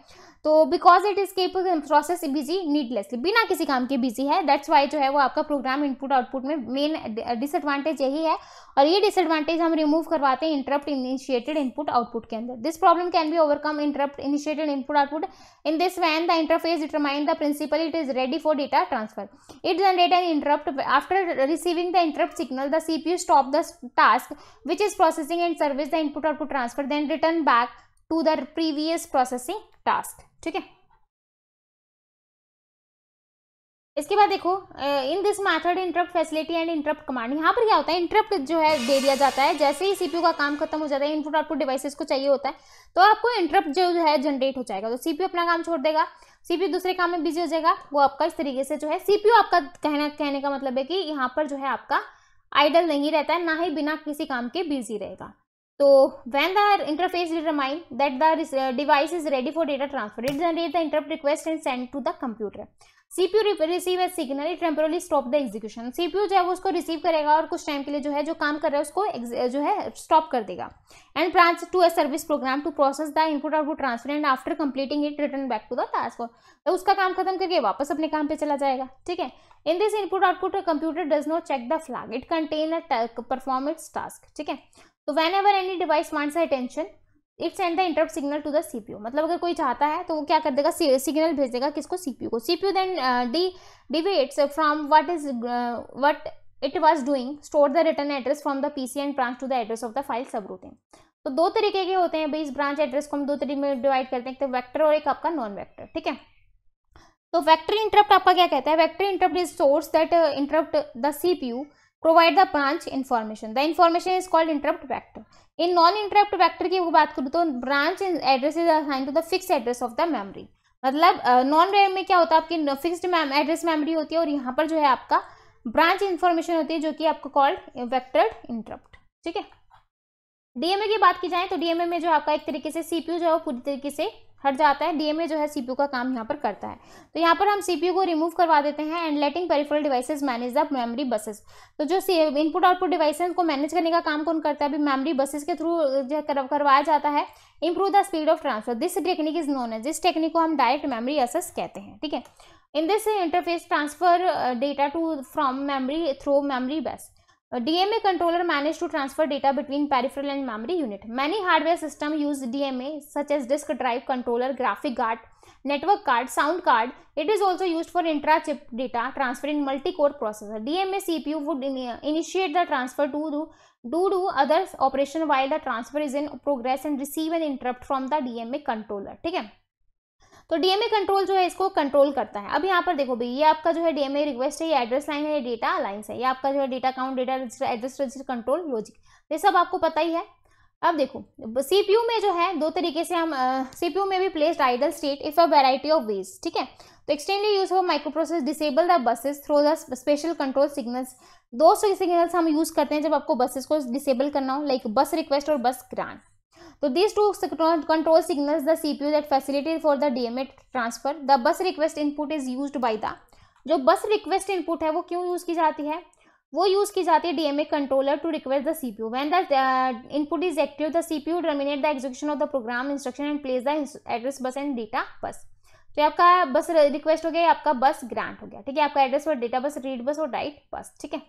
तो because it is capable process busy needlessly बिना किसी काम के बिजी है दैट्स वाई जो है वो आपका प्रोग्राम इनपुट आउटपुट में मेन डिसएडवांटेज यही है और ये डिसएडवांटेज हम रिमूव करवाते हैं इंटरप्ट इनिशिएटेड इनपुट आउटपुट के अंदर this problem can be overcome interrupt initiated input output in this when the interface determine the principle it is ready for data transfer it generate an interrupt after receiving the interrupt signal the CPU stop the task which is processing and service the input output transfer then return back to the previous processing task ठीक है इसके बाद देखो in this method interrupt facility and interrupt command यहाँ पर क्या होता है इंटरप्ट जो है दे दिया जाता है जैसे ही सीपीयू का काम खत्म हो जाता है इनपुट आउटपुट डिवाइसेस को चाहिए होता है तो आपको इंटरप्ट जो है जनरेट हो जाएगा तो सीपीयू अपना काम छोड़ देगा सीपीयू दूसरे काम में बिजी हो जाएगा वो आपका इस तरीके से जो है सीपीयू आपका कहना कहने का मतलब है कि यहाँ पर जो है आपका आइडल नहीं रहता है ना ही बिना किसी काम के बिजी रहेगा So तो when the interface determines that the uh, device is ready for data transfer, it generates the interrupt request and send to the computer. CPU receive a signal, it temporarily stop the execution. CPU जो है वो उसको receive करेगा और कुछ time के लिए जो है जो काम कर रहा है उसको uh, जो है स्टॉप कर देगा and branch to a service program to process the input output transfer and after completing it return back to the task तो उसका काम खत्म करके वापस अपने काम पे चला जाएगा ठीक है in this input output computer does not check the flag it contain a perform its task ठीक है तो whenever any device wants attention it send the interrupt signal to the CPU मतलब अगर कोई चाहता है तो वो क्या कर देगा सिग्नल भेज देगा किसको सीपीयू को CPU then the deviates from what is what it was doing store the return address from the PC and branch to the address of the file subroutine तो दो तरीके के होते हैं भाई इस ब्रांच एड्रेस को हम दो तरीके में डिवाइड करते हैं एक तो वैक्टर और एक आपका नॉन वैक्टर ठीक है तो वैक्टर इंटरप्ट आपका क्या कहता है vector interrupt is source that interrupt the CPU provide the branch information the information is called interrupt vector in non interrupt vector की बात करूँ तो branch address is assign to the fix address of the memory मतलब non रेयर में क्या होता है आपकी फिक्स्ड एड्रेस मेमोरी होती है और यहाँ पर जो है आपका ब्रांच इन्फॉर्मेशन होती है जो कि आपको कॉल्ड वेक्टर्ड इंटरप्ट ठीक है डीएमए की बात की जाए तो डीएमए में जो आपका एक तरीके से सीपीयू जो है वो पूरी तरीके से हट जाता है डीएमए जो है सीपीयू का काम यहाँ पर करता है तो यहाँ पर हम सीपीयू को रिमूव करवा देते हैं and letting peripheral devices manage the memory buses तो जो इनपुट आउटपुट डिवाइसेस को मैनेज करने का काम कौन करता है अभी मेमोरी बसेस के थ्रू करवाया जाता है improve the speed of transfer this technique is known है जिस टेक्निक को हम डायरेक्ट मेमरी एसेस कहते हैं ठीक है in this interface transfer data to from memory through memory bus A DMA controller managed to transfer data between peripheral and memory unit. Many hardware systems use DMA such as disk drive controller, graphic card, network card, sound card. It is also used for intra-chip data transfer in multi-core processor. DMA CPU would in initiate the transfer to do, do, do other operation while the transfer is in progress and receive an interrupt from the DMA controller. ठीक है? तो DMA control जो है इसको control करता है अब यहाँ पर देखो भाई ये आपका जो है डीएमए रिक्वेस्ट है ये एड्रेस लाइन है ये डेटा अलाइंस है ये आपका जो है data account data register address register control logic ये सब आपको पता ही है अब देखो सीपीयू में जो है दो तरीके से हम सीपीयू uh, में भी placed idle state if a variety of ways ठीक है तो एक्सटेंडली यूज हो microprocessor disable the buses through the special control signals दो सिग्नल्स हम यूज करते हैं जब आपको बसेस को डिसेबल करना हो लाइक बस रिक्वेस्ट और बस ग्रांट तो these two control signals the CPU that facilitate for the DMA transfer the bus request input is use by the जो बस रिक्वेस्ट इनपुट है वो क्यों यूज़ की जाती है वो यूज़ की जाती है DMA controller to request the CPU when the input is active the CPU terminate the execution of the program instruction and place the address bus and data bus तो आपका बस रिक्वेस्ट हो गया आपका बस ग्रांट हो गया ठीक है आपका एड्रेस और डेटा बस रीड बस और राइट बस ठीक है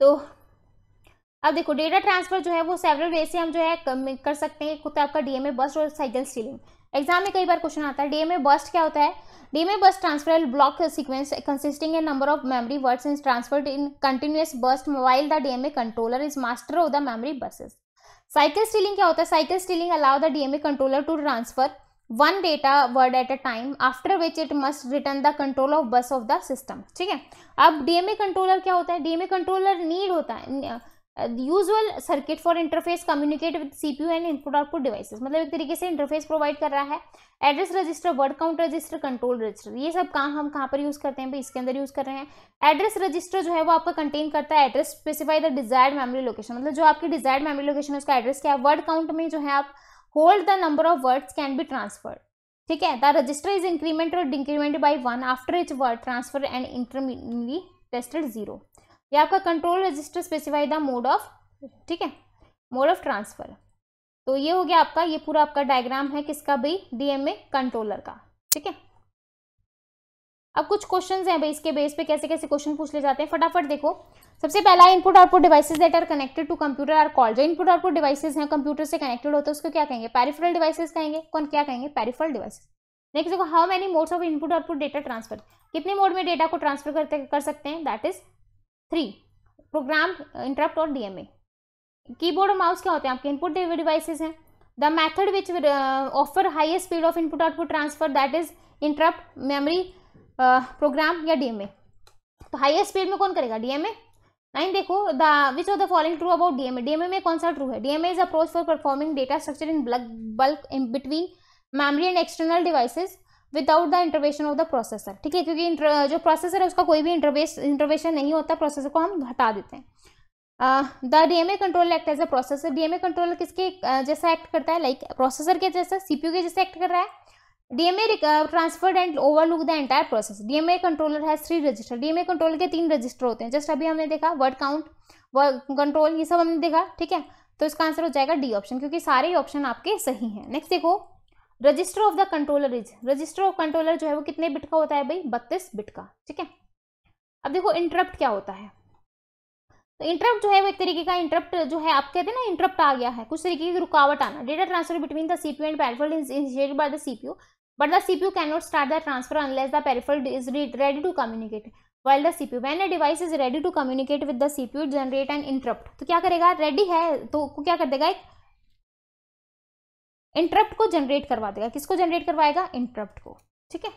तो अब देखो डेटा ट्रांसफर जो है वो सेवरल वे से हम जो है कर सकते हैं खुद तो आपका डीएमए बस्ट और साइकिल स्टीलिंग एग्जाम में कई बार क्वेश्चन आता है डीएमए बस्ट क्या होता है DMA burst transfer block sequence consisting a number of memory words is transferred in continuous burst mobile the DMA controller is master of the memory buses cycle stealing क्या होता है cycle stealing allow the DMA controller to transfer one data word at a time after which it must return the control of bus of the system ठीक है अब DMA controller क्या होता है DMA controller need होता है circuit for interface communicate with C P U and input output devices मतलब एक तरीके से इंटरफेस प्रोवाइड कर रहा है address register word count register control register ये सब काम हम कहाँ पर यूज़ करते हैं भाई इसके अंदर यूज़ कर रहे हैं एड्रेस रजिस्टर जो है वो आपका कंटेन करता है address specify the desired memory location मतलब जो आपकी डिजायर्ड मेमोरी लोकेशन है उसका एड्रेस क्या है वर्ड काउंट में जो है आप hold the number of words can be transferred ठीक है द रजिस्टर इज इंक्रीमेंट और decrement by one after each word transfer and intermediately tested zero ये आपका control register specify the mode of ठीक है मोड ऑफ ट्रांसफर तो ये हो गया आपका ये पूरा आपका डायग्राम है किसका भाई डीएमए कंट्रोलर का ठीक है अब कुछ क्वेश्चंस हैं भाई इसके बेस पे कैसे कैसे क्वेश्चन पूछ ले जाते हैं फटाफट देखो सबसे पहला input output devices that are connected to computer are call जो इनपुट आउटपुट डिवाइसेस हैं कंप्यूटर से कनेक्टेड होते हैं उसको क्या कहेंगे पैरिफरल डिवाइसेस कहेंगे कौन क्या कहेंगे पैरिफरल डिवाइस नेक्स्ट देखो how many modes of input output data transfer कितने मोड में डेटा को ट्रांसफर करते कर सकते हैं that is three program interrupt और डीएमए कीबोर्ड और माउस क्या होते हैं आपके इनपुट डिवाइसेस हैं the method which offer high speed of input output transfer that is interrupt memory program या डीएमए तो हाइएस्ट स्पीड में कौन करेगा डीएमए नाइन देखो the which of the following true about DMA DMA में कौन सा ट्रू है DMA is approach for performing data structure in bulk in between memory and external devices without the intervention of the processor ठीक है क्योंकि जो processor है उसका कोई भी इंटरवेश इंटरवेशन नहीं होता प्रोसेसर को हम हटा देते हैं the D M A control act as a processor D M A controller किसके जैसा एक्ट करता है लाइक like, प्रोसेसर के जैसा सीपीयू के जैसा एक्ट कर रहा है DMA transferred and overlook the entire process DMA controller has three register DMA control के तीन रजिस्टर होते हैं जस्ट अभी हमने देखा वर्ड काउंट वर्ड कंट्रोल ये सब हमने देखा ठीक है तो इसका आंसर हो जाएगा डी ऑप्शन क्योंकि सारे ऑप्शन आपके सही हैं नेक्स्ट देखो register of the controller is register of controller जो है वो कितने बिट का होता है भाई बत्तीस बिट का ठीक है अब देखो इंटरप्ट क्या होता है तो इंटरप्ट जो है वो एक तरीके का इंटरप्ट जो है आप कहते हैं ना इंटरप्ट आ गया है कुछ तरीके की रुकावट आना data transfer between the CPU and peripheral is initiated by the CPU but the CPU can not start the transfer unless the peripheral is ready to communicate while the CPU when a device is ready to communicate with the CPU generate an interrupt तो क्या करेगा ready है तो क्या कर देगा एक interrupt को जनरेट करवा देगा किसको जनरेट करवाएगा इंटरप्ट को ठीक है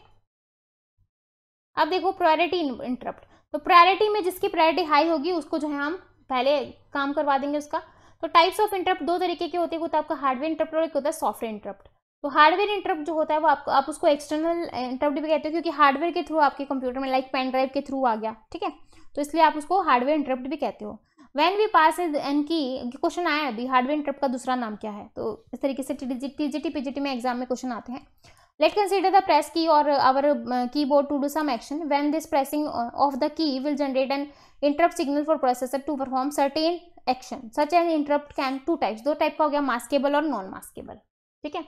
अब देखो प्रायोरिटी इंटरप्ट तो प्रायोरिटी में जिसकी प्रायोरिटी हाई होगी उसको जो है हम पहले काम करवा देंगे उसका तो टाइप्स ऑफ इंटरप्ट दो तरीके के होते हैं होता है आपका हार्डवेयर इंटरप्ट और एक होता है सॉफ्टवेयर इंटरप्ट तो हार्डवेयर इंटरप्ट जो होता है वो आपको आप उसको एक्सटर्नल इंटरप्ट eh, भी कहते हो क्योंकि हार्डवेयर के थ्रू आपके कंप्यूटर में लाइक पेन ड्राइव के थ्रू आ गया ठीक है तो इसलिए आप उसको हार्डवेयर इंटरप्ट भी कहते हो when we pass is an key question आया अभी हार्डवेयर इंटरप्ट का दूसरा नाम क्या है तो इस तरीके से टीजीटी पीजीटी में एग्जाम में क्वेश्चन आते हैं लेट कंसिडर द प्रेस की और our keyboard to do some action when this pressing of the key will generate an interrupt signal for processor to perform certain action such an interrupt can two types दो टाइप का हो गया maskable और non maskable ठीक है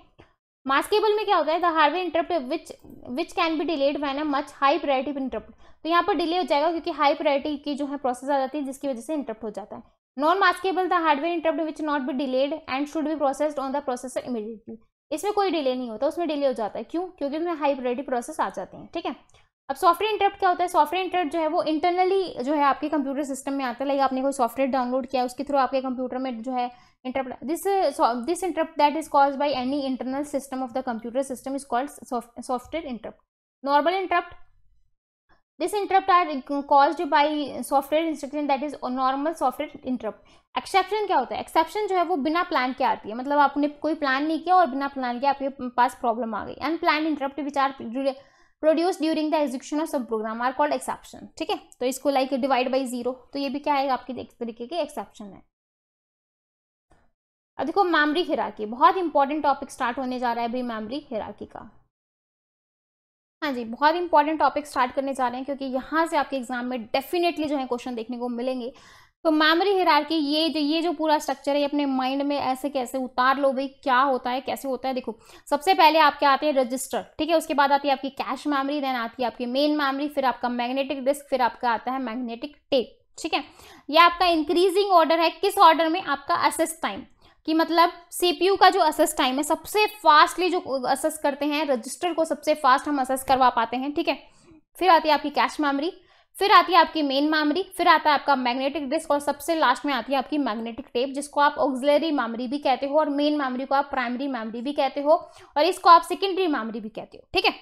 maskable में क्या होता है द हार्वे interrupt which which can be delayed when a much high priority interrupt तो यहाँ पर डिले हो जाएगा क्योंकि हाई प्रायोरिटी की जो है प्रोसेस आ जाती है जिसकी वजह से इंटरप्ट हो जाता है non maskable the hardware interrupt which not be delayed and should be processed on the processor immediately इसमें कोई डिले नहीं होता उसमें डिले हो जाता है क्यों क्योंकि उसमें हाई प्रायोरिटी प्रोसेस आ जाते हैं ठीक है अब सॉफ्टवेयर इंटरप्ट क्या होता है सॉफ्टवेयर इंटरप्ट जो है वो इंटरनली जो है आपके कंप्यूटर सिस्टम में आता है लाइक आपने कोई सॉफ्टवेयर डाउनलोड किया उसके थ्रू आपके कंप्यूटर में जो है interrupt this this interrupt that is cause by any internal system of the computer system is called software interrupt normal interrupt This interrupt are caused by software instruction that is normal software interrupt. Exception क्या होता है exception जो है वो बिना plan के आती है मतलब आपने कोई प्लान नहीं किया और बिना प्लान के आपके पास प्रॉब्लम आ गई unplan interrupt which are produce during the execution of sub program are called exception ठीक है तो इसको लाइक डिवाइड बाई जीरो तो ये भी क्या है आपके एक तरीके के एक्सेप्शन है अब देखो मेमरी हिराकी बहुत इंपॉर्टेंट टॉपिक स्टार्ट होने जा रहा है भाई मेमरी हिराकी का हाँ जी बहुत इंपॉर्टेंट टॉपिक स्टार्ट करने जा रहे हैं क्योंकि यहाँ से आपके एग्जाम में डेफिनेटली जो है क्वेश्चन देखने को मिलेंगे तो मेमोरी हिरारकी ये जो ये जो पूरा स्ट्रक्चर है अपने माइंड में ऐसे कैसे उतार लो भाई क्या होता है कैसे होता है देखो सबसे पहले आपके आते हैं रजिस्टर ठीक है उसके बाद आती है आपकी कैश मेमोरी देन आती है आपकी मेन मेमोरी फिर आपका मैग्नेटिक डिस्क फिर आपका आता है मैग्नेटिक टेप ठीक है ये आपका इंक्रीजिंग ऑर्डर है किस ऑर्डर में आपका असेस टाइम कि मतलब सीपीयू का जो असेस टाइम है सबसे फास्टली जो असेस करते हैं रजिस्टर को सबसे फास्ट हम असेस करवा पाते हैं ठीक है फिर आती है आपकी कैश मेमोरी फिर आती है आपकी मेन मेमोरी फिर आता है आपका मैग्नेटिक डिस्क और सबसे लास्ट में आती है आपकी मैग्नेटिक टेप जिसको आप ऑक्सिलरी मेमोरी भी कहते हो और मेन मेमोरी को आप प्राइमरी मेमोरी भी कहते हो और इसको आप सेकेंडरी मेमोरी भी कहते हो ठीक है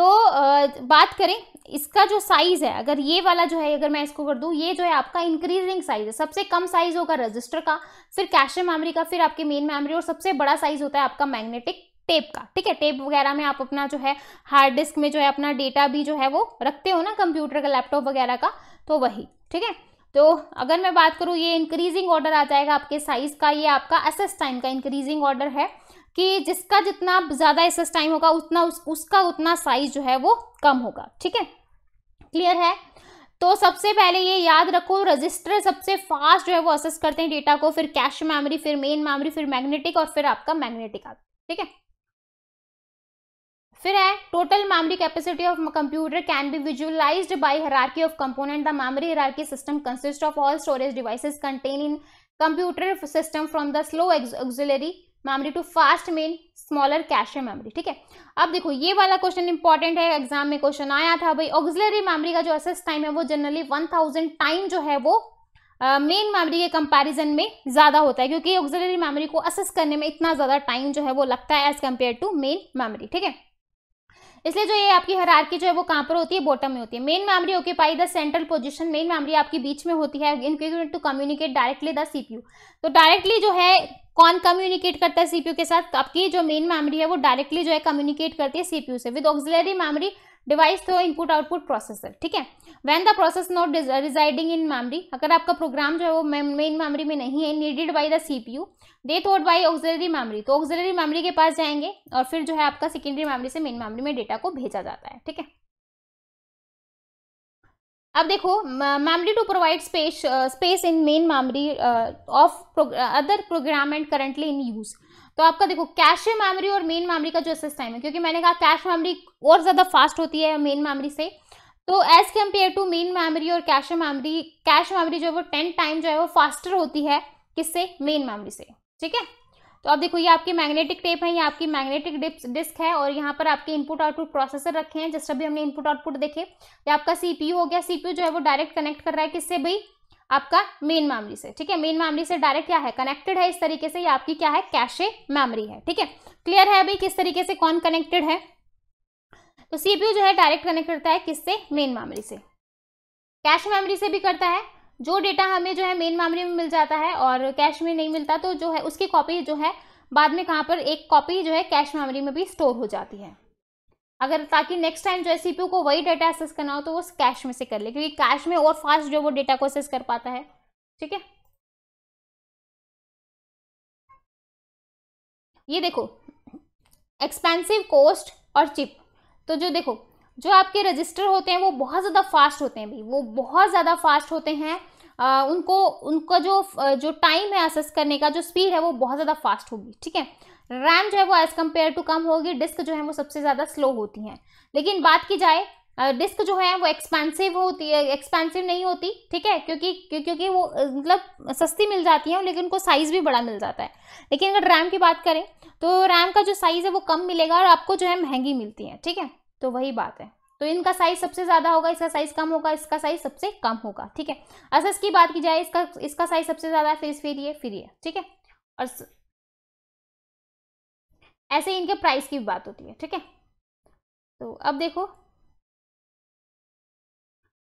तो बात करें इसका जो साइज़ है अगर ये वाला जो है अगर मैं इसको कर दूँ ये जो है आपका इंक्रीजिंग साइज़ है सबसे कम साइज़ होगा रजिस्टर का फिर कैशियर मेमोरी का फिर आपके मेन मेमोरी और सबसे बड़ा साइज़ होता है आपका मैग्नेटिक टेप का ठीक है टेप वगैरह में आप अपना जो है हार्ड डिस्क में जो है अपना डेटा भी जो है वो रखते हो ना कंप्यूटर का लैपटॉप वगैरह का तो वही ठीक है तो अगर मैं बात करूँ ये इंक्रीजिंग ऑर्डर आ जाएगा आपके साइज़ का ये आपका एसेस टाइम का इंक्रीजिंग ऑर्डर है कि जिसका जितना ज़्यादा एस टाइम होगा उतना उस, उसका उतना साइज जो है वो कम होगा ठीक है क्लियर है तो सबसे पहले ये याद रखो रजिस्टर सबसे फास्ट जो है वो असेस करते हैं डेटा को फिर कैश मेमोरी फिर मेन मेमोरी फिर मैग्नेटिक और फिर आपका मैग्नेटिक आता ठीक है फिर है total memory capacity of computer can be visualized by hierarchy of component the memory hierarchy system consist of all storage devices contain in computer system from the slow auxiliary memory to fast main smaller cache memory ठीक है अब देखो ये वाला question important है exam में question आया था भाई ऑक्सिलरी मेमोरी का जो असेस टाइम है वो जनरली वन थाउजेंड टाइम जो है वो मेन मेमोरी के कंपैरिजन में ज़्यादा होता है क्योंकि ऑक्सिलरी मेमोरी को असेस करने में इतना ज़्यादा टाइम जो है वो लगता है as compare to main memory ठीक है इसलिए जो ये आपकी की जो है वो कहाँ पर होती है बॉटम में होती है main memory by the central position main memory आपकी बीच में होती है इनके to communicate directly the CPU तो डायरेक्टली जो है कौन कम्युनिकेट करता है सीपीयू के साथ आपकी जो मेन मेमोरी है वो डायरेक्टली जो है कम्युनिकेट करती है सीपीयू से विद ऑक्सिलरी मेमोरी डिवाइस तो इनपुट आउटपुट प्रोसेसर ठीक है when the process not residing in memory अगर आपका प्रोग्राम जो है वो मेन मेमरी में नहीं है needed by the CPU they थोड बाई ऑक्सिलरी मेमरी तो ऑक्सिलरी मेमरी के पास जाएंगे और फिर जो है आपका सेकेंडरी मेमरी से मेन मेमरी में डेटा को भेजा जाता है ठीक है अब देखो memory to provide space space in main memory of other program and currently in use तो आपका देखो कैश मेमोरी और मेन मेमोरी का जो एसेस टाइम है क्योंकि मैंने कहा कैश मेमोरी और ज़्यादा फास्ट होती है मेन मेमोरी से तो as compare to main memory और कैश मेमोरी कैश मेमोरी जो है वो टेन टाइम जो है वो फास्टर होती है किससे मेन मेमोरी से ठीक है तो अब देखो ये आपकी मैग्नेटिक टेप है ये आपकी मैग्नेटिक डिस्क है और यहाँ पर आपके इनपुट आउटपुट प्रोसेसर रखे हैं जस्ट अभी हमने इनपुट आउटपुट देखे ये आपका सीपीयू हो गया सीपीयू जो है वो डायरेक्ट कनेक्ट कर रहा है किससे भाई आपका मेन मेमोरी से ठीक है मेन मेमोरी से डायरेक्ट क्या है कनेक्टेड है इस तरीके से ये आपकी क्या है कैशे मेमोरी है ठीक है क्लियर है अभी किस तरीके से कौन कनेक्टेड है तो सीपीयू जो है डायरेक्ट कनेक्ट करता है किससे मेन मेमोरी से कैश मेमोरी से भी करता है जो डेटा हमें जो है मेन मेमोरी में मिल जाता है और कैश में नहीं मिलता तो जो है उसकी कॉपी जो है बाद में कहाँ पर एक कॉपी जो है कैश मेमोरी में भी स्टोर हो जाती है अगर ताकि नेक्स्ट टाइम जो है सी को वही डेटा एक्सेस करना हो तो वो कैश में से कर ले क्योंकि कैश में और फास्ट जो वो डेटा को एक्सेस कर पाता है ठीक है ये देखो एक्सपेंसिव कॉस्ट और चिप तो जो देखो जो आपके रजिस्टर होते हैं वो बहुत ज़्यादा फास्ट होते हैं भाई वो बहुत ज़्यादा फास्ट होते हैं आ, उनको उनका जो जो टाइम है एसेस करने का जो स्पीड है वो बहुत ज़्यादा फास्ट होगी ठीक है रैम जो है वो एज़ कम्पेयर टू कम होगी डिस्क जो है वो सबसे ज़्यादा स्लो होती हैं लेकिन बात की जाए डिस्क जो है वो एक्सपेंसिव होती है एक्सपेंसिव नहीं होती ठीक है क्योंकि क्योंकि वो मतलब सस्ती मिल जाती है लेकिन उनको साइज़ भी बड़ा मिल जाता है लेकिन अगर रैम की बात करें तो रैम का जो साइज़ है वो कम मिलेगा और आपको जो है महंगी मिलती है ठीक है तो वही बात है तो इनका साइज सबसे ज़्यादा होगा इसका साइज़ कम होगा इसका साइज़ सबसे कम होगा ठीक है असस अच्छा, की बात की जाए इसका इसका साइज़ सबसे ज़्यादा है फिर फिर ये फिर ये ठीक है और ऐसे ही इनके प्राइस की भी बात होती है ठीक है तो अब देखो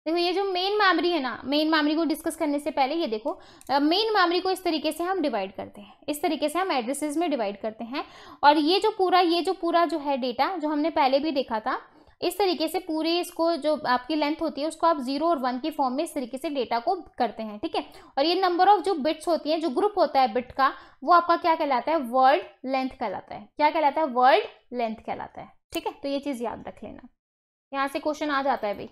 देखो ये जो मेन मामरी है ना मेन मामरी को डिस्कस करने से पहले ये देखो मेन uh, को इस तरीके से हम डिवाइड करते हैं इस तरीके से हम एड्रेसेस में डिवाइड करते हैं और ये जो पूरा ये जो पूरा जो है डेटा जो हमने पहले भी देखा था इस तरीके से पूरी इसको जो आपकी लेंथ होती है उसको आप जीरो और वन के फॉर्म में इस तरीके से डेटा को करते हैं ठीक है और ये नंबर ऑफ जो बिट्स होती हैं जो ग्रुप होता है बिट का वो आपका क्या कहलाता है वर्ड लेंथ कहलाता है क्या कहलाता है वर्ड लेंथ कहलाता है ठीक है तो ये चीज़ याद रख लेना यहाँ से क्वेश्चन आ जाता है भाई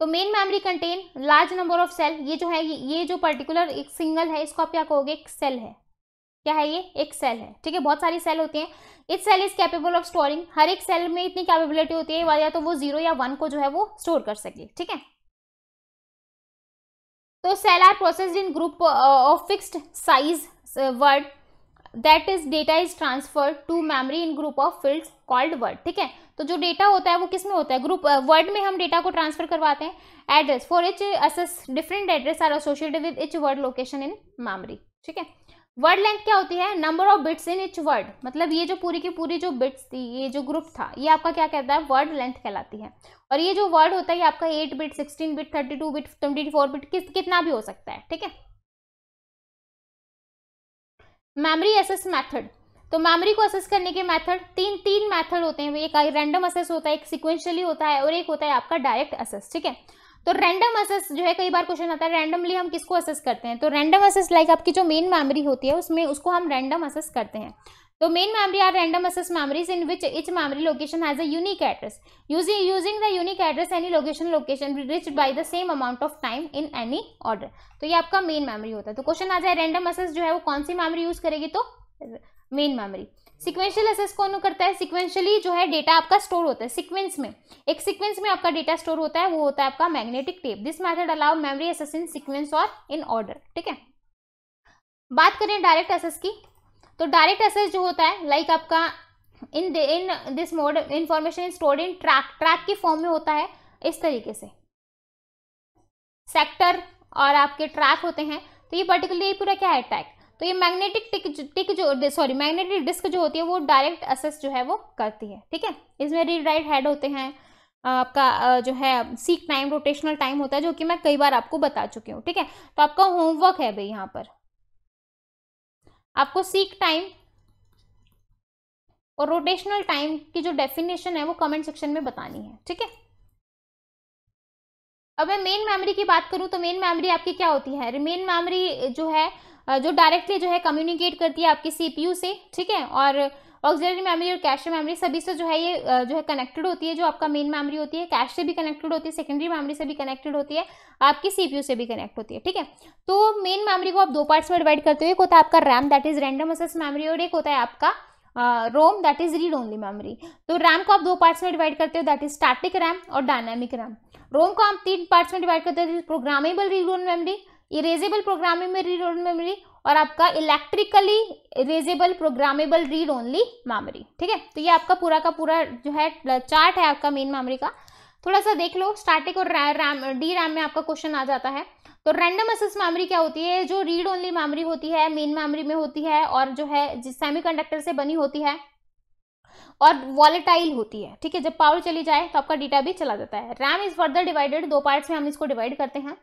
तो main memory contain large number of cell ये जो है ये जो पर्टिकुलर एक सिंगल है इसको आप क्या कहोगे एक सेल है क्या है ये एक सेल है ठीक है बहुत सारी सेल होती हैं each cell is capable of storing हर एक सेल में इतनी कैपेबिलिटी होती है या तो वो जीरो या वन को जो है वो स्टोर कर सके ठीक है तो cell are processed in group of fixed size word that is data is transfer to memory in group of field called word ठीक है तो जो डेटा होता है वो किस में होता है ग्रुप वर्ड uh, में हम डेटा को ट्रांसफर करवाते हैं address for each access different address are associated with each word location in memory ठीक है वर्ड लेंथ क्या होती है number of bits in each word मतलब ये जो पूरी की पूरी जो बिट्स थी ये जो ग्रुप था ये आपका क्या कहता है वर्ड लेंथ कहलाती है और ये जो वर्ड होता है ये आपका eight bit sixteen bit thirty two bit twenty four bit किस कितना भी हो सकता है ठीक है मेमोरी एसेस मैथड तो मेमोरी को असेस करने के मैथड तीन तीन मैथड होते हैं एक रैंडम असेस होता है एक सिक्वेंशली होता है और एक होता है आपका डायरेक्ट असेस ठीक है तो रैंडम असेस जो है कई बार क्वेश्चन आता है रैंडमली हम किसको असेस करते हैं तो रैंडम असेस लाइक आपकी जो मेन मेमोरी होती है उसमें उसको हम रैंडम असेस करते हैं तो main memory are random access memories in which each memory location has a unique address using the unique address any location location reach by the same amount of time in any order तो ये आपका main memory होता है तो question आ जाए random assess जो है वो कौन सी मेमोरी यूज करेगी तो मेन मेमोरी सिक्वेंशियल एसेस कौन करता है सिक्वेंशियली जो है डेटा आपका स्टोर होता है सिक्वेंस में एक सिक्वेंस में आपका डेटा स्टोर होता है वो होता है आपका magnetic tape this method allow memory access in sequence और इन ऑर्डर ठीक है बात करें डायरेक्ट एसेस की तो डायरेक्ट एसेस जो होता है लाइक like आपका in in this mode information is stored in track track के फॉर्म में होता है इस तरीके से सेक्टर और आपके ट्रैक होते हैं तो ये पर्टिकुलरली पूरा क्या है ट्रैक तो ये मैग्नेटिक टिक टिक जो सॉरी मैग्नेटिक डिस्क जो होती है वो डायरेक्ट असेस जो है वो करती है ठीक है इसमें रीड राइट हेड होते हैं आपका जो है सीक टाइम रोटेशनल टाइम होता है जो कि मैं कई बार आपको बता चुकी हूँ ठीक है तो आपका होमवर्क है भाई यहाँ पर आपको सीक टाइम और रोटेशनल टाइम की जो डेफिनेशन है वो कमेंट सेक्शन में बतानी है ठीक है अब मैं मेन मेमोरी की बात करूं तो मेन मेमोरी आपकी क्या होती है मेन मेमोरी जो है जो डायरेक्टली जो है कम्युनिकेट करती है आपके सीपीयू से ठीक है और ऑक्सिलरी मेमोरी और कैश मेमोरी सभी से जो है ये जो है कनेक्टेड होती है जो आपका मेन मेमोरी होती है कैश से भी कनेक्टेड होती है सेकेंडरी मेमोरी से भी कनेक्टेड होती है आपकी सीपीयू से भी कनेक्ट होती है ठीक है तो मेन मेमोरी को आप दो पार्ट्स में डिवाइड करते हो एक होता है आपका RAM that is random access memory और एक होता है आपका ROM that is read only memory तो रैम को आप दो पार्ट्स में डिवाइड करते हो दैट इज स्टैटिक रैम और डायनामिक रैम रोम को आप तीन पार्ट्स में डिवाइड करते हो programmable read only memory erasable programmable read only memory और आपका electrically erasable programmable read only memory ठीक है तो ये आपका पूरा का पूरा जो है चार्ट है आपका मेन मेमोरी का थोड़ा सा देख लो स्टैटिक और रैम डी रैम में आपका क्वेश्चन आ जाता है तो रैंडम एसेस मेमोरी क्या होती है जो रीड ओनली मेमोरी होती है मेन मेमोरी में होती है और जो है जिस सेमीकंडक्टर से बनी होती है और वॉलेटाइल होती है ठीक है जब पावर चली जाए तो आपका डेटा भी चला जाता है रैम इज फर्दर डिवाइडेड दो पार्ट्स में हम इसको डिवाइड करते हैं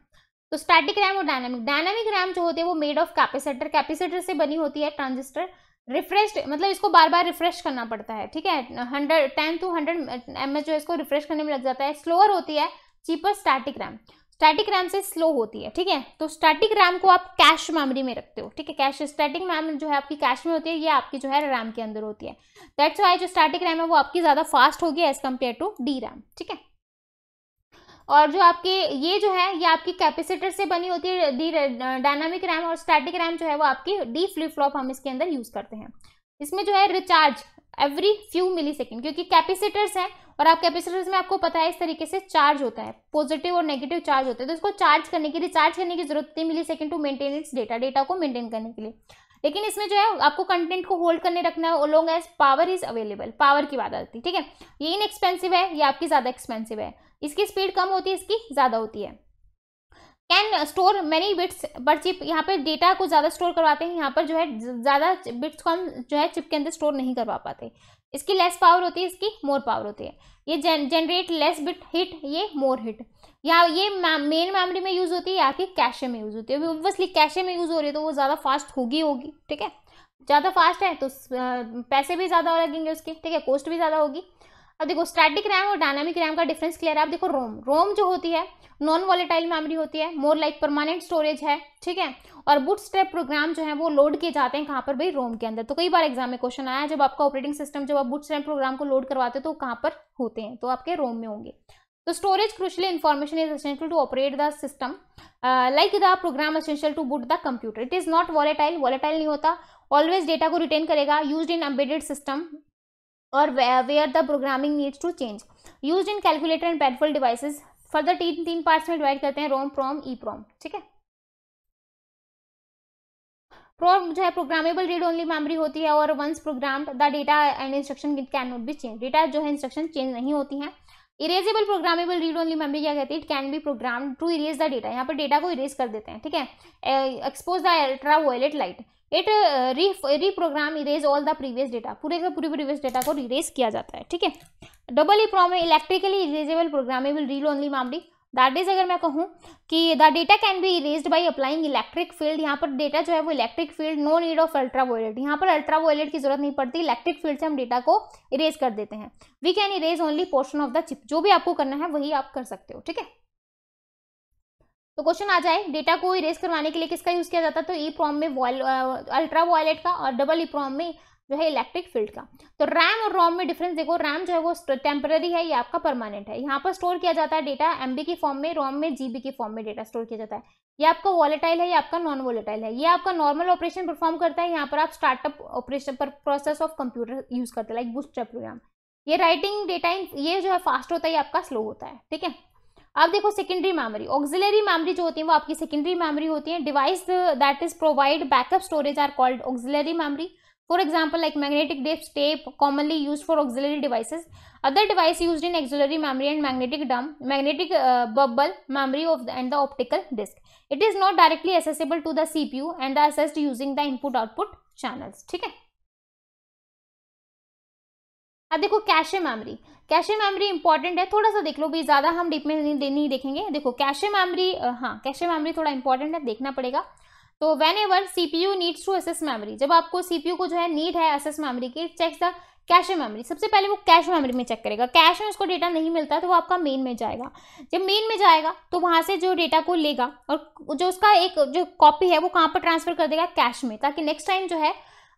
तो स्टैटिक रैम और डायनामिक डायनामिक रैम जो होती है वो मेड ऑफ कैपेसिटर कैपेसिटर से बनी होती है ट्रांजिस्टर रिफ्रेश मतलब इसको बार बार रिफ्रेश करना पड़ता है ठीक है hundred ten to hundred M जो है इसको रिफ्रेश करने में लग जाता है स्लोअर होती है cheaper static RAM static RAM से स्लो होती है ठीक है तो स्टैटिक रैम को आप कैश मेमोरी में रखते हो ठीक है कैश स्टैटिक रैम जो है आपकी कैश में होती है ये आपकी जो है रैम के अंदर होती है दैट्स वाई जो स्टैटिक रैम है वो आपकी ज़्यादा फास्ट होगी as compare to D RAM ठीक है और जो आपके ये जो है ये आपकी कैपेसिटर से बनी होती है डायनामिक रैम और स्टैटिक रैम जो है वो आपकी डी फ्लिप फ्लॉप हम इसके अंदर यूज़ करते हैं इसमें जो है recharge every few millisecond क्योंकि कैपेसिटर्स हैं और आप कैपेसिटर्स में आपको पता है इस तरीके से चार्ज होता है पॉजिटिव और नेगेटिव चार्ज होता है तो इसको चार्ज करने की रिचार्ज करने की जरूरत नहीं millisecond to maintain its data data को मेंटेन करने के लिए लेकिन इसमें जो है आपको कंटेंट को होल्ड करने रखना है long as power is available power की बात आती है ठीक है ये इनएक्सपेंसिव है ये आपकी ज़्यादा एक्सपेंसिव है इसकी स्पीड कम होती है इसकी ज़्यादा होती है can store many bits per chip यहाँ पर डेटा को ज़्यादा स्टोर करवाते हैं यहाँ पर जो है ज़्यादा बिट्स को हम जो है चिप के अंदर स्टोर नहीं करवा पाते इसकी लेस पावर होती है इसकी मोर पावर होती है ये जनरेट लेस बिट हिट ये मोर हिट या ये मेन मेमोरी में यूज़ होती है या फिर कैशे में यूज़ होती है ऑब्वियसली कैशे में यूज़ हो रही है तो वो ज़्यादा फास्ट होगी होगी ठीक है ज़्यादा फास्ट है तो पैसे भी ज़्यादा लगेंगे उसके ठीक है कॉस्ट भी ज़्यादा होगी अब देखो स्टैटिक रैम और डायनामिक रैम का डिफरेंस क्लियर है आप देखो रोम रोम जो होती है नॉन वॉलेटाइल मेमोरी होती है मोर लाइक परमानेंट स्टोरेज है ठीक है और बुट स्टेप प्रोग्राम जो है वो लोड किए जाते हैं कहाँ पर भाई रोम के अंदर तो कई बार एग्जाम में क्वेश्चन आया जब आपका ऑपरेटिंग सिस्टम जब आप बुट स्टेप प्रोग्राम को लोड करवाते हो तो कहाँ पर होते हैं तो आपके रोम में होंगे तो storage crucially information is essential to operate the system like the program essential to boot the computer it is not volatile volatile नहीं होता ऑलवेज डेटा को रिटेन करेगा यूज इन embedded सिस्टम और where the programming needs to change use in calculator and and devices further तीन तीन parts में divide करते हैं रोम प्रोम ई प्रोम ठीक है प्रोम जो है प्रोग्रामेबल रीड ओनली मेमोरी होती है और once program the data and instruction can not be change data जो है इंस्ट्रक्शन चेंज नहीं होती है erasable programmable read only memory क्या कहती है it can be program to erase the data यहाँ पर डेटा को इरेज कर देते हैं ठीक है expose the ultraviolet light it re reprogram erase all the previous data पूरे का पूरे प्रीवियस डेटा को रिरेज किया जाता है ठीक है double E PROM electrically erasable programmable read only memory that is अगर मैं कहूँ कि the data can be erased by applying electric field यहाँ पर डेटा जो है वो electric field no need of ultraviolet यहाँ पर अल्ट्रा वॉयलेट की जरूरत नहीं पड़ती इलेक्ट्रिक फील्ड से हम डेटा को इरेज कर देते हैं we can erase only portion of the chip जो भी आपको करना है वही आप कर सकते हो ठीक है तो क्वेश्चन आ जाए डेटा को इरेज करवाने के लिए किसका यूज़ किया जाता है तो ई e प्रॉम में अल्ट्रा वॉयलेट का और डबल ई प्रॉम में जो है इलेक्ट्रिक फील्ड का तो रैम और रोम में डिफरेंस देखो रैम जो है वो टेम्पररी है ये आपका परमानेंट है यहाँ पर स्टोर किया जाता है डेटा एम की फॉर्म में रोम में जीबी की फॉर्म में डेटा स्टोर किया जाता है ये आपका वॉलेटाइल है ये आपका नॉन वॉलेटाइल है ये आपका नॉर्मल ऑपरेशन परफॉर्म करता है यहाँ पर आप स्टार्टअप ऑपरेशन पर प्रोसेस ऑफ कंप्यूटर यूज करते हैं लाइक बुस्टर प्रोग्राम ये राइटिंग डेटा ये जो है फास्ट होता है ये आपका स्लो होता है ठीक है अब देखो सेकेंडरी मेमोरी ऑक्जिलरी मेमोरी जो होती है वो आपकी सेकेंडरी मेमोरी होती है device that is provide backup storage are called auxiliary memory for example like magnetic disk tape commonly use for auxiliary devices other device use in auxiliary memory and magnetic drum magnetic bubble memory of and the optical disk it is not directly accessible to the C P U and the accessed using the input output channels ठीक है अब देखो cache memory cache memory important है थोड़ा सा देख लो भी ज़्यादा हम डीप में नहीं, नहीं देखेंगे देखो कैशे मेमोरी हाँ कैशे मेमोरी थोड़ा इंपॉर्टेंट है देखना पड़ेगा तो whenever C P U needs to access memory जब आपको सी पी यू को जो है नीड है एसेस मेमोरी की चेक द कैश मेमोरी सबसे पहले वो कैश मेमोरी में चेक करेगा कैश में उसको डेटा नहीं मिलता तो वो आपका मेन में जाएगा जब मेन में जाएगा तो वहाँ से जो डेटा को लेगा और जो उसका एक जो कॉपी है वो कहाँ पर ट्रांसफर कर देगा कैश में ताकि नेक्स्ट टाइम जो है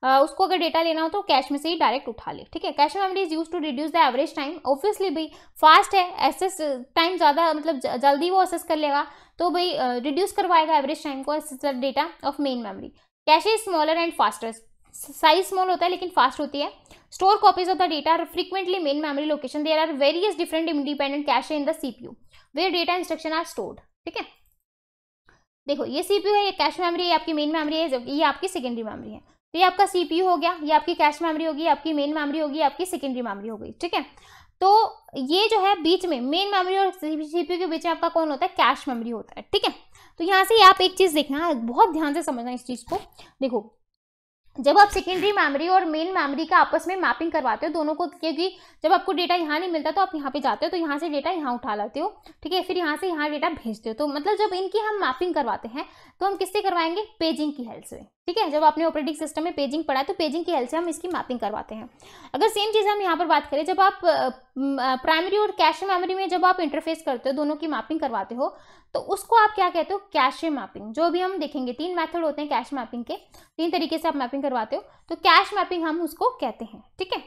उसको अगर डेटा लेना हो तो कैश में से ही डायरेक्ट उठा ले ठीक है cache memory is use to reduce the average time obviously भाई फास्ट है एसेस टाइम ज़्यादा मतलब जल्दी वो एसेस कर लेगा तो भाई रिड्यूस करवाएगा एवरेज टाइम को data of main memory cache is smaller and faster size small होता है लेकिन फास्ट होती है store copies of the data are frequently main memory location there are various different independent cache in the CPU where data instruction are stored ठीक है देखो ये CPU है ये कैश मेमोरी है आपकी मेन मेमोरी है ये आपकी सेकेंडरी मेमोरी है तो ये आपका सीपीयू हो गया ये आपकी कैश मेमोरी होगी आपकी मेन मेमोरी होगी आपकी सेकेंडरी मेमोरी होगी ठीक है तो ये जो है बीच में मेन मेमोरी और सीपीयू के बीच में आपका कौन होता है कैश मेमोरी होता है ठीक है तो यहाँ से आप एक चीज़ देखना बहुत ध्यान से समझना इस चीज़ को देखो जब आप सेकेंडरी मेमोरी और मेन मेमोरी का आपस में मैपिंग करवाते हो दोनों को क्योंकि जब आपको डेटा यहाँ नहीं मिलता तो आप यहाँ पे जाते हो तो यहाँ से डेटा यहाँ उठा लेते हो ठीक है फिर यहाँ से यहाँ डेटा भेजते हो तो मतलब जब इनकी हम मैपिंग करवाते हैं तो हम किससे करवाएंगे पेजिंग की हेल्प से ठीक है जब आपने ऑपरेटिंग सिस्टम में पेजिंग पढ़ा है तो पेजिंग की हेल्प से हम इसकी मैपिंग करवाते हैं अगर सेम चीज़ हम यहाँ पर बात करें जब आप प्राइमरी और कैश मेमोरी में जब आप इंटरफेस करते हो दोनों की मैपिंग करवाते हो तो उसको आप क्या कहते हो कैश मैपिंग जो भी हम देखेंगे तीन मैथड होते हैं कैश मैपिंग के तीन तरीके से आप मैपिंग करवाते हो तो कैश मैपिंग हम उसको कहते हैं ठीक है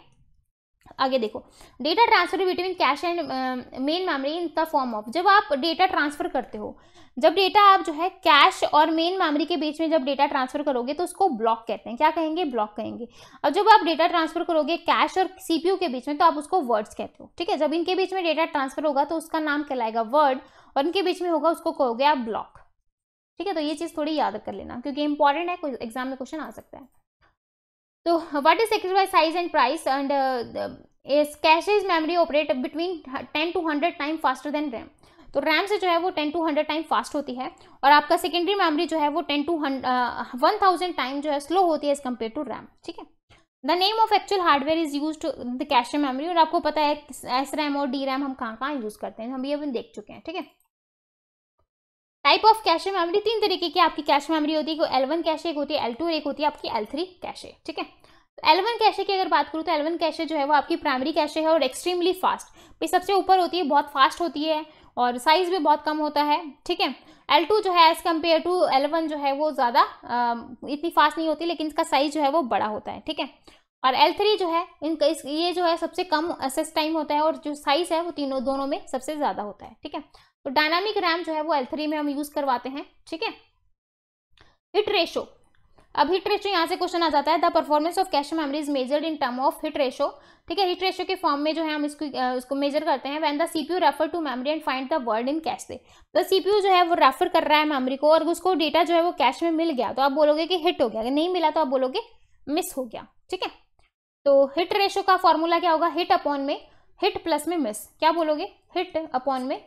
आगे देखो data transfer between cache and main memory in the form of जब आप डेटा ट्रांसफर करते हो जब डेटा आप जो है कैश और मेन मेमोरी के बीच में जब डेटा ट्रांसफर करोगे तो उसको ब्लॉक कहते हैं क्या कहेंगे ब्लॉक कहेंगे और जब आप डेटा ट्रांसफर करोगे कैश और सीपीयू के बीच में तो आप उसको वर्ड्स कहते हो ठीक है जब इनके बीच में डेटा ट्रांसफर होगा तो उसका नाम कहलाएगा वर्ड और इनके बीच में होगा उसको कहोगे आप ब्लॉक ठीक है तो ये चीज़ थोड़ी याद कर लेना क्योंकि इंपॉर्टेंट है कोई एग्जाम में क्वेश्चन आ सकता है तो what is sacrifice size and price and is memory operate between ten to hundred time faster than RAM तो रैम से जो है वो ten to hundred time fast होती है और आपका सेकेंडरी मेमोरी जो है वो ten to one thousand time जो है स्लो होती है एज कम्पेयर टू रैम ठीक है the name of actual hardware is use to the cache memory और आपको पता है एस रैम और डी रैम हम कहाँ कहाँ यूज़ करते हैं हम ये भी देख चुके हैं ठीक है टाइप ऑफ कैश मेमोरी तीन तरीके की आपकी कैश मेमोरी होती है को एल वन एक होती है एल टू एक होती है आपकी एल थ्री कैशे ठीक है तो एल वन कैशे की अगर बात करूँ तो एल वन कैशे जो है वो आपकी प्राइमरी कैशे है और एक्सट्रीमली फास्ट ये सबसे ऊपर होती है बहुत फास्ट होती है और साइज़ भी बहुत कम होता है ठीक है एल टू जो है as compare to L one जो है वो ज़्यादा इतनी फास्ट नहीं होती लेकिन इसका साइज़ जो है वो बड़ा होता है ठीक है और एल थ्री जो है इनका इस ये जो है सबसे कम एसेस टाइम होता है और जो साइज़ है वो तीनों दोनों में सबसे ज़्यादा होता है ठीक है तो डायनामिक रैम जो है वो एल में हम यूज करवाते हैं ठीक है हिट रेशो अब हिट रेशो यहाँ से क्वेश्चन आ जाता है the performance of cache memory is measured in term of hit ratio ठीक है हिट रेशो के फॉर्म में जो है हम इसको इसको मेजर करते हैं when the CPU refer to memory and find the word in cache से तो सीपीयू जो है वो रेफर कर रहा है मेमरी को और उसको डेटा जो है वो कैश में मिल गया तो आप बोलोगे कि हिट हो गया नहीं मिला तो आप बोलोगे मिस हो गया ठीक है तो हिट रेशो का फॉर्मूला क्या होगा हिट अपॉन में हिट प्लस में मिस क्या बोलोगे हिट अपॉन में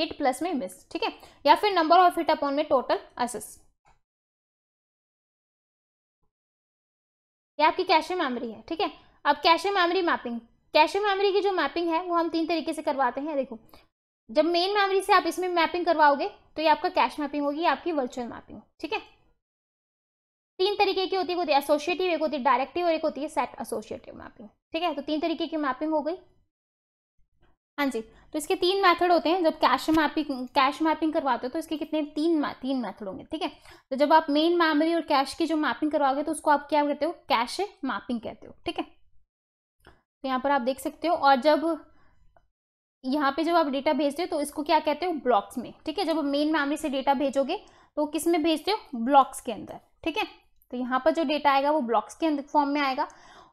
एट प्लस में मिस ठीक है या फिर नंबर ऑफ हिट अपॉन में टोटल असिस ये आपकी कैशे मेमोरी है ठीक है अब cache memory mapping cache memory की जो मैपिंग है वो हम तीन तरीके से करवाते हैं देखो जब मेन मेमोरी से आप इसमें मैपिंग करवाओगे तो ये आपका कैश मैपिंग होगी आपकी वर्चुअल मैपिंग ठीक है तीन तरीके की होती है एसोसिएटिव एक होती है डायरेक्टिव और एक होती है सेट एसोशिएटिव मैपिंग ठीक है तो तीन तरीके की मैपिंग हो गई हाँ जी तो इसके तीन मेथड होते हैं जब कैश मैपिंग कैश मैपिंग करवाते हो तो इसके कितने तीन तीन मेथड होंगे ठीक है तो जब आप मेन मेमोरी और कैश की जो मैपिंग करवाओगे तो उसको आप क्या कहते हो कैश मैपिंग कहते हो ठीक है तो यहाँ पर आप देख सकते हो और जब यहाँ पे जब आप डेटा भेजते हो तो इसको क्या कहते हो ब्लॉक्स में ठीक है जब आप मेन मेमोरी से डेटा भेजोगे तो किस में भेजते हो ब्लॉक्स के अंदर ठीक है तो यहाँ पर जो डेटा आएगा वो ब्लॉक्स के अंदर फॉर्म में आएगा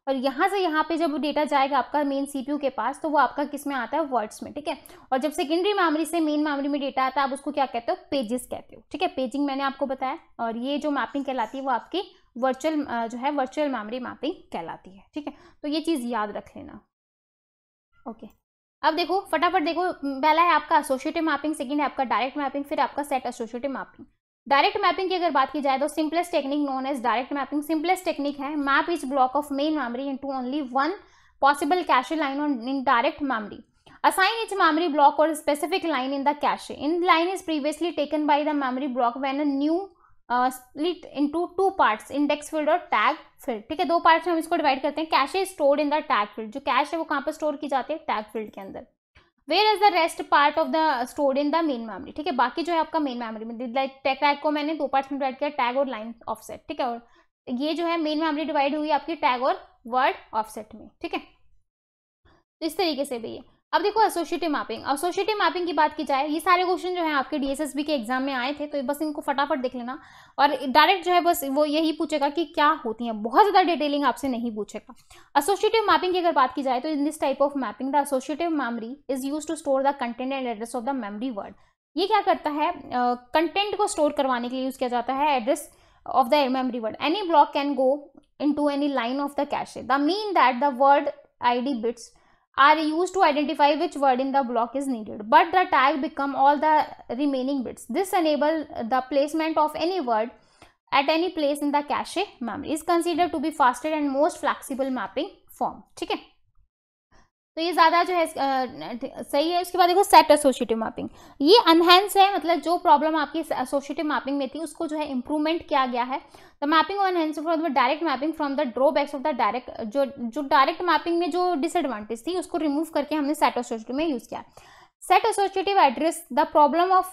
और यहाँ से यहाँ पे जब डेटा जाएगा आपका मेन सीपीयू के पास तो वो आपका किस में आता है वर्ड्स में ठीक है और जब सेकेंडरी मेमोरी से मेन मेमोरी में डेटा आता है आप उसको क्या कहते हो पेजेस कहते हो ठीक है पेजिंग मैंने आपको बताया और ये जो मैपिंग कहलाती है वो आपकी वर्चुअल जो है वर्चुअल मेमोरी मैपिंग कहलाती है ठीक है तो ये चीज़ याद रख लेना ओके अब देखो फटाफट देखो पहला है आपका एसोशिएटिव मैपिंग सेकेंड है आपका डायरेक्ट मैपिंग फिर आपका set associative mapping direct mapping की अगर बात की जाए तो simplest technique known as direct mapping simplest technique है map is block of main memory into only one possible cache line on in direct memory assign each memory block और specific line in the cache in line is previously taken by the memory block when a new split into two part index field और tag field ठीक है दो part में हम इसको divide करते हैं cache stored in the tag field जो कैश है वो कहाँ पर स्टोर की जाती है टैग फील्ड के अंदर where is the rest part of the store in the main memory ठीक है बाकी जो है आपका मेन मेमोरी में लाइक टैग को मैंने दो पार्ट्स में डिवाइड किया टैग और लाइन ऑफसेट ठीक है और ये जो है मेन मेमोरी डिवाइड हुई आपकी टैग और वर्ड ऑफसेट में ठीक है तो इस तरीके से भी है अब देखो एसोसिएटिव मैपिंग एसोसिएटिव मैपिंग की बात की जाए ये सारे क्वेश्चन जो है आपके डीएसएसबी के एग्जाम में आए थे तो बस इनको फटाफट देख लेना और डायरेक्ट जो है बस वो यही पूछेगा कि क्या होती है बहुत ज़्यादा डिटेलिंग आपसे नहीं पूछेगा एसोसिएटिव मैपिंग की अगर बात की जाए तो in this type of mapping the associative memory is use to store the content and address of the memory word ये क्या करता है कंटेंट uh, को स्टोर करवाने के लिए यूज़ किया जाता है address of the memory word any block can go into any line of the cache the mean that the word I D bits are used to identify which word in the block is needed but the tag become all the remaining bits this enable the placement of any word at any place in the cache memory is considered to be faster and most flexible mapping form Okay. तो ये ज़्यादा जो है आ, सही है उसके बाद देखो सेट एसोशिएटिव मैपिंग ये अनहेंस है मतलब जो प्रॉब्लम आपकी एसोशिएटिव मैपिंग में थी उसको जो है इंप्रूवमेंट किया गया है the mapping on enhance from the direct mapping from the backs of the direct जो जो डायरेक्ट मैपिंग में जो डिसएडवांटेज थी उसको रिमूव करके हमने सेट एसोशिएटिव में यूज़ किया set associative address the problem of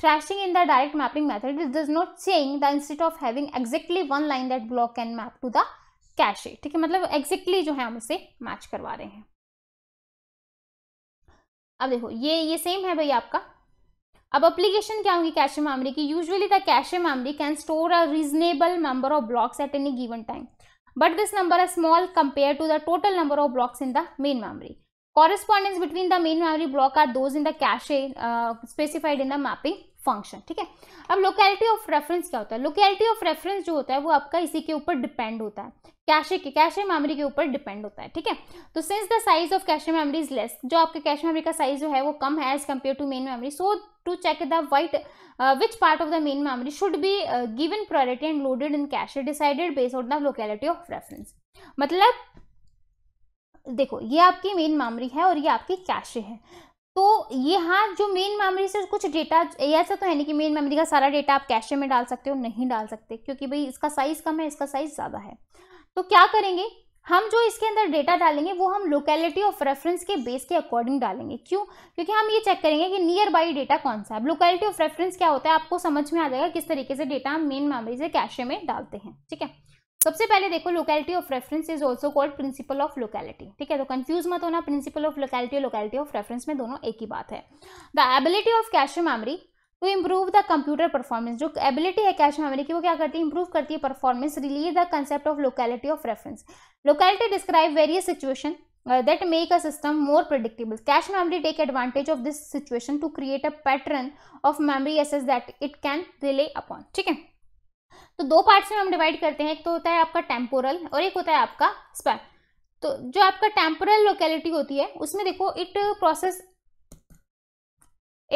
thrashing in the direct mapping method is does not change the instead of having exactly one line that block can map to the cache ठीक है मतलब exactly जो है हम उसे match करवा रहे हैं अब देखो ये ये सेम है भाई आपका अब अप्लीकेशन क्या होगी कैशे मामले की usually the cache memory can store a reasonable number of blocks at any given time but this number are small compare to the total number of blocks in the main memory correspondence between the main memory block are those in the cache specified in the mapping function ठीक है अब locality of reference क्या होता है locality of reference जो होता है वो आपका इसी के ऊपर डिपेंड होता है कैशे के कैशे मेमोरी के ऊपर डिपेंड होता है ठीक है तो since the size of cache memory is less जो आपके कैशे मेमोरी का साइज जो है वो कम है as compare to main memory so to check the white which part of the main memory should be given priority and loaded in cache decided based on the locality of reference मतलब देखो ये आपकी main memory है और ये आपकी cache है तो ये हाँ जो मेन मेमोरी से कुछ डेटा ऐसा तो है नहीं कि मेन मेमोरी का सारा डेटा आप कैशे में डाल सकते हो नहीं डाल सकते क्योंकि भाई इसका साइज़ कम है इसका साइज़ ज़्यादा है तो क्या करेंगे हम जो इसके अंदर डेटा डालेंगे वो हम लोकेलिटी ऑफ रेफरेंस के बेस के अकॉर्डिंग डालेंगे क्यों क्योंकि हम ये चेक करेंगे कि नियर बाई डेटा कौन सा है लोकेलिटी ऑफ रेफरेंस क्या होता है आपको समझ में आ जाएगा किस तरीके से डेटा हम मेन मेमोरी से कैशे में डालते हैं ठीक है सबसे पहले देखो locality of reference is also called principle of locality ठीक है तो कंफ्यूज मत होना प्रिंसिपल ऑफ लोकेलिटी और लोकेलिटी ऑफ रेफरेंस में दोनों एक ही बात है the ability of cache memory to improve the computer performance जो एबिलिटी है कैश मेमरी की वो क्या करती है इंप्रूव करती है performance release the concept of locality of reference locality describe various situation make a system more more cache memory take advantage of this situation to create a pattern of memory एस access that it can rely upon ठीक है तो दो parts में हम divide करते हैं एक तो होता है आपका टेम्पोरल और एक होता है आपका स्पैन तो जो आपका टेम्पोरल लोकेलिटी होती है उसमें देखो it process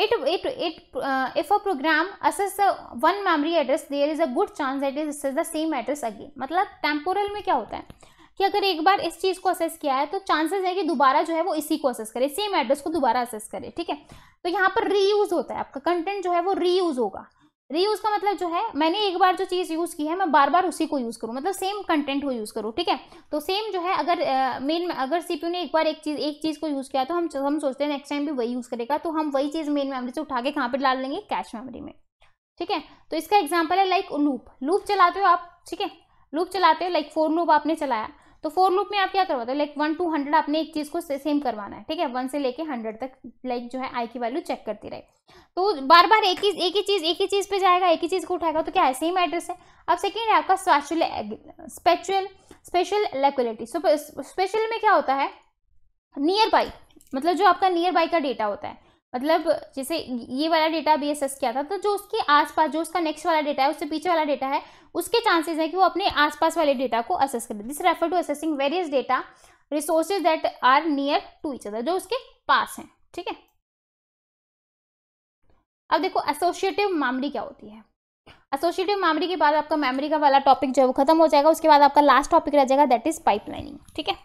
it it it if a program access one memory address there is a good chance that is that it assess the same मतलब टेम्पोरल में क्या होता है कि अगर एक बार इस चीज़ को असेस किया है तो चांसेस है कि दोबारा जो है वो इसी को असेस करे सेम एड्रेस को दोबारा असेस करे ठीक है तो यहाँ पर रीयूज होता है आपका कंटेंट जो है वो रीयूज होगा रीयूज का मतलब जो है मैंने एक बार जो चीज़ यूज़ की है मैं बार बार उसी को यूज़ करूँ मतलब सेम कंटेंट को यूज़ करूँ ठीक है तो सेम जो है अगर मेन uh, अगर सीपीयू ने एक बार एक चीज़ एक चीज़ को यूज़ किया तो हम हम सोचते हैं नेक्स्ट टाइम भी वही यूज़ करेगा तो हम वही चीज़ मेन मेमोरी से उठा के कहाँ पर डाल लेंगे कैश मेमोरी में ठीक है तो इसका एग्जाम्पल है लाइक लूप लूप चलाते हो आप ठीक है लूप चलाते हो लाइक फोर लूप आपने चलाया तो फोर लूप में आप क्या करवाते हो लाइक वन टू हंड्रेड आपने एक चीज़ को से, सेम करवाना है ठीक है वन से लेके हंड्रेड तक लाइक जो है आई की वैल्यू चेक करती रहे तो बार बार एक ही एक ही चीज़ एक ही चीज़ पे जाएगा एक ही चीज़ को उठाएगा तो क्या है सेम एड्रेस है अब सेकेंड है आपका स्पैचुअल स्पेचुअल स्पेशल लेक्विलिटी स्पेशल में क्या होता है नियर बाई मतलब जो आपका नियर बाई का डेटा होता है मतलब जैसे ये वाला डेटा बी एस एस किया था तो जो उसके आसपास जो उसका नेक्स्ट वाला डेटा है उससे पीछे वाला डेटा है उसके चांसेस है कि वो अपने आसपास वाले डेटा को असेस करे this refer to accessing various data resources that are near to each other जो उसके पास हैं ठीक है अब देखो एसोसिएटिव मामरी क्या होती है एसोसिएटिव मेमोरी के बाद आपका मेमोरी का वाला टॉपिक जो है वो खत्म हो जाएगा उसके बाद आपका लास्ट टॉपिक रह जाएगा दैट इज पाइपलाइनिंग ठीक है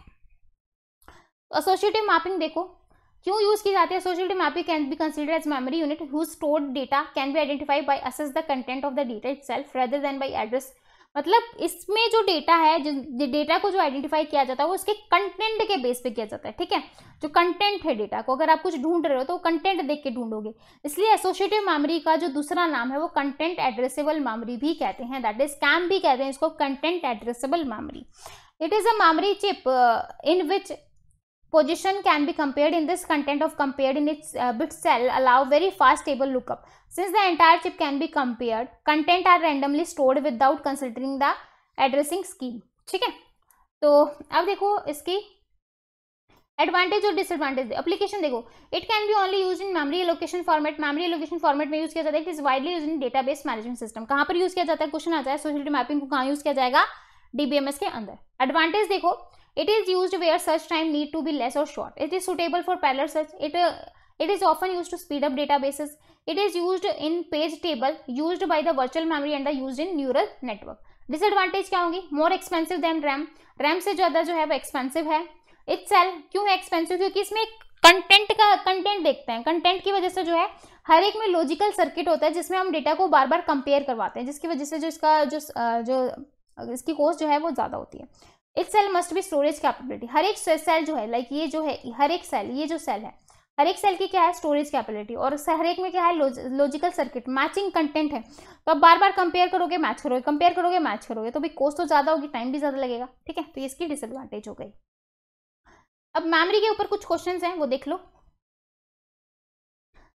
एसोसिएटिव मैपिंग देखो क्यों यूज की जाती है social D mapping can be consider as memory unit who stored data can be identify by access the content of the data itself rather than by address मतलब इसमें जो data है जो डेटा को जो आइडेंटिफाई किया जाता है वो उसके कंटेंट के बेस पे किया जाता है ठीक है जो कंटेंट है डेटा को अगर आप कुछ ढूंढ रहे हो तो कंटेंट देख के ढूंढोगे इसलिए एसोसिएटिव मेमोरी का जो दूसरा नाम है वो कंटेंट एड्रेसेबल मेमोरी भी कहते हैं दैट इज कैम भी कहते हैं इसको content addressable memory it is a memory chip in which Position can be compared in this content of compared in its uh, bit cell allow very fast table lookup. Since the entire chip can be compared, content are randomly stored without considering the addressing scheme. ठीक है तो अब देखो इसकी advantage और disadvantage application देखो it can be only use in memory allocation format memory allocation format में use किया जाता है it is widely use in database management system कहाँ पर यूज किया जाता है क्वेश्चन आता है सोशलिटी मैपिंग को कहाँ यूज किया जाएगा डीबीएमएस के अंदर एडवांटेज देखो It is used where search time need to be less or short. It is suitable for parallel search. It, uh, it is often used to speed up databases. It is used in page table, used by the virtual memory and the used in neural network. Disadvantage क्या होगी more expensive than RAM RAM से ज़्यादा जो है वो expensive है it cell क्यों है एक्सपेंसिव क्योंकि इसमें कंटेंट का कंटेंट देखते हैं कंटेंट की वजह से जो है हर एक में लॉजिकल सर्किट होता है जिसमें हम डेटा को बार बार कंपेयर करवाते हैं जिसकी वजह से जो इसका जो जो इसकी कोस्ट जो है वो ज़्यादा होती है एक सेल मस्ट भी स्टोरेज कैपेबिलिटी हर एक सेल जो है लाइक like ये जो है हर एक सेल ये जो सेल है हर एक सेल की क्या है स्टोरेज कैपेबिलिटी और हर एक में क्या है लॉजिकल सर्किट मैचिंग कंटेंट है तो आप बार बार कंपेयर करोगे मैच करोगे कंपेयर करोगे मैच करोगे तो भी कोस्ट तो ज़्यादा होगी टाइम भी ज़्यादा लगेगा ठीक है तो ये इसकी डिसएडवांटेज हो गई अब मेमोरी के ऊपर कुछ क्वेश्चन हैं वो देख लो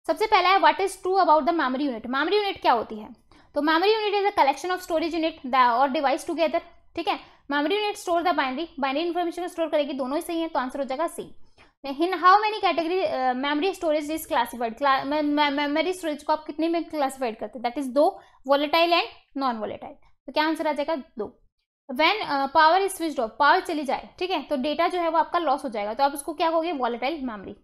सबसे पहला है what is true about the memory unit memory unit क्या होती है तो memory unit is a collection of storage unit और डिवाइस टुगेदर ठीक है memory unit store the binary binary information store करेगी दोनों ही सही है तो आंसर हो जाएगा C in how many category memory storage is classified memory storage को आप कितने में क्लासिफाइड करते हैं दैट इज दो वॉलेटाइल एंड नॉन वॉलेटाइल तो क्या आंसर आ जाएगा दो when power is switch off power चली जाए ठीक है तो डेटा जो है वो आपका लॉस हो जाएगा तो आप उसको क्या कहोगे वॉलेटाइल मेमरी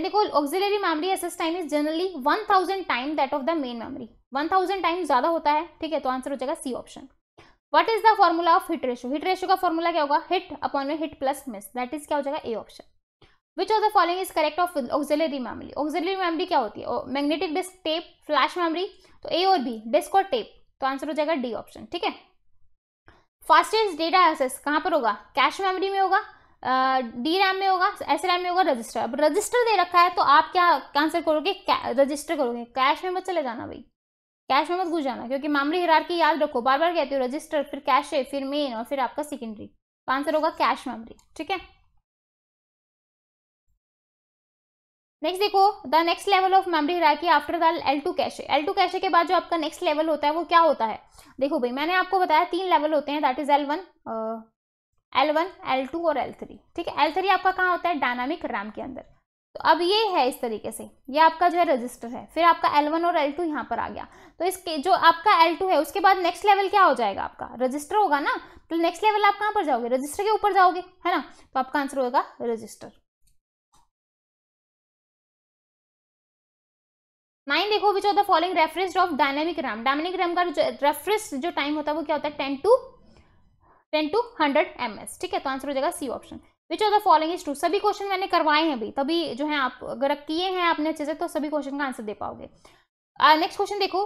देखो auxiliary memory access time is generally one thousand time that of the main memory one thousand time ज़्यादा होता है ठीक है तो आंसर हो जाएगा C option what is the formula of hit ratio hit ratio का फॉर्मूला क्या होगा हिट अपॉन में hit plus miss that is क्या हो जाएगा A option which of the following is correct of auxiliary memory auxiliary memory क्या होती है magnetic disk tape flash memory तो ए और बी डिस्क और टेप तो आंसर हो जाएगा डी ऑप्शन ठीक है फास्टेस्ट डेटा एक्सेस कहाँ पर होगा कैश मेमरी में होगा डी uh, रैम में होगा एस रैम में होगा रजिस्टर अब रजिस्टर दे रखा है तो आप क्या आंसर करोगे रजिस्टर करोगे कैश में मत चले जाना भाई कैश में मत घुस जाना क्योंकि मामले हिरार की याद रखो बार बार कहते हो रजिस्टर फिर कैश है फिर मेन और फिर आपका सेकेंडरी तो आंसर होगा कैश मेमोरी ठीक है नेक्स्ट देखो the next level of memory hierarchy after the L two cache L two cache के बाद जो आपका नेक्स्ट लेवल होता है वो क्या होता है देखो भाई मैंने आपको बताया तीन लेवल होते हैं that is L one L one L two और एल थ्री ठीक है एल थ्री आपका कहाँ होता है डायनामिक रैम के अंदर तो अब ये है इस तरीके से ये आपका जो है रजिस्टर है फिर आपका L1 और L2 टू यहाँ पर आ गया तो इसके जो आपका L2 है उसके बाद नेक्स्ट लेवल क्या हो जाएगा आपका रजिस्टर होगा ना तो नेक्स्ट लेवल आप कहाँ पर जाओगे रजिस्टर के ऊपर जाओगे है ना तो आपका आंसर होगा रजिस्टर नाइन देखो which of the following reference of dynamic RAM dynamic RAM का जो रेफरेंस जो टाइम होता है वो क्या होता है ten to ten to hundred M ठीक है तो आंसर हो जाएगा C option which of the following is true सभी क्वेश्चन मैंने करवाए हैं अभी तभी जो है आप अगर किए हैं आपने अच्छे से तो सभी क्वेश्चन का आंसर दे पाओगे नेक्स्ट uh, क्वेश्चन देखो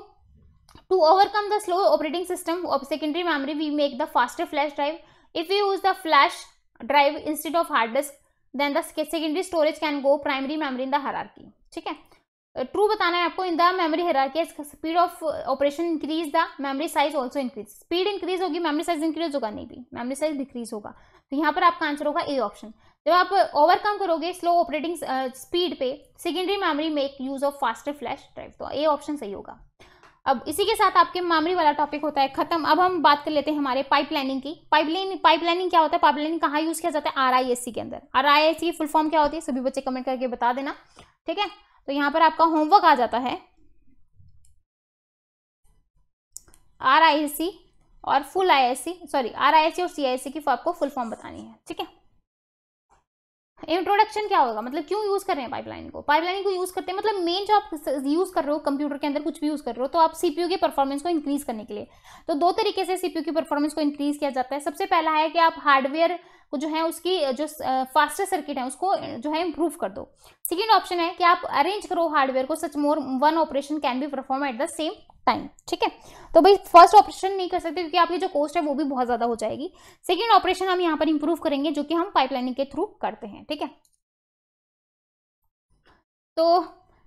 to overcome the slow operating system of secondary memory we make the faster flash drive if you use the flash drive instead of hard disk then the secondary storage can go primary memory in the hierarchy ठीक है true uh, बताना है आपको in the memory hierarchy speed of operation increase the memory size also increase speed increase होगी memory size increase होगा नहीं भी memory size decrease होगा तो यहाँ पर आपका आंसर होगा ए ऑप्शन जब आप ओवरकम करोगे स्लो ऑपरेटिंग स्पीड पे secondary memory make use of faster flash drive तो ए ऑप्शन सही होगा अब इसी के साथ आपके मेमोरी वाला टॉपिक होता है खत्म अब हम बात कर लेते हैं हमारे पाइपलाइनिंग की पाइपलाइन पाइपलाइनिंग क्या होता है पाइपलाइनिंग कहाँ यूज़ किया जाता है आरआईएससी के अंदर आरआईएससी की फुल फॉर्म क्या होती है सभी बच्चे कमेंट करके बता देना ठीक है तो यहाँ पर आपका होमवर्क आ जाता है सी और फुल आईआईसी सॉरी आरआईएससी और सीआईएससी की आपको फुल फॉर्म बतानी है ठीक है इंट्रोडक्शन क्या होगा मतलब क्यों यूज़ कर रहे हैं पाइपलाइन को पाइपलाइन को यूज़ करते हैं मतलब मेन जो आप यूज़ कर रहे हो कंप्यूटर के अंदर कुछ भी यूज़ कर रहे हो तो आप सीपीयू के परफॉर्मेंस को इंक्रीज़ करने के लिए तो दो तरीके से सीपीयू की परफॉर्मेंस को इंक्रीज़ किया जाता है सबसे पहला है कि आप हार्डवेयर जो है उसकी जो फास्टर सर्किट है उसको जो है इम्प्रूव कर दो सेकेंड ऑप्शन है कि आप अरेंज करो हार्डवेयर को such more one operation can be perform at the same time ठीक है तो भाई फर्स्ट ऑपरेशन नहीं कर सकते क्योंकि आपकी जो कॉस्ट है वो भी बहुत ज़्यादा हो जाएगी सेकेंड ऑपरेशन हम यहाँ पर इंप्रूव करेंगे जो कि हम पाइपलाइनिंग के थ्रू करते हैं ठीक है तो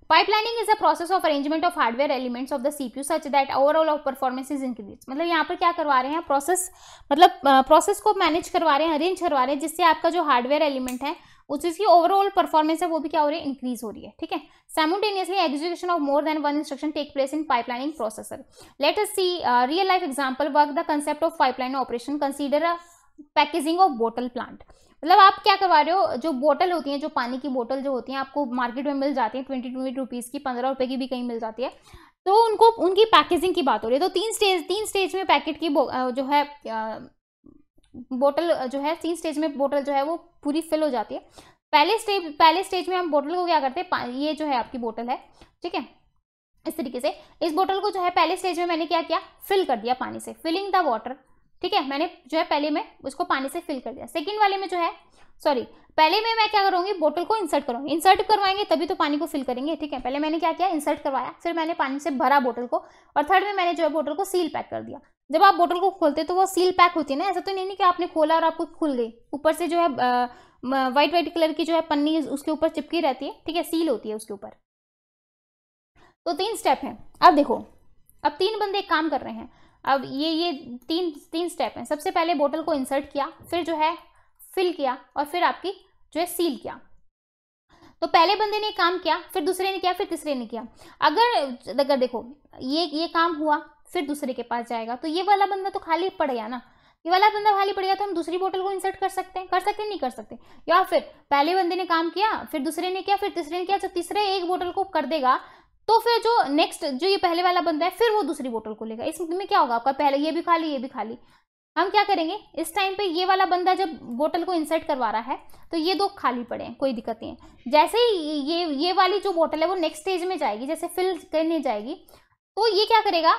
pipelining is a process of arrangement of hardware elements of the CPU such that overall of performance is increase मतलब यहाँ पर क्या करवा रहे हैं प्रोसेस मतलब प्रोसेस को मैनेज करवा रहे हैं अरेंज करवा रहे हैं जिससे आपका जो हार्डवेयर एलिमेंट है उस चीज़ की ओवरऑल परफॉर्मेंस है वो भी क्या हो रही है इंक्रीज हो रही है ठीक है simultaneously execution of more than one instruction take place in pipelining processor let us see real life example work the concept of pipeline operation consider a packaging of bottle plant मतलब आप क्या करवा रहे हो जो बोतल होती है जो पानी की बोतल जो होती है आपको मार्केट में मिल जाती है ट्वेंटी ट्वेंटी रुपीज़ की पंद्रह रुपए की भी कहीं मिल जाती है तो उनको उनकी पैकेजिंग की बात हो रही है तो तीन स्टेज तीन स्टेज में पैकेट की जो है बोतल जो है तीन स्टेज में बोतल जो है वो पूरी फिल हो जाती है पहले स्टेज पहले स्टेज में हम बोतल को क्या करते हैं ये जो है आपकी बोतल है ठीक है इस तरीके से इस बोतल को जो है पहले स्टेज में मैंने क्या किया फिल कर दिया पानी से फिलिंग द वाटर ठीक है मैंने जो है पहले मैं उसको पानी से फिल कर दिया सेकेंड वाले में जो है सॉरी पहले में मैं क्या करूँगी बोतल को इंसर्ट करूँगी इंसर्ट करवाएंगे तभी तो पानी को फिल करेंगे ठीक है पहले मैंने क्या किया इंसर्ट करवाया फिर मैंने पानी से भरा बोतल को और थर्ड में मैंने जो है बोतल को सील पैक कर दिया जब आप बोतल को खोलते तो वो सील पैक होती है ना ऐसा तो नहीं, नहीं कि आपने खोला और आपको खुल गई ऊपर से जो है वाइट वाइट कलर की जो है पन्नी उसके ऊपर चिपकी रहती है ठीक है सील होती है उसके ऊपर तो तीन स्टेप हैं अब देखो अब तीन बंदे एक काम कर रहे हैं अब ये ये तीन तीन स्टेप हैं सबसे पहले बोतल को इंसर्ट किया फिर जो है फिल किया और फिर आपकी जो है सील किया तो पहले बंदे ने काम किया फिर दूसरे ने किया फिर तीसरे ने किया अगर अगर देखो ये ये काम हुआ फिर दूसरे के पास जाएगा तो ये वाला बंदा तो खाली पड़ गया ना ये वाला बंदा खाली पड़ गया तो हम दूसरी बोतल को इंसर्ट कर सकते हैं कर सकते हैं नहीं कर सकते या फिर पहले बंदे ने काम किया फिर दूसरे ने किया फिर तीसरे ने किया जब तो तीसरे एक बोतल को कर देगा तो फिर जो नेक्स्ट जो ये पहले वाला बंदा है फिर वो दूसरी बोतल को लेगा इसमें क्या होगा आपका पहले ये भी खाली ये भी खाली हम क्या करेंगे इस टाइम पे ये वाला बंदा जब बोतल को इंसर्ट करवा रहा है तो ये दो खाली पड़े हैं कोई दिक्कत नहीं है जैसे ही ये ये वाली जो बोतल है वो नेक्स्ट स्टेज में जाएगी जैसे फिल करने जाएगी तो ये क्या करेगा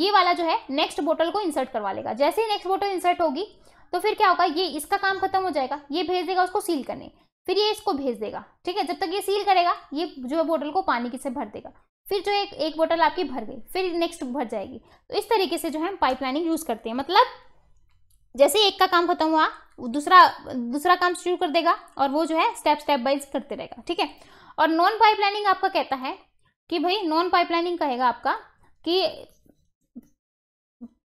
ये वाला जो है नेक्स्ट बोतल को इंसर्ट करवा लेगा जैसे ही नेक्स्ट बोतल इंसर्ट होगी तो फिर क्या होगा ये इसका काम खत्म हो जाएगा ये भेज देगा उसको सील करने फिर ये इसको भेज देगा ठीक है जब तक ये सील करेगा ये जो है बोटल को पानी की से भर देगा फिर जो एक एक बोटल आपकी भर गई फिर नेक्स्ट भर जाएगी तो इस तरीके से जो है हम पाइपलाइनिंग यूज़ करते हैं मतलब जैसे एक का काम खत्म हुआ दूसरा दूसरा काम शुरू कर देगा और वो जो है स्टेप स्टेप बाइज करते रहेगा ठीक है और नॉन पाइपलाइनिंग आपका कहता है कि भाई नॉन पाइपलाइनिंग कहेगा आपका कि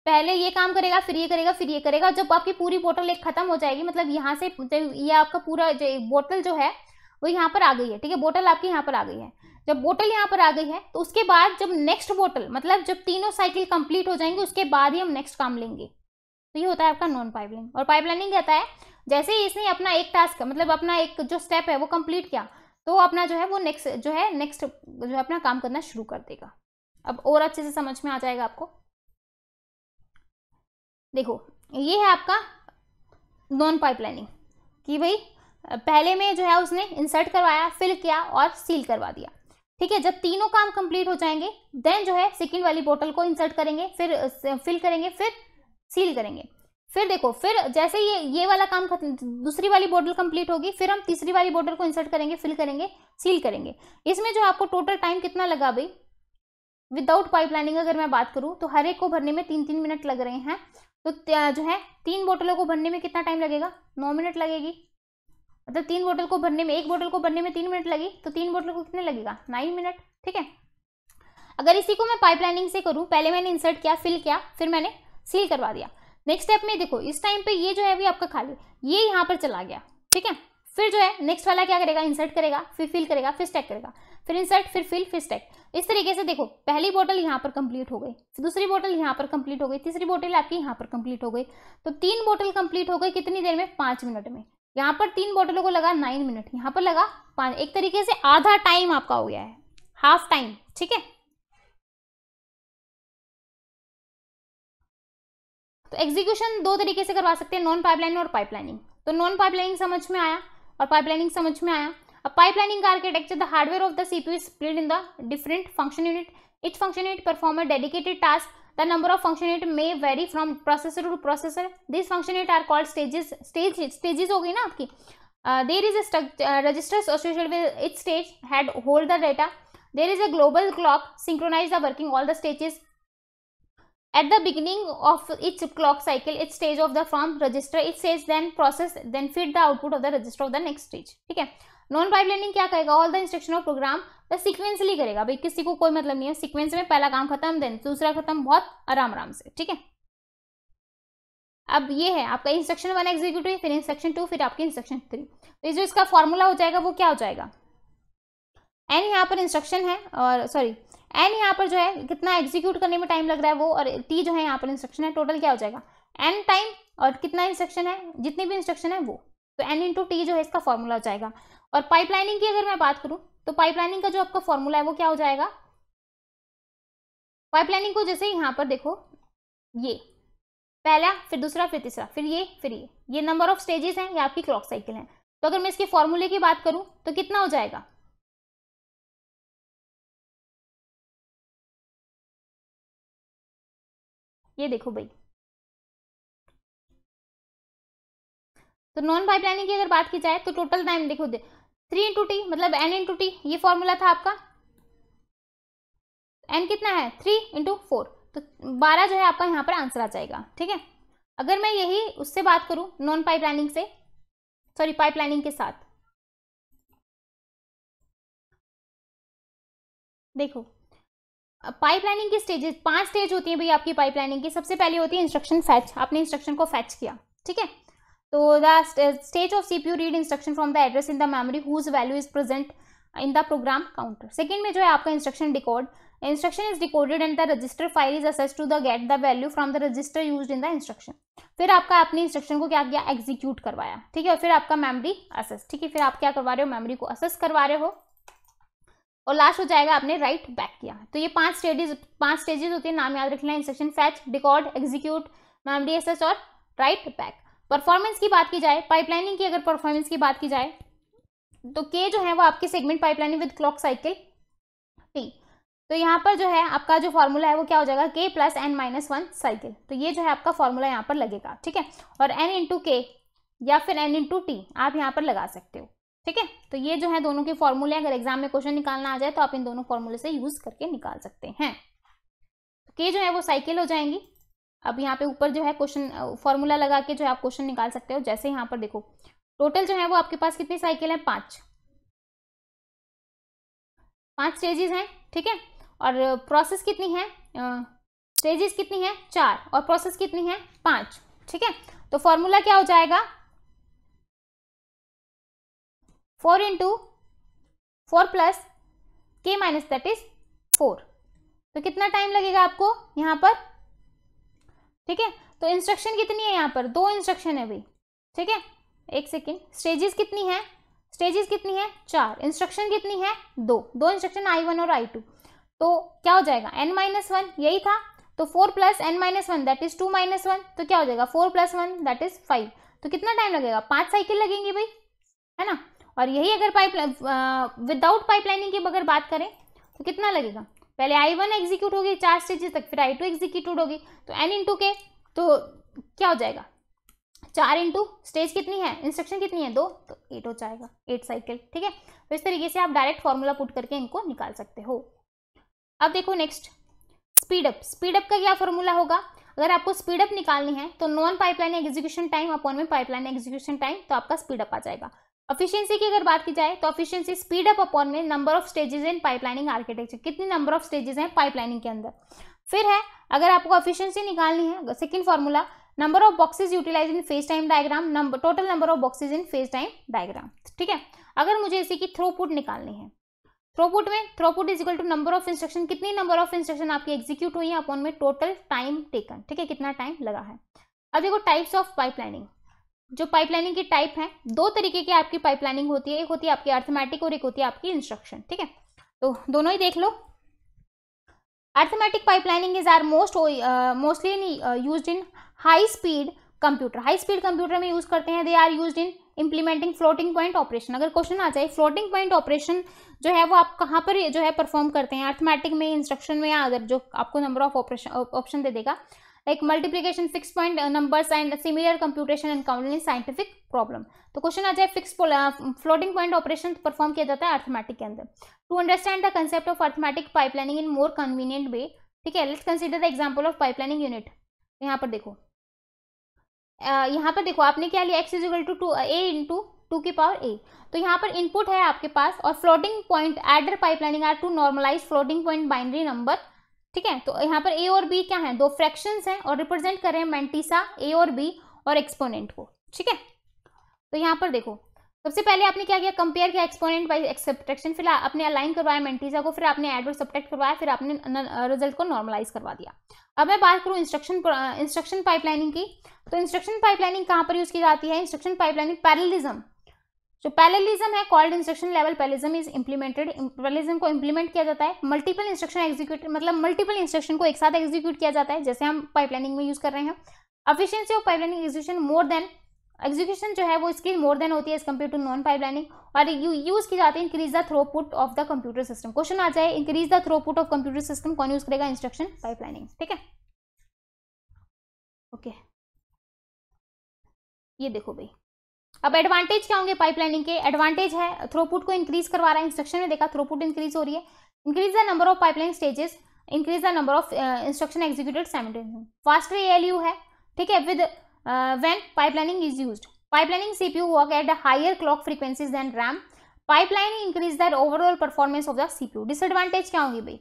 पहले ये काम करेगा फिर ये करेगा फिर ये करेगा जब आपकी पूरी बोतल एक खत्म हो जाएगी मतलब यहाँ से ये आपका पूरा जो बोतल जो है वो यहाँ पर आ गई है ठीक है बोतल आपकी यहाँ पर आ गई है जब बोतल यहाँ पर आ गई है तो उसके बाद जब नेक्स्ट बोतल मतलब जब तीनों साइकिल कंप्लीट हो जाएंगे उसके बाद ही हम नेक्स्ट काम लेंगे तो ये होता है आपका नॉन पाइपलाइन और पाइपलाइनिंग कहता है जैसे ही इसने अपना एक टास्क मतलब अपना एक जो स्टेप है वो कंप्लीट किया तो अपना जो है वो नेक्स्ट जो है नेक्स्ट जो है अपना काम करना शुरू कर देगा अब और अच्छे से समझ में आ जाएगा आपको देखो ये है आपका नॉन पाइपलाइनिंग कि भाई पहले में जो है उसने इंसर्ट करवाया फिल किया और सील करवा दिया ठीक है जब तीनों काम कंप्लीट हो जाएंगे देन जो है सेकेंड वाली बोतल को इंसर्ट करेंगे फिर फिल करेंगे फिर सील करेंगे फिर देखो फिर जैसे ये ये वाला काम दूसरी वाली बोतल कंप्लीट होगी फिर हम तीसरी वाली बोतल को इंसर्ट करेंगे फिल करेंगे सील करेंगे इसमें जो आपको टोटल टाइम कितना लगा भाई विदाउट पाइपलाइनिंग अगर मैं बात करूं तो हर एक को भरने में तीन तीन मिनट लग रहे हैं तो जो है तीन बोटलों को भरने में कितना टाइम लगेगा नौ मिनट लगेगी मतलब तीन बोटल को भरने में एक बोटल को भरने में तीन मिनट लगी तो तीन बोटल को कितने लगेगा नाइन मिनट ठीक है अगर इसी को मैं पाइपलाइनिंग से करूँ पहले मैंने इंसर्ट किया फिल किया फिर मैंने सील करवा दिया नेक्स्ट स्टेप में देखो इस टाइम पे ये जो है अभी आपका खाली ये यहाँ पर चला गया ठीक है फिर जो है नेक्स्ट वाला क्या करेगा इंसर्ट करेगा फिर फिल करेगा फिर स्टैक करेगा फिर इंसर्ट फिर फिल फिर स्टैक इस तरीके से देखो पहली बोटल यहाँ पर कंप्लीट हो गई दूसरी बोटल यहाँ पर कंप्लीट हो गई तीसरी बोटल आपकी यहाँ पर कंप्लीट हो गई तो तीन बोटल कंप्लीट हो गई कितनी देर में पांच मिनट में यहाँ पर तीन बोटलों को लगा नाइन मिनट यहाँ पर लगा पांच एक तरीके से आधा टाइम आपका हो गया है हाफ टाइम ठीक है तो एग्जीक्यूशन दो तरीके से करवा सकते हैं नॉन पाइपलाइन और पाइपलाइनिंग तो नॉन पाइपलाइनिंग समझ में आया और पाइपलाइनिंग समझ में आया अब पाइपलाइनिंग का architecture the hardware of the CPU split in the different function unit each function unit perform a dedicated task the number of function unit may vary from processor to processor this function unit are called stages stage stages हो गई ना आपकी there is a register associated with each stage had hold the data there is a global clock synchronize the working all the stages at the beginning of each clock cycle each stage of the from register each stage then process then feed the output of the register of the next stage ठीक है non pipelining क्या करेगा all the instruction of program तो sequentially करेगा भाई किसी को कोई मतलब नहीं है सीक्वेंस में पहला काम खत्म देन दूसरा खत्म बहुत आराम आराम से ठीक है अब ये है आपका इंस्ट्रक्शन वन एग्जीक्यूटिव फिर इंस्ट्रक्शन टू फिर आपकी इंस्ट्रक्शन थ्री तो जो इसका फॉर्मूला हो जाएगा वो क्या हो जाएगा एन यहाँ पर इंस्ट्रक्शन है और सॉरी एन यहाँ पर जो है कितना एग्जीक्यूट करने में टाइम लग रहा है वो और टी जो है यहाँ पर इंस्ट्रक्शन है टोटल क्या हो जाएगा एन टाइम और कितना इंस्ट्रक्शन है जितने भी इंस्ट्रक्शन है वो तो एन इंटू टी जो है इसका फॉर्मूला हो जाएगा और पाइपलाइनिंग की अगर मैं बात करूँ तो पाइपलाइनिंग का जो आपका फॉर्मूला है वो क्या हो जाएगा पाइपलाइनिंग को जैसे यहाँ पर देखो ये पहला फिर दूसरा फिर तीसरा फिर ये फिर ये ये नंबर ऑफ स्टेजेस हैं या आपकी क्लॉक साइकिल है तो अगर मैं इसके फॉर्मूले की बात करूँ तो कितना हो जाएगा ये देखो भाई तो नॉन पाइपलाइनिंग की अगर बात की जाए तो टोटल टाइम देखो दे, थ्री इंटू टी मतलब एन इंटू टी ये फॉर्मूला था आपका एन कितना है थ्री इंटू फोर तो बारह जो है आपका यहाँ पर आंसर आ जाएगा ठीक है अगर मैं यही उससे बात करूं नॉन पाइपलाइनिंग से सॉरी पाइपलाइनिंग के साथ देखो पाइपलाइनिंग की स्टेजेस पांच स्टेज होती है भैया आपकी पाइपलाइनिंग की सबसे पहले होती है इंस्ट्रक्शन फैच आपने इंस्ट्रक्शन को फैच किया ठीक है तो the stage of CPU read instruction from the address in the memory whose value is present in the program counter second में जो है आपका instruction decode instruction is decoded and the register file is access to the get the value from the register use in the instruction फिर आपका आपने instruction को क्या किया एग्जीक्यूट करवाया ठीक है और फिर आपका मेमरी असेस ठीक है फिर आप क्या करवा रहे हो मेमरी को असेस करवा रहे हो और लास्ट हो जाएगा आपने राइट बैक किया तो ये पांच स्टेजेस पांच स्टेजेस होती है नाम याद रखना लेना instruction fetch decode execute mem D और राइट बैक परफॉर्मेंस की बात की जाए पाइपलाइनिंग की अगर परफॉर्मेंस की बात की जाए तो के जो है वो आपके segment pipelining with clock cycle T तो यहाँ पर जो है आपका जो फॉर्मूला है वो क्या हो जाएगा K plus N minus one cycle तो ये जो है आपका फॉर्मूला यहाँ पर लगेगा ठीक है और एन इंटू के या फिर एन इंटू टी आप यहाँ पर लगा सकते हो ठीक है तो ये जो है दोनों के फॉर्मूले अगर एग्जाम में क्वेश्चन निकालना आ जाए तो आप इन दोनों फॉर्मूले से यूज करके निकाल सकते हैं तो के जो है वो साइकिल हो जाएंगी अब यहाँ पे ऊपर जो है क्वेश्चन फॉर्मूला लगा के जो है आप क्वेश्चन निकाल सकते हो जैसे यहाँ पर देखो टोटल जो है वो आपके पास कितनी साइकिल है पांच पांच स्टेजेस हैं ठीक है और प्रोसेस कितनी है स्टेजेस कितनी है चार और प्रोसेस कितनी है पांच ठीक है तो फॉर्मूला क्या हो जाएगा 4 into four plus K minus that is four तो कितना टाइम लगेगा आपको यहाँ पर ठीक है तो इंस्ट्रक्शन कितनी है यहाँ पर दो इंस्ट्रक्शन है भाई ठीक है एक सेकेंड स्टेजेस कितनी है स्टेजेस कितनी है चार इंस्ट्रक्शन कितनी है दो दो इंस्ट्रक्शन आई वन और आई टू तो क्या हो जाएगा एन माइनस वन यही था तो four plus N minus one that is two minus one तो क्या हो जाएगा four plus one that is five तो कितना टाइम लगेगा पांच साइकिल लगेंगे भाई है ना और यही अगर पाइप विदाउट पाइपलाइनिंग की अगर बात करें तो कितना लगेगा पहले आई वन एग्जीक्यूट होगी चार स्टेजेस तक फिर आई टू एग्जीक्यूट होगी तो एन इंटू के तो क्या हो जाएगा चार इंटू स्टेज कितनी है इंस्ट्रक्शन कितनी है दो तो एट हो जाएगा एट साइकिल ठीक है तो इस तरीके से आप डायरेक्ट फॉर्मूला पुट करके इनको निकाल सकते हो अब देखो नेक्स्ट स्पीडअप स्पीडअप का क्या फॉर्मूला होगा अगर आपको स्पीडअप निकालनी है तो non pipeline execution time upon में पाइपलाइन एग्जीक्यूशन टाइम तो आपका स्पीडअप आ जाएगा एफिशिएंसी की अगर बात की जाए तो एफिशिएंसी स्पीड अप अपॉन में number of stages in pipelining architecture कितने नंबर ऑफ स्टेजेस हैं पाइपलाइनिंग के अंदर फिर है अगर आपको एफिशिएंसी निकालनी है second formula number of boxes utilise in phase time diagram number total number of boxes in phase time diagram ठीक है अगर मुझे इसी की थ्रोपुट निकालनी है थ्रोपुट में throughput is equal to number of instruction कितनी नंबर ऑफ इंस्ट्रक्शन आपकी एग्जीक्यूट हुई है अपॉन में टोटल टाइम टेकन ठीक है कितना टाइम लगा है अब देखो टाइप्स ऑफ पाइपलाइनिंग जो पाइपलाइनिंग की टाइप है दो तरीके की आपकी पाइपलाइनिंग होती है एक होती है आपकी अर्थमेटिक और एक होती है आपकी इंस्ट्रक्शन ठीक है तो दोनों ही देख लो arithmetic pipelining is are most mostly use in high speed computer high speed computer में यूज करते हैं they are use in implementing floating point operation अगर क्वेश्चन आ जाए फ्लोटिंग पॉइंट ऑपरेशन जो है वो आप कहाँ पर जो है परफॉर्म करते हैं अर्थमेटिक में इंस्ट्रक्शन में या अगर जो आपको नंबर ऑफ ऑपरेशन ऑप्शन दे देगा like multiplication fixed point number and similar computation and counting scientific problem तो क्वेश्चन आ जाए fix floating point operation perform किया जाता है अर्थमेटिक के अंदर to understand the concept of arithmetic pipelining in more convenient way ठीक है let's consider the example of pipelining unit यहाँ पर देखो uh, यहाँ पर देखो आपने क्या लिया X equal to two A into two की पावर ए तो यहाँ पर इनपुट है आपके पास और floating point adder pipelining are to normalise floating point binary number ठीक है तो यहाँ पर ए और बी क्या है दो फ्रैक्शन हैं और रिप्रेजेंट कर रहे हैं मेंटिसा ए और बी और एक्सपोनेंट को ठीक है तो यहाँ पर देखो सबसे पहले आपने क्या किया कंपेयर किया एक्सपोनेंट बाई एक्सप्रेक्शन फिर आपने अलाइन करवाया मेंटिसा को फिर आपने एड और सब्टेक्ट करवाया फिर आपने रिजल्ट को नॉर्मलाइज करवा दिया अब मैं बात करूँ इंस्ट्रक्शन इंस्ट्रक्शन पाइपलाइनिंग की तो इंस्ट्रक्शन पाइपलाइनिंग कहाँ पर यूज़ की जाती है इंस्ट्रक्शन पाइपलाइनिंग पैरलिज्म जो पैलेलिज्म है called instruction level parallelism is implemented parallelism को इंप्लीमेंट किया जाता है मल्टीपल इंस्ट्रक्शन एग्जीक्यूट मतलब मल्टीपल इंस्ट्रक्शन को एक साथ एग्जीक्यूट किया जाता है जैसे हम पाइपलाइनिंग में यूज कर रहे हैं efficiency of pipelining execution more than execution जो है वो इसकी मोर देन होती है as compare to non pipelining और यूज की जाती है increase the throughput of the computer system question आ जाए increase the throughput of computer system कौन यूज करेगा इंस्ट्रक्शन पाइपलाइनिंग ठीक है ओके ये देखो भाई अब एडवांटेज क्या होंगे पाइपलाइनिंग के एडवांटेज है थ्रोपुट को इंक्रीज करवा रहा है इंस्ट्रक्शन में देखा थ्रोपुट इंक्रीज हो रही है increase the number of pipeline stages increase the number of instruction executed fast faster L है ठीक है with when pipelining is used pipelining CPU work at higher clock frequencies than RAM pipeline increase the overall performance of the CPU disadvantage क्या होंगी भाई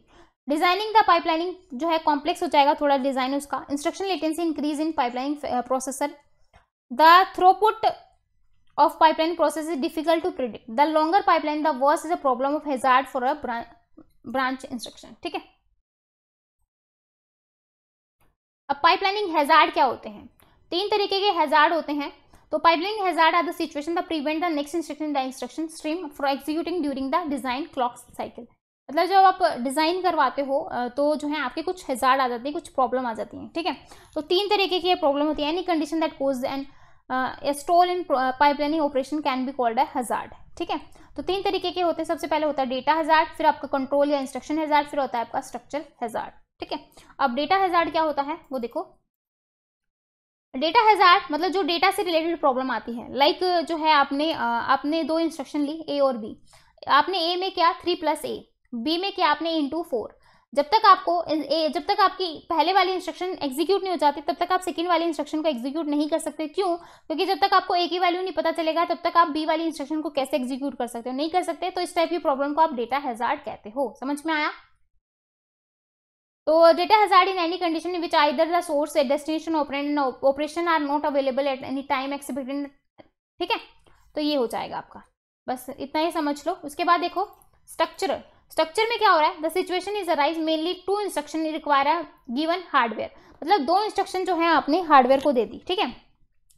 designing the pipelining जो है complex हो जाएगा थोड़ा डिजाइन उसका instruction latency increase in pipelining processor the throughput of pipeline process is difficult to predict the longer pipeline the worse is a problem of hazard for a branch, branch instruction ठीक है pipelining hazard kya hote hain teen tarike ke hazard hote hain to pipelining hazard are the situation that prevent the next instruction in the instruction stream from executing during the design clock cycle मतलब जब आप design करवाते हो तो जो है आपके कुछ हजार आ जाते हैं कुछ प्रॉब्लम आ जाती हैं ठीक है तो तीन तरीके की प्रॉब्लम होती है any condition that cause and a stall in pipelining operation can be called a hazard ठीक है तो तीन तरीके के होते हैं सबसे पहले होता है डेटा हजार्ड फिर आपका कंट्रोल या इंस्ट्रक्शन हजार्ड फिर होता है आपका स्ट्रक्चर हजार्ड ठीक है अब डेटा हजार्ड क्या होता है वो देखो डेटा हजार्ड मतलब जो डेटा से रिलेटेड प्रॉब्लम आती है लाइक like जो है आपने आपने दो इंस्ट्रक्शन ली ए और बी आपने ए में क्या थ्री प्लस ए बी में क्या आपने इन टू फोर जब तक आपको जब तक आपकी पहले वाली इंस्ट्रक्शन एग्जीक्यूट नहीं हो जाती तब तक आप सेकंड वाली इंस्ट्रक्शन को एग्जीक्यूट नहीं कर सकते क्यों क्योंकि जब तक आपको ए की वैल्यू नहीं पता चलेगा तब तक आप बी वाली इंस्ट्रक्शन को कैसे एग्जीक्यूट कर सकते हो नहीं कर सकते तो इस टाइप की प्रॉब्लम को आप डेटा हेजार्ड कहते हो समझ में आया तो data hazard in any condition which which the source at destination operand and operation are not available at any ठीक है तो ये हो जाएगा आपका बस इतना ही समझ लो उसके बाद देखो स्ट्रक्चरल स्ट्रक्चर में क्या हो रहा है the situation is arise mainly two instruction require given hardware मतलब दो इंस्ट्रक्शन जो है आपने हार्डवेयर को दे दी ठीक है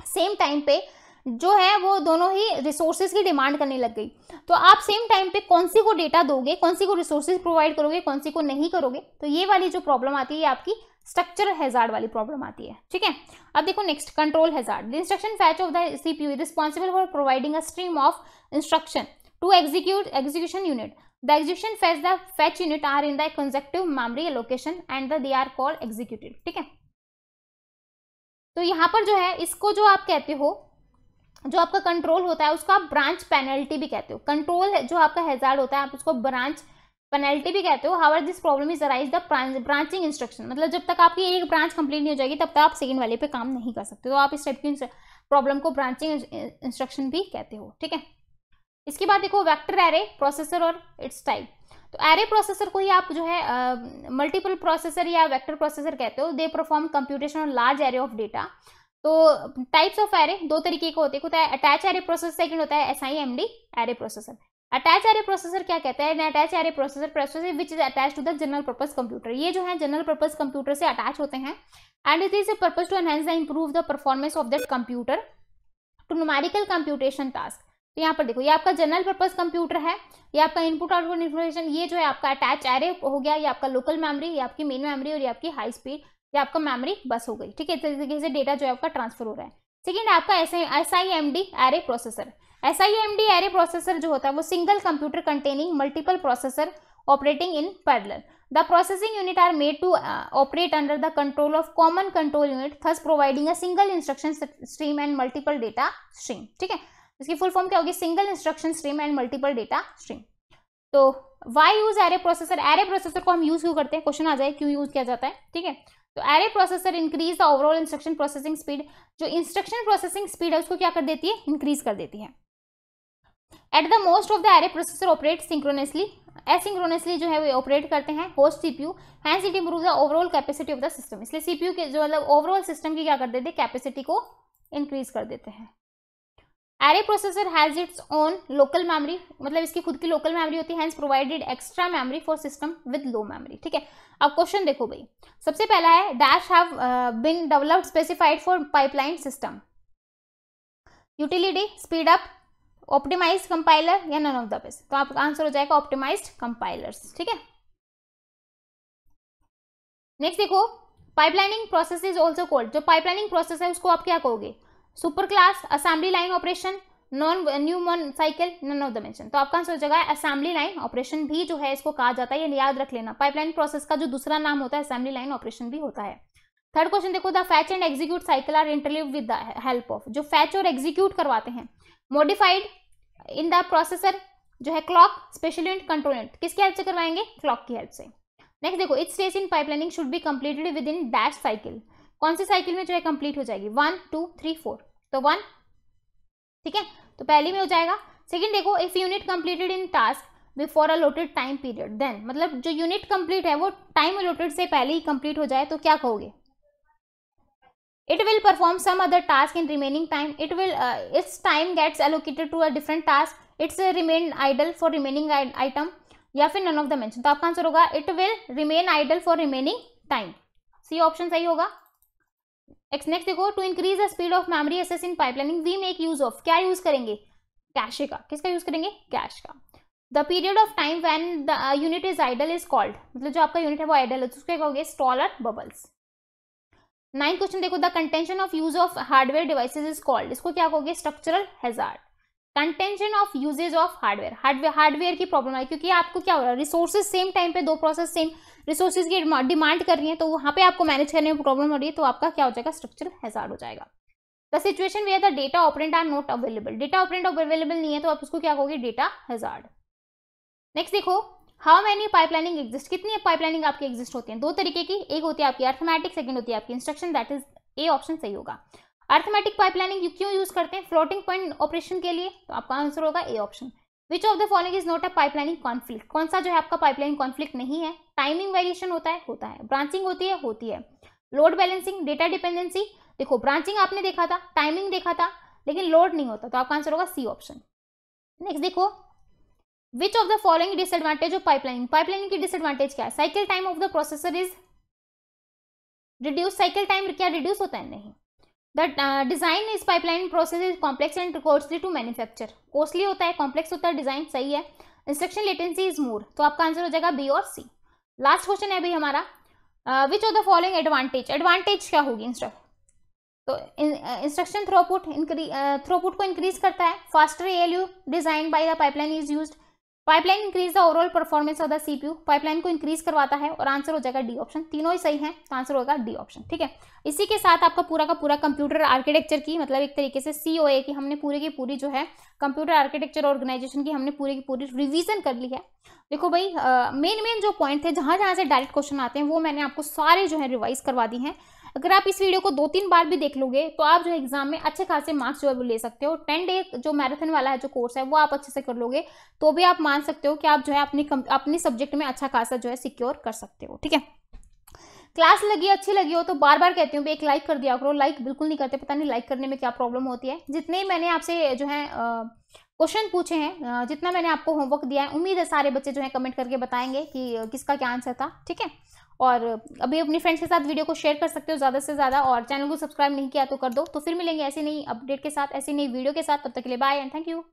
सेम टाइम पे जो है वो दोनों ही रिसोर्सेज की डिमांड करने लग गई तो आप सेम टाइम पे कौन सी को डेटा दोगे कौन सी को रिसोर्सेज प्रोवाइड करोगे कौन सी को नहीं करोगे तो ये वाली जो प्रॉब्लम आती है ये आपकी स्ट्रक्चर हैजार्ड वाली प्रॉब्लम आती है ठीक है अब देखो next control hazard instruction fetch of the CPU responsible for providing a stream of instruction to execute execution unit The execution fetch the fetch unit are in the consecutive memory allocation and the they are called executed ठीक है तो यहां पर जो है इसको जो आप कहते हो जो आपका कंट्रोल होता है उसको आप ब्रांच पेनल्टी भी कहते हो कंट्रोल जो आपका हेजार्ड होता है आप उसको ब्रांच पेनल्टी भी कहते हो however this problem is arise the branching instruction मतलब जब तक आपकी एक ब्रांच कंप्लीट नहीं हो जाएगी तब तक आप सेकंड वाले पे काम नहीं कर सकते तो आप इस टाइप की प्रॉब्लम को ब्रांचिंग इंस्ट्रक्शन भी कहते हो ठीक है इसके बाद देखो वैक्टर एरे प्रोसेसर और इट्स टाइप तो एरे प्रोसेसर को ही आप जो है मल्टीपल uh, प्रोसेसर या वेक्टर प्रोसेसर कहते हो they perform computation on large array of data तो टाइप्स ऑफ एरे दो तरीके के होते हैं होता है अटैच एरे प्रोसेसर सेकंड होता है S I M D array processor attach array processor क्या कहता है attach array processor processor which is attach to the general purpose computer ये जो है जनरल पर्पज कंप्यूटर से अटैच होते हैं and it is a purpose to enhance the improve the performance of that computer to numerical computation task तो यहाँ पर देखो ये आपका जनरल पर्पज कंप्यूटर है ये आपका इनपुट आउटपुट इन्फॉर्मेशन ये जो है आपका अटैच एरे हो गया ये आपका लोकल मेमोरी ये आपकी मेन मेमोरी और ये आपकी हाई स्पीड ये आपका मेमोरी बस हो गई ठीक है इस तरीके से डेटा जो है आपका ट्रांसफर हो रहा है सेकेंड आपका S I M D array processor S I M D array processor जो होता है वो single computer containing multiple processor operating in parallel. The processing unit are made to operate under the control of common control unit thus providing a single instruction stream and multiple data stream ठीक है इसकी full form क्या होगी single instruction stream and multiple data stream तो why use array processor array processor को हम use क्यों करते हैं क्वेश्चन आ जाए क्यों यूज किया जाता है ठीक है तो array processor increase the overall instruction processing speed जो इंस्ट्रक्शन प्रोसेसिंग स्पीड है उसको क्या कर देती है इंक्रीज कर देती है at the most of the array processor operate synchronously asynchronously जो है वो ऑपरेट करते हैं host CPU hence it improve the overall capacity of the system इसलिए सीपीयू के जो मतलब ओवरऑल सिस्टम की क्या कर देते हैं कैपेसिटी को इंक्रीज कर देते हैं array processor has its own local memory मतलब इसकी खुद की लोकल मेमोरी होती है provided extra memory for system with low memory ठीक है अब क्वेश्चन देखो भाई सबसे पहला है dash have been developed specified for pipeline system utility speed up optimise compiler या नन ऑफ द बेस्ट तो आपका आंसर हो जाएगा ऑप्टिमाइज कंपाइलर्स ठीक है नेक्स्ट देखो pipelining process is also called जो पाइपलाइनिंग प्रोसेस है उसको आप क्या कहोगे super class assembly line operation von Neumann cycle none of the mention तो आपका आंसर हो जाएगा असेंबली लाइन ऑपरेशन भी जो है इसको कहा जाता है ये याद रख लेना पाइपलाइन प्रोसेस का जो दूसरा नाम होता है असेंबली लाइन ऑपरेशन भी होता है थर्ड क्वेश्चन देखो the fetch and execute cycle are interleave with the help of जो फैच और एग्जीक्यूट करवाते हैं मॉडिफाइड इन द प्रोसेसर जो है clock special unit control unit किसकी हेल्प से करवाएंगे क्लॉक की हेल्प से नेक्स्ट देखो its stage in pipelining should be completed within dash cycle कौन सी साइकिल में जो है कंप्लीट हो जाएगी वन टू थ्री फोर तो वन ठीक है तो पहली में हो जाएगा सेकेंड देखो if unit completed in task before allotted time period then मतलब जो यूनिट कंप्लीट है वो टाइम अलोटेड से पहले ही कंप्लीट हो जाए तो क्या कहोगे it will perform some other task in remaining time it will its time gets allocated to a different task its remain idle for remaining item या फिर नन ऑफ द मेंशन तो आपका आंसर होगा it will remain idle for remaining time C option सही होगा एक्स next देखो to increase the speed of memory access in pipelining we make use of क्या यूज करेंगे कैश का किसका यूज करेंगे कैश का the period of time when the unit is idle is called मतलब जो आपका यूनिट है वो आइडल है तो उसको कहोगे स्टॉलर बबल्स नाइन्थ क्वेश्चन देखो the contention of use of hardware devices is called इसको क्या कहोगे structural hazard contention of usage of hardware hardware hardware की प्रॉब्लम है क्योंकि आपको क्या हो रहा है रिसोर्सेज सेम टाइम पे दो प्रोसेस सेम रिसोर्सेज की डिमांड कर रही हैं तो वहाँ पे आपको मैनेज करने में प्रॉब्लम हो रही है तो आपका क्या हो जाएगा स्ट्रक्चर हैजार्ड हो जाएगा the situation way the data operand are not available data operand available नहीं है तो आप उसको क्या कहोगे डेटा हेजार्ड नेक्स्ट देखो हाउ मैनी पाइपलाइनिंग एग्जिस्ट कितनी पाइपलाइनिंग आपकी एग्जिस्ट होती है दो तरीके की एक होती है आपकी अर्थमेटिक सेकंड होती है आपकी instruction that is A option सही होगा अर्थमेटिक पाइपलाइनिंग क्यों यूज करते हैं फ्लोटिंग पॉइंट ऑपरेशन के लिए तो आपका आंसर होगा A option which of the following is not a pipelining conflict कौन सा जो है आपका पाइपलाइन कॉन्फ्लिक्ट नहीं है टाइमिंग वेरिएशन होता है होता है ब्रांचिंग होती है होती है लोड बैलेंसिंग डेटा डिपेंडेंसी देखो ब्रांचिंग आपने देखा था टाइमिंग देखा था लेकिन लोड नहीं होता तो आपका आंसर होगा सी ऑप्शन नेक्स्ट देखो which of the following disadvantage of pipelining pipelining की डिसएडवांटेज क्या है cycle time of the processor is reduce cycle time क्या रिड्यूस होता है नहीं the design is pipeline process is complex and costly to manufacture costly होता है complex होता है डिजाइन सही है इंस्ट्रक्शन लेटेंसी इज मोर तो आपका आंसर हो जाएगा बी और सी लास्ट क्वेश्चन है अभी हमारा which of the following advantage advantage क्या होगी इंस्ट्रक्शन तो इंस्ट्रक्शन थ्रोपुट थ्रोपुट को इंक्रीज करता है faster L U design by the pipeline is use pipeline increase the overall performance of the CPU pipeline को इंक्रीज करवाता है और आंसर हो जाएगा डी ऑप्शन तीनों ही सही है तो आंसर होगा डी ऑप्शन ठीक है इसी के साथ आपका पूरा का पूरा कंप्यूटर आर्किटेक्चर की मतलब एक तरीके से सी की हमने पूरी की पूरी जो है कंप्यूटर आर्किटेक्चर ऑर्गेनाइजेशन की हमने पूरी की पूरी रिविजन कर ली है देखो भाई मेन मेन जो पॉइंट थे जहाँ जहाँ से डायरेक्ट क्वेश्चन आते हैं वो मैंने आपको सारे जो है रिवाइज करवा दी हैं अगर आप इस वीडियो को दो तीन बार भी देख लोगे तो आप जो है एग्जाम में अच्छे खासे मार्क्स जो है वो ले सकते हो टेन डे जो मैराथन वाला है जो कोर्स है वो आप अच्छे से कर लोगे तो भी आप मान सकते हो कि आप जो है अपनी अपने सब्जेक्ट में अच्छा खासा जो है सिक्योर कर सकते हो ठीक है क्लास लगी अच्छी लगी हो तो बार बार कहती हूँ एक लाइक कर दिया करो लाइक बिल्कुल नहीं करते पता नहीं लाइक करने में क्या प्रॉब्लम होती है जितने मैंने आपसे जो है क्वेश्चन पूछे हैं जितना मैंने आपको होमवर्क दिया है उम्मीद है सारे बच्चे जो है कमेंट करके बताएंगे कि किसका क्या आंसर था ठीक है और अभी अपने फ्रेंड्स के साथ वीडियो को शेयर कर सकते हो ज़्यादा से ज़्यादा और चैनल को सब्सक्राइब नहीं किया तो कर दो तो फिर मिलेंगे ऐसी नई अपडेट के साथ ऐसी नई वीडियो के साथ तब तक के लिए बाय एंड थैंक यू